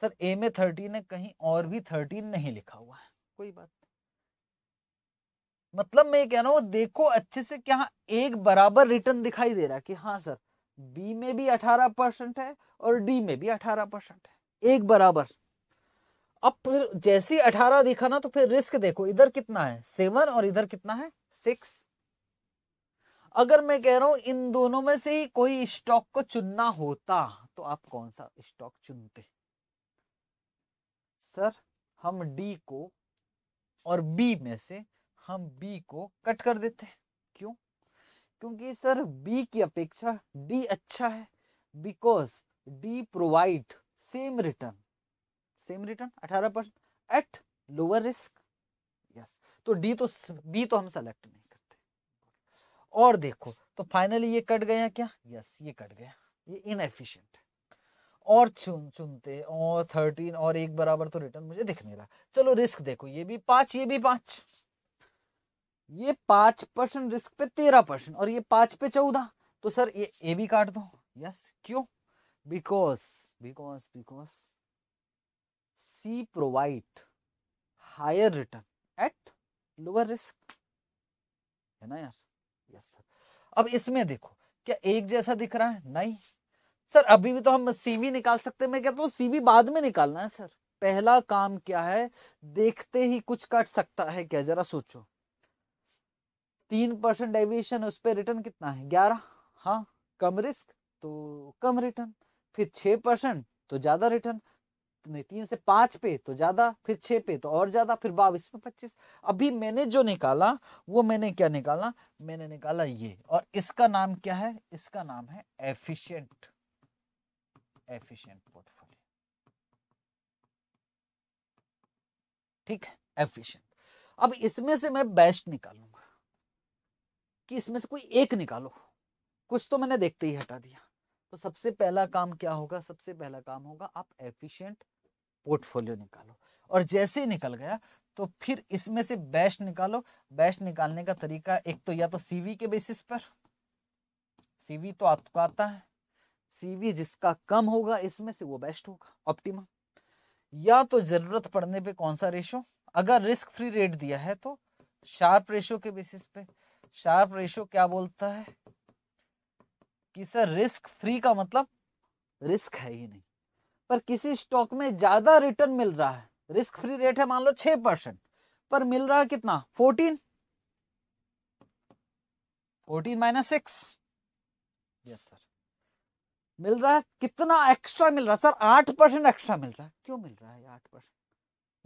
सर ए में थर्टीन है कहीं और भी थर्टीन नहीं लिखा हुआ है कोई बात मतलब मैं ये कह रहा हूँ देखो अच्छे से क्या हाँ, एक बराबर रिटर्न दिखाई दे रहा है कि हाँ सर बी में भी अठारह परसेंट है और डी में भी अठारह परसेंट है एक बराबर अब फिर जैसे अठारह दिखा ना तो फिर रिस्क देखो इधर कितना है सेवन और इधर कितना है सिक्स अगर मैं कह रहा हूं इन दोनों में से ही कोई स्टॉक को चुनना होता तो आप कौन सा स्टॉक चुनते सर हम डी को और बी में से हम बी को कट कर देते हैं क्यों क्योंकि सर बी की अपेक्षा डी अच्छा है because D provide same return same return 18 percent at lower risk yes तो डी तो बी तो हम सेलेक्ट नहीं करते और देखो तो फाइनली ये कट गया क्या यस ये कट गया ये इनएफिशिएंट है और चुन चुनते और थर्टीन और एक बराबर तो रिटर्न मुझे दिख नहीं रहा चलो रिस्क देखो ये भी पांच ये भी पांच ये पांच परसेंट रिस्क पे तेरह परसेंट और ये पांच पे चौदह तो सर ये ए भी काट दो यस क्यों because because because C provide higher return at lower risk है ना यार यस सर अब इसमें देखो क्या एक जैसा दिख रहा है नहीं सर अभी भी तो हम सीवी निकाल सकते हैं मैं कहता हूँ सीवी बाद में निकालना है सर पहला काम क्या है देखते ही कुछ कट सकता है क्या जरा सोचो तीन परसेंट डेविएशन उस पर रिटर्न कितना है ग्यारह हाँ कम रिस्क तो कम रिटर्न फिर छह परसेंट तो ज़्यादा रिटर्न नहीं तीन से पांच पे तो ज़्यादा फिर छह पे तो और ज़्यादा फिर बाईस पे पच्चीस अभी मैंने जो निकाला वो मैंने क्या निकाला मैंने निकाला ये और इसका नाम क्या है इसका नाम है एफिशिएंट एफिशिएंट पोर्टफोलियो ठीक है एफिशिएंट अब इसमें से मैं बेस्ट निकालू कि इसमें से कोई एक निकालो कुछ तो मैंने देखते ही हटा दिया तो सबसे पहला काम क्या होगा सबसे पहला काम होगा आप एफिशिएंट पोर्टफोलियो निकालो और जैसे ही निकल गया तो फिर इसमें से बेस्ट निकालो बेस्ट निकालने का तरीका एक तो या तो सीवी के बेसिस पर सीवी तो आपको आता है सीवी जिसका कम होगा इसमें से वो बेस्ट होगा ऑप्टिम या तो जरूरत पड़ने पर कौन सा रेशो अगर रिस्क फ्री रेट दिया है तो शार्प रेशो के बेसिस पे शार्प रेशियो क्या बोलता है कि सर रिस्क फ्री का मतलब रिस्क है ही नहीं पर किसी स्टॉक में ज्यादा रिटर्न मिल रहा है रिस्क फ्री रेट है मान लो छह परसेंट पर मिल रहा है कितना fourteen fourteen minus six yes sir मिल रहा है कितना एक्स्ट्रा मिल रहा है सर आठ परसेंट एक्स्ट्रा मिल रहा है क्यों मिल रहा है आठ परसेंट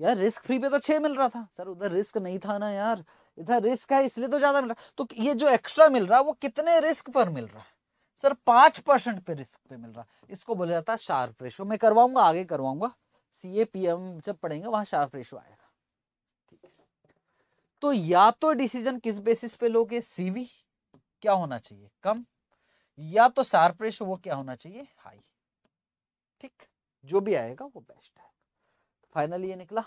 यार रिस्क फ्री पे तो छह मिल रहा था सर उधर रिस्क नहीं था ना यार इधर रिस्क है इसलिए तो ज्यादा मिल रहा तो ये जो एक्स्ट्रा मिल रहा है वो कितने रिस्क पर मिल रहा है सर पांच परसेंट पे रिस्क पे मिल रहा है इसको बोला जाता है शार्प रेशो मैं करवाऊंगा आगे करवाऊंगा सी ए पी एम जब पढ़ेंगे वहां शार्प रेशो आएगा ठीक है तो या तो डिसीजन किस बेसिस पे लोगे सीवी क्या होना चाहिए कम या तो शार्प रेशो वो क्या होना चाहिए हाई ठीक जो भी आएगा वो बेस्ट है फाइनली ये निकला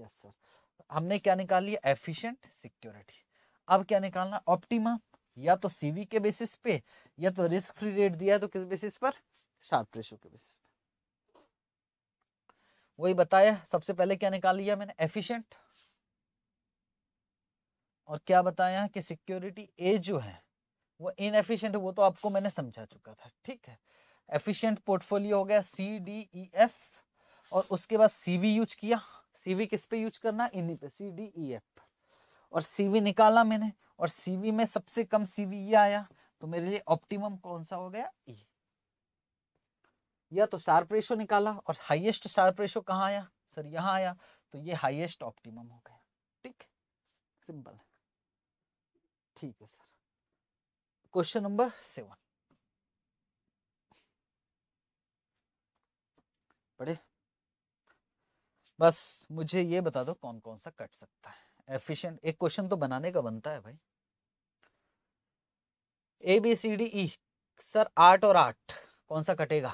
यस सर हमने क्या निकाल लिया एफिशिएंट सिक्योरिटी अब क्या निकालना ऑप्टिमम या तो सीवी के बेसिस पे या तो रिस्क फ्री रेट दिया तो किस बेसिस पर शार्प रेशो के बेसिस वही बताया सबसे पहले क्या निकाल लिया मैंने एफिशिएंट और क्या बताया कि सिक्योरिटी ए जो है वो एफिशियंट वो तो आपको मैंने समझा चुका था ठीक है एफिशिएंट पोर्टफोलियो हो गया सी डी ई एफ और उसके बाद सी यूज किया सीवी किस पे यूज करना इन्हीं e पे सी डी ई एफ और सीवी निकाला मैंने और सीवी में सबसे कम सीवी ये e आया तो मेरे लिए ऑप्टिमम कौन सा हो गया ई e. या तो शार्प रेशो निकाला और हाईएस्ट शार्प रेशो कहाँ आया सर यहाँ आया तो ये हाईएस्ट ऑप्टिमम हो गया ठीक सिंपल है ठीक है सर क्वेश्चन नंबर सेवन पढ़े बस मुझे ये बता दो कौन कौन सा कट सकता है एफिशिएंट एक क्वेश्चन तो बनाने का बनता है भाई A B C D E sir आठ और आठ कौन सा कटेगा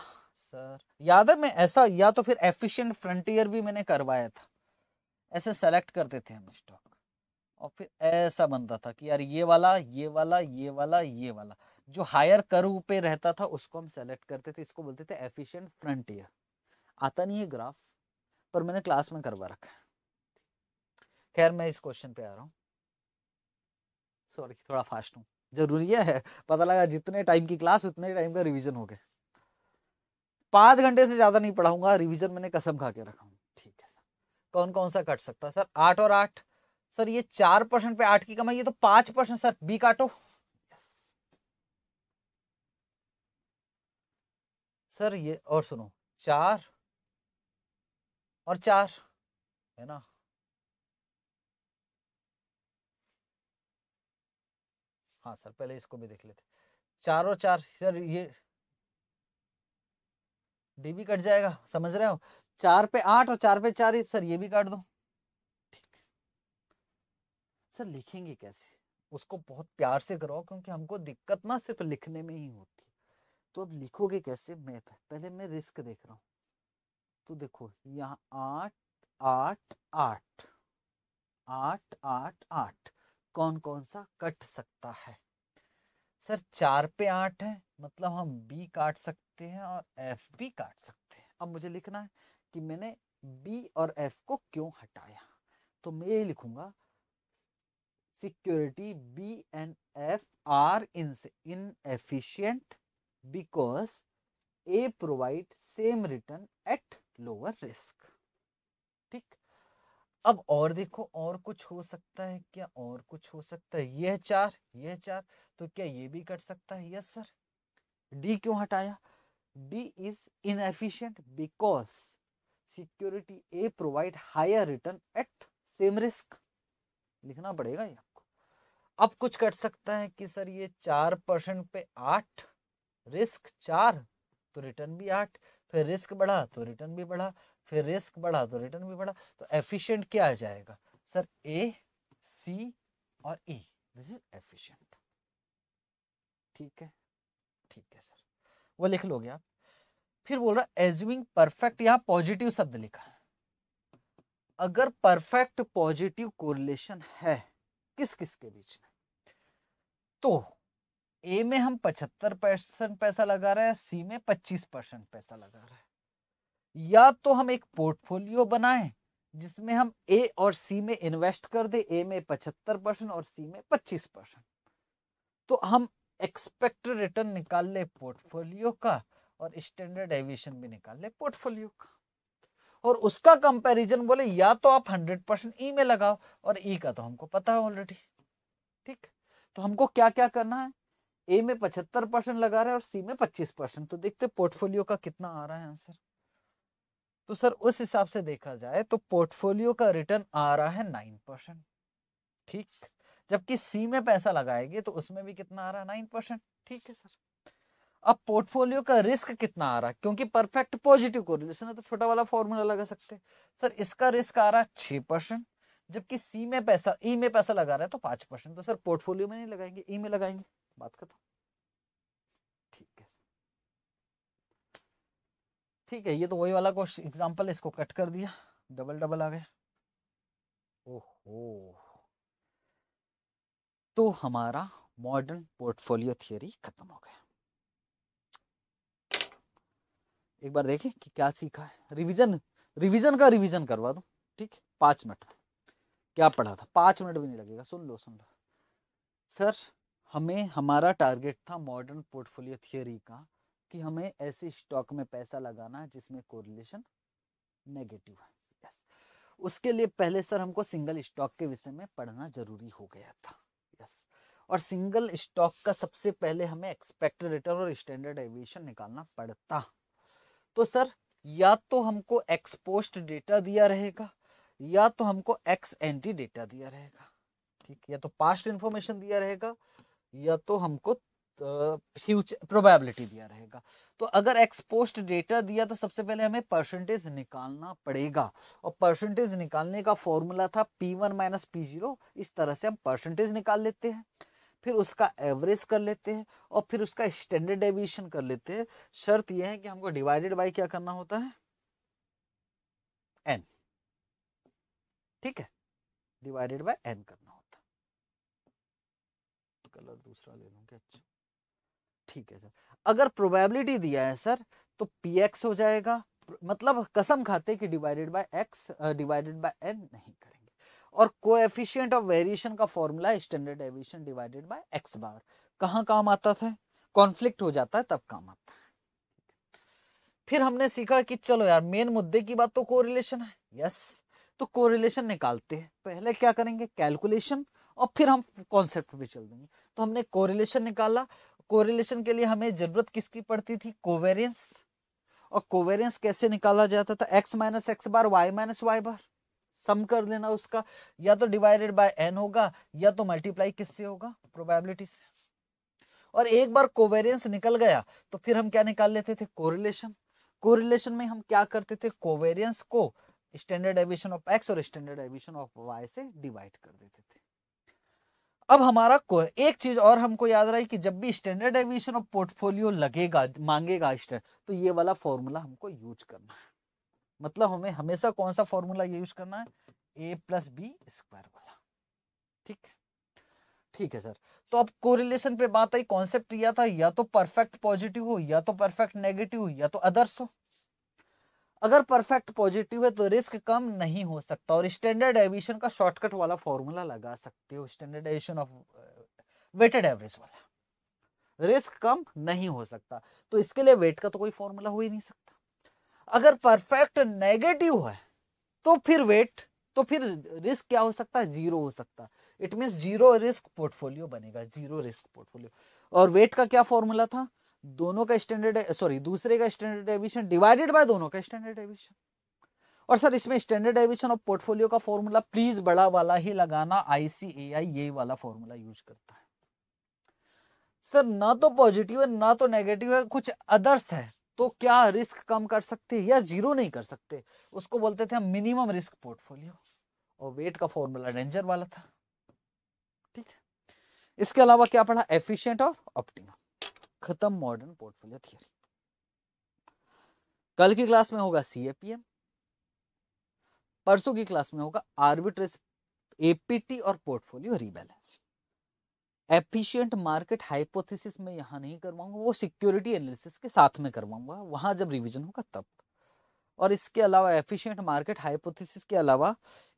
सर याद है मैं ऐसा या तो फिर एफिशिएंट फ्रंटियर भी मैंने करवाया था ऐसे सेलेक्ट करते थे हम स्टॉक और फिर ऐसा बनता था कि यार ये वाला ये वाला ये वाला ये वाला जो हायर करू पे रहता था उसको हम सेलेक्ट करते थे इसको बोलते थे एफिशियंट फ्रंटियर आता नहीं है ग्राफ पर मैंने क्लास में करवा रखा है खैर मैं इस क्वेश्चन पे आ रहा हूँ सॉरी थोड़ा फास्ट हूँ जरूरी है पता लगा जितने टाइम की क्लास उतने टाइम का रिविजन हो गया पाँच घंटे से ज़्यादा नहीं पढ़ाऊंगा रिविजन मैंने कसम खा के रखा हूँ ठीक है सर कौन कौन सा कट सकता है सर आठ और आठ सर ये चार परसेंट पे आठ की कमाई ये तो पांच परसेंट सर बी काटो सर ये और सुनो चार और चार है ना हाँ सर पहले इसको भी देख लेते चार और चार सर ये डी भी कट जाएगा समझ रहे हो चार पे आठ और चार पे चार सर ये भी काट दो ठीक सर लिखेंगे कैसे उसको बहुत प्यार से करो क्योंकि हमको दिक्कत ना सिर्फ लिखने में ही होती है तो अब लिखोगे कैसे मैं पहले मैं रिस्क देख रहा हूँ तो देखो यहाँ आठ आठ आठ आठ आठ आठ कौन कौन सा कट सकता है सर चार पे आठ है मतलब हम बी काट सकते हैं और एफ भी काट सकते हैं अब मुझे लिखना है कि मैंने बी और एफ को क्यों हटाया तो मैं ये लिखूंगा security B and F are in inefficient because A provide same return at lower risk ठीक अब और देखो और कुछ हो सकता है क्या और कुछ हो सकता है यह चार यह चार तो क्या ये भी कट सकता है यस सर डी क्यों हटाया D is inefficient because security A provide higher return at same risk लिखना पड़ेगा ये आपको अब कुछ कट सकता है कि सर ये चार परसेंट पे आठ रिस्क चार तो रिटर्न भी आठ फिर रिस्क बढ़ा तो रिटर्न भी बढ़ा फिर रिस्क बढ़ा तो रिटर्न भी बढ़ा तो एफिशिएंट क्या आ जाएगा सर ए सी और ई दिस इज एफिशिएंट ठीक है ठीक है सर वो लिख लोगे आप फिर बोल रहा एज्यूमिंग परफेक्ट यहां पॉजिटिव शब्द लिखा है अगर परफेक्ट पॉजिटिव कोरिलेशन है किस किस के बीच में तो ए में हम पचहत्तर परसेंट पैसा लगा रहे हैं सी में पच्चीस परसेंट पैसा लगा रहे हैं या तो हम एक पोर्टफोलियो बनाए जिसमें हम ए और सी में इन्वेस्ट कर दे ए में पचहत्तर परसेंट और सी में पच्चीस परसेंट तो हम एक्सपेक्ट रिटर्न निकाल ले पोर्टफोलियो का और स्टैंडर्ड एविएशन भी निकाल ले पोर्टफोलियो का और उसका कंपैरिजन बोले या तो आप हंड्रेड परसेंट ई में लगाओ और ई e का तो हमको पता है ऑलरेडी ठीक तो हमको क्या क्या करना है ए में पचहत्तर परसेंट लगा रहे हैं और सी में पच्चीस परसेंट तो देखते पोर्टफोलियो का कितना आ रहा है आंसर तो सर उस हिसाब से देखा जाए तो पोर्टफोलियो का रिटर्न आ रहा है नाइन परसेंट ठीक जबकि सी में पैसा लगाएंगे तो उसमें भी कितना आ रहा है नाइन परसेंट ठीक है सर अब पोर्टफोलियो का रिस्क कितना आ रहा है क्योंकि परफेक्ट पॉजिटिव कोरिलेशन है तो छोटा वाला फॉर्मूला लगा सकते हैं सर इसका रिस्क आ रहा है छह परसेंट जबकि सी में पैसा ई e में पैसा लगा रहा है तो पांच परसेंट तो सर पोर्टफोलियो में नहीं लगाएंगे ई e में लगाएंगे बात खत्म ठीक है ठीक है ये तो वही वाला क्वेश्चन एग्जाम्पल है इसको कट कर दिया डबल डबल आ गया ओहो तो हमारा मॉडर्न पोर्टफोलियो थियरी खत्म हो गया एक बार देखें कि क्या सीखा है रिवीजन रिवीजन का रिवीजन करवा दो ठीक पांच मिनट क्या पढ़ा था पांच मिनट भी नहीं लगेगा सुन लो सुन लो सर हमें हमारा टारगेट था मॉडर्न पोर्टफोलियो थियोरी का कि हमें ऐसे स्टॉक में पैसा लगाना है जिसमें कोरिलेशन नेगेटिव है यस उसके लिए पहले सर हमको सिंगल स्टॉक के विषय में पढ़ना जरूरी हो गया था यस और सिंगल स्टॉक का सबसे पहले हमें एक्सपेक्ट रिटर्न और स्टैंडर्ड एविएशन निकालना पड़ता तो सर या तो हमको एक्सपोस्ट डेटा दिया रहेगा या तो हमको एक्स एंटी डेटा दिया रहेगा ठीक या तो पास्ट इन्फॉर्मेशन दिया रहेगा या तो हमको फ्यूचर प्रोबेबिलिटी दिया रहेगा तो अगर एक्सपोस्ट डेटा दिया तो सबसे पहले हमें परसेंटेज निकालना पड़ेगा और परसेंटेज निकालने का फॉर्मूला था P one minus P zero इस तरह से हम परसेंटेज निकाल लेते हैं फिर उसका एवरेज कर लेते हैं और फिर उसका स्टैंडर्ड डेविएशन कर लेते हैं शर्त यह है कि हमको डिवाइडेड बाई क्या करना होता है एन ठीक है डिवाइडेड बाई एन करना कलर दूसरा ले लूँगी अच्छा ठीक है सर अगर प्रोबेबिलिटी दिया है सर तो पी एक्स हो जाएगा मतलब कसम खाते कि divided by X divided by N नहीं करेंगे और कोएफिशिएंट ऑफ वेरिएशन का formula standard deviation divided by X bar कहाँ काम आता था कॉन्फ्लिक्ट हो जाता है तब काम आता है फिर हमने सीखा कि चलो यार मेन मुद्दे की बात तो कोरिलेशन है यस तो कोरिलेशन निकालते हैं पहले क्या करेंगे कैलकुलेशन और फिर हम कॉन्सेप्ट पे चल देंगे तो हमने कोरिलेशन निकाला कोरिलेशन के लिए हमें जरूरत किसकी पड़ती थी कोवेरियंस और कोवेरियंस कैसे निकाला जाता था X minus X bar Y minus Y bar sum कर लेना उसका या तो डिवाइडेड बाय एन होगा या तो मल्टीप्लाई किससे होगा प्रोबेबिलिटी से और एक बार कोवेरियंस निकल गया तो फिर हम क्या निकाल लेते थे कोरिलेशन कोरिलेशन में हम क्या करते थे कोवेरियंस को स्टैंडर्ड एविशन ऑफ एक्स और स्टैंडर्ड एविशन ऑफ वाई से डिवाइड कर देते थे अब हमारा एक चीज और हमको याद रही कि जब भी स्टैंडर्ड डेविएशन ऑफ पोर्टफोलियो लगेगा मांगेगा तो ये वाला फॉर्मूला हमको यूज करना है मतलब हमें हमेशा कौन सा फॉर्मूला यूज करना है ए प्लस बी स्क्वायर वाला ठीक है ठीक है सर तो अब कोरिलेशन पे बात आई कॉन्सेप्ट यह था या तो परफेक्ट पॉजिटिव हो या तो परफेक्ट नेगेटिव हो या तो अदर्स हो अगर परफेक्ट पॉजिटिव है तो रिस्क कम नहीं हो सकता और स्टैंडर्ड एविशन का शॉर्टकट वाला फॉर्मूला लगा सकते हो standard deviation of weighted average वाला रिस्क कम नहीं हो सकता तो इसके लिए वेट का तो कोई फॉर्मूला हो ही नहीं सकता अगर परफेक्ट नेगेटिव है तो फिर वेट तो फिर रिस्क क्या हो सकता है जीरो हो सकता it mean zero risk portfolio बनेगा जीरो रिस्क पोर्टफोलियो और वेट का क्या फॉर्मूला था दोनों का स्टैंडर्ड सॉरी दूसरे का स्टैंडर्ड एविशन डिवाइडेड बाय दोनों का स्टैंडर्ड एविशन और सर इसमें स्टैंडर्ड एविशन और पोर्टफोलियो का फॉर्मूला प्लीज बड़ा वाला ही लगाना आईसीएआई ये वाला फॉर्मूला यूज करता है सर ना तो पॉजिटिव है ना तो नेगेटिव है कुछ अदर्स है तो क्या रिस्क कम कर सकते हैं या जीरो नहीं कर सकते उसको बोलते थे हम मिनिमम रिस्क पोर्टफोलियो और वेट का फॉर्मूला डेंजर वाला था ठीक है इसके अलावा क्या पढ़ा एफिशिएंट और ऑप्टिमम खत्म मॉडर्न पोर्टफोलियो थियरी कल की क्लास में होगा सीएपीएम परसों की क्लास में होगा आर्बिट्रेज एपीटी और portfolio rebalance efficient market hypothesis में यहां नहीं करवाऊंगा वो सिक्योरिटी एनालिसिस के साथ में करवाऊंगा वहां जब रिवीजन होगा तब और इसके अलावा एफिशिएंट मार्केट हाइपोथेसिस के अलावा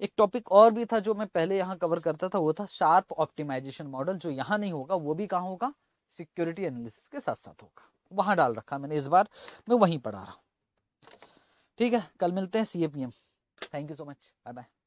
एक टॉपिक और भी था जो मैं पहले यहां कवर करता था वो था शार्प ऑप्टिमाइजेशन मॉडल जो यहां नहीं होगा वो भी कहाँ होगा सिक्योरिटी एनालिसिस के साथ साथ होगा वहां डाल रखा मैंने इस बार मैं वहीं पढ़ा रहा हूँ ठीक है कल मिलते हैं C A P M thank you so much bye bye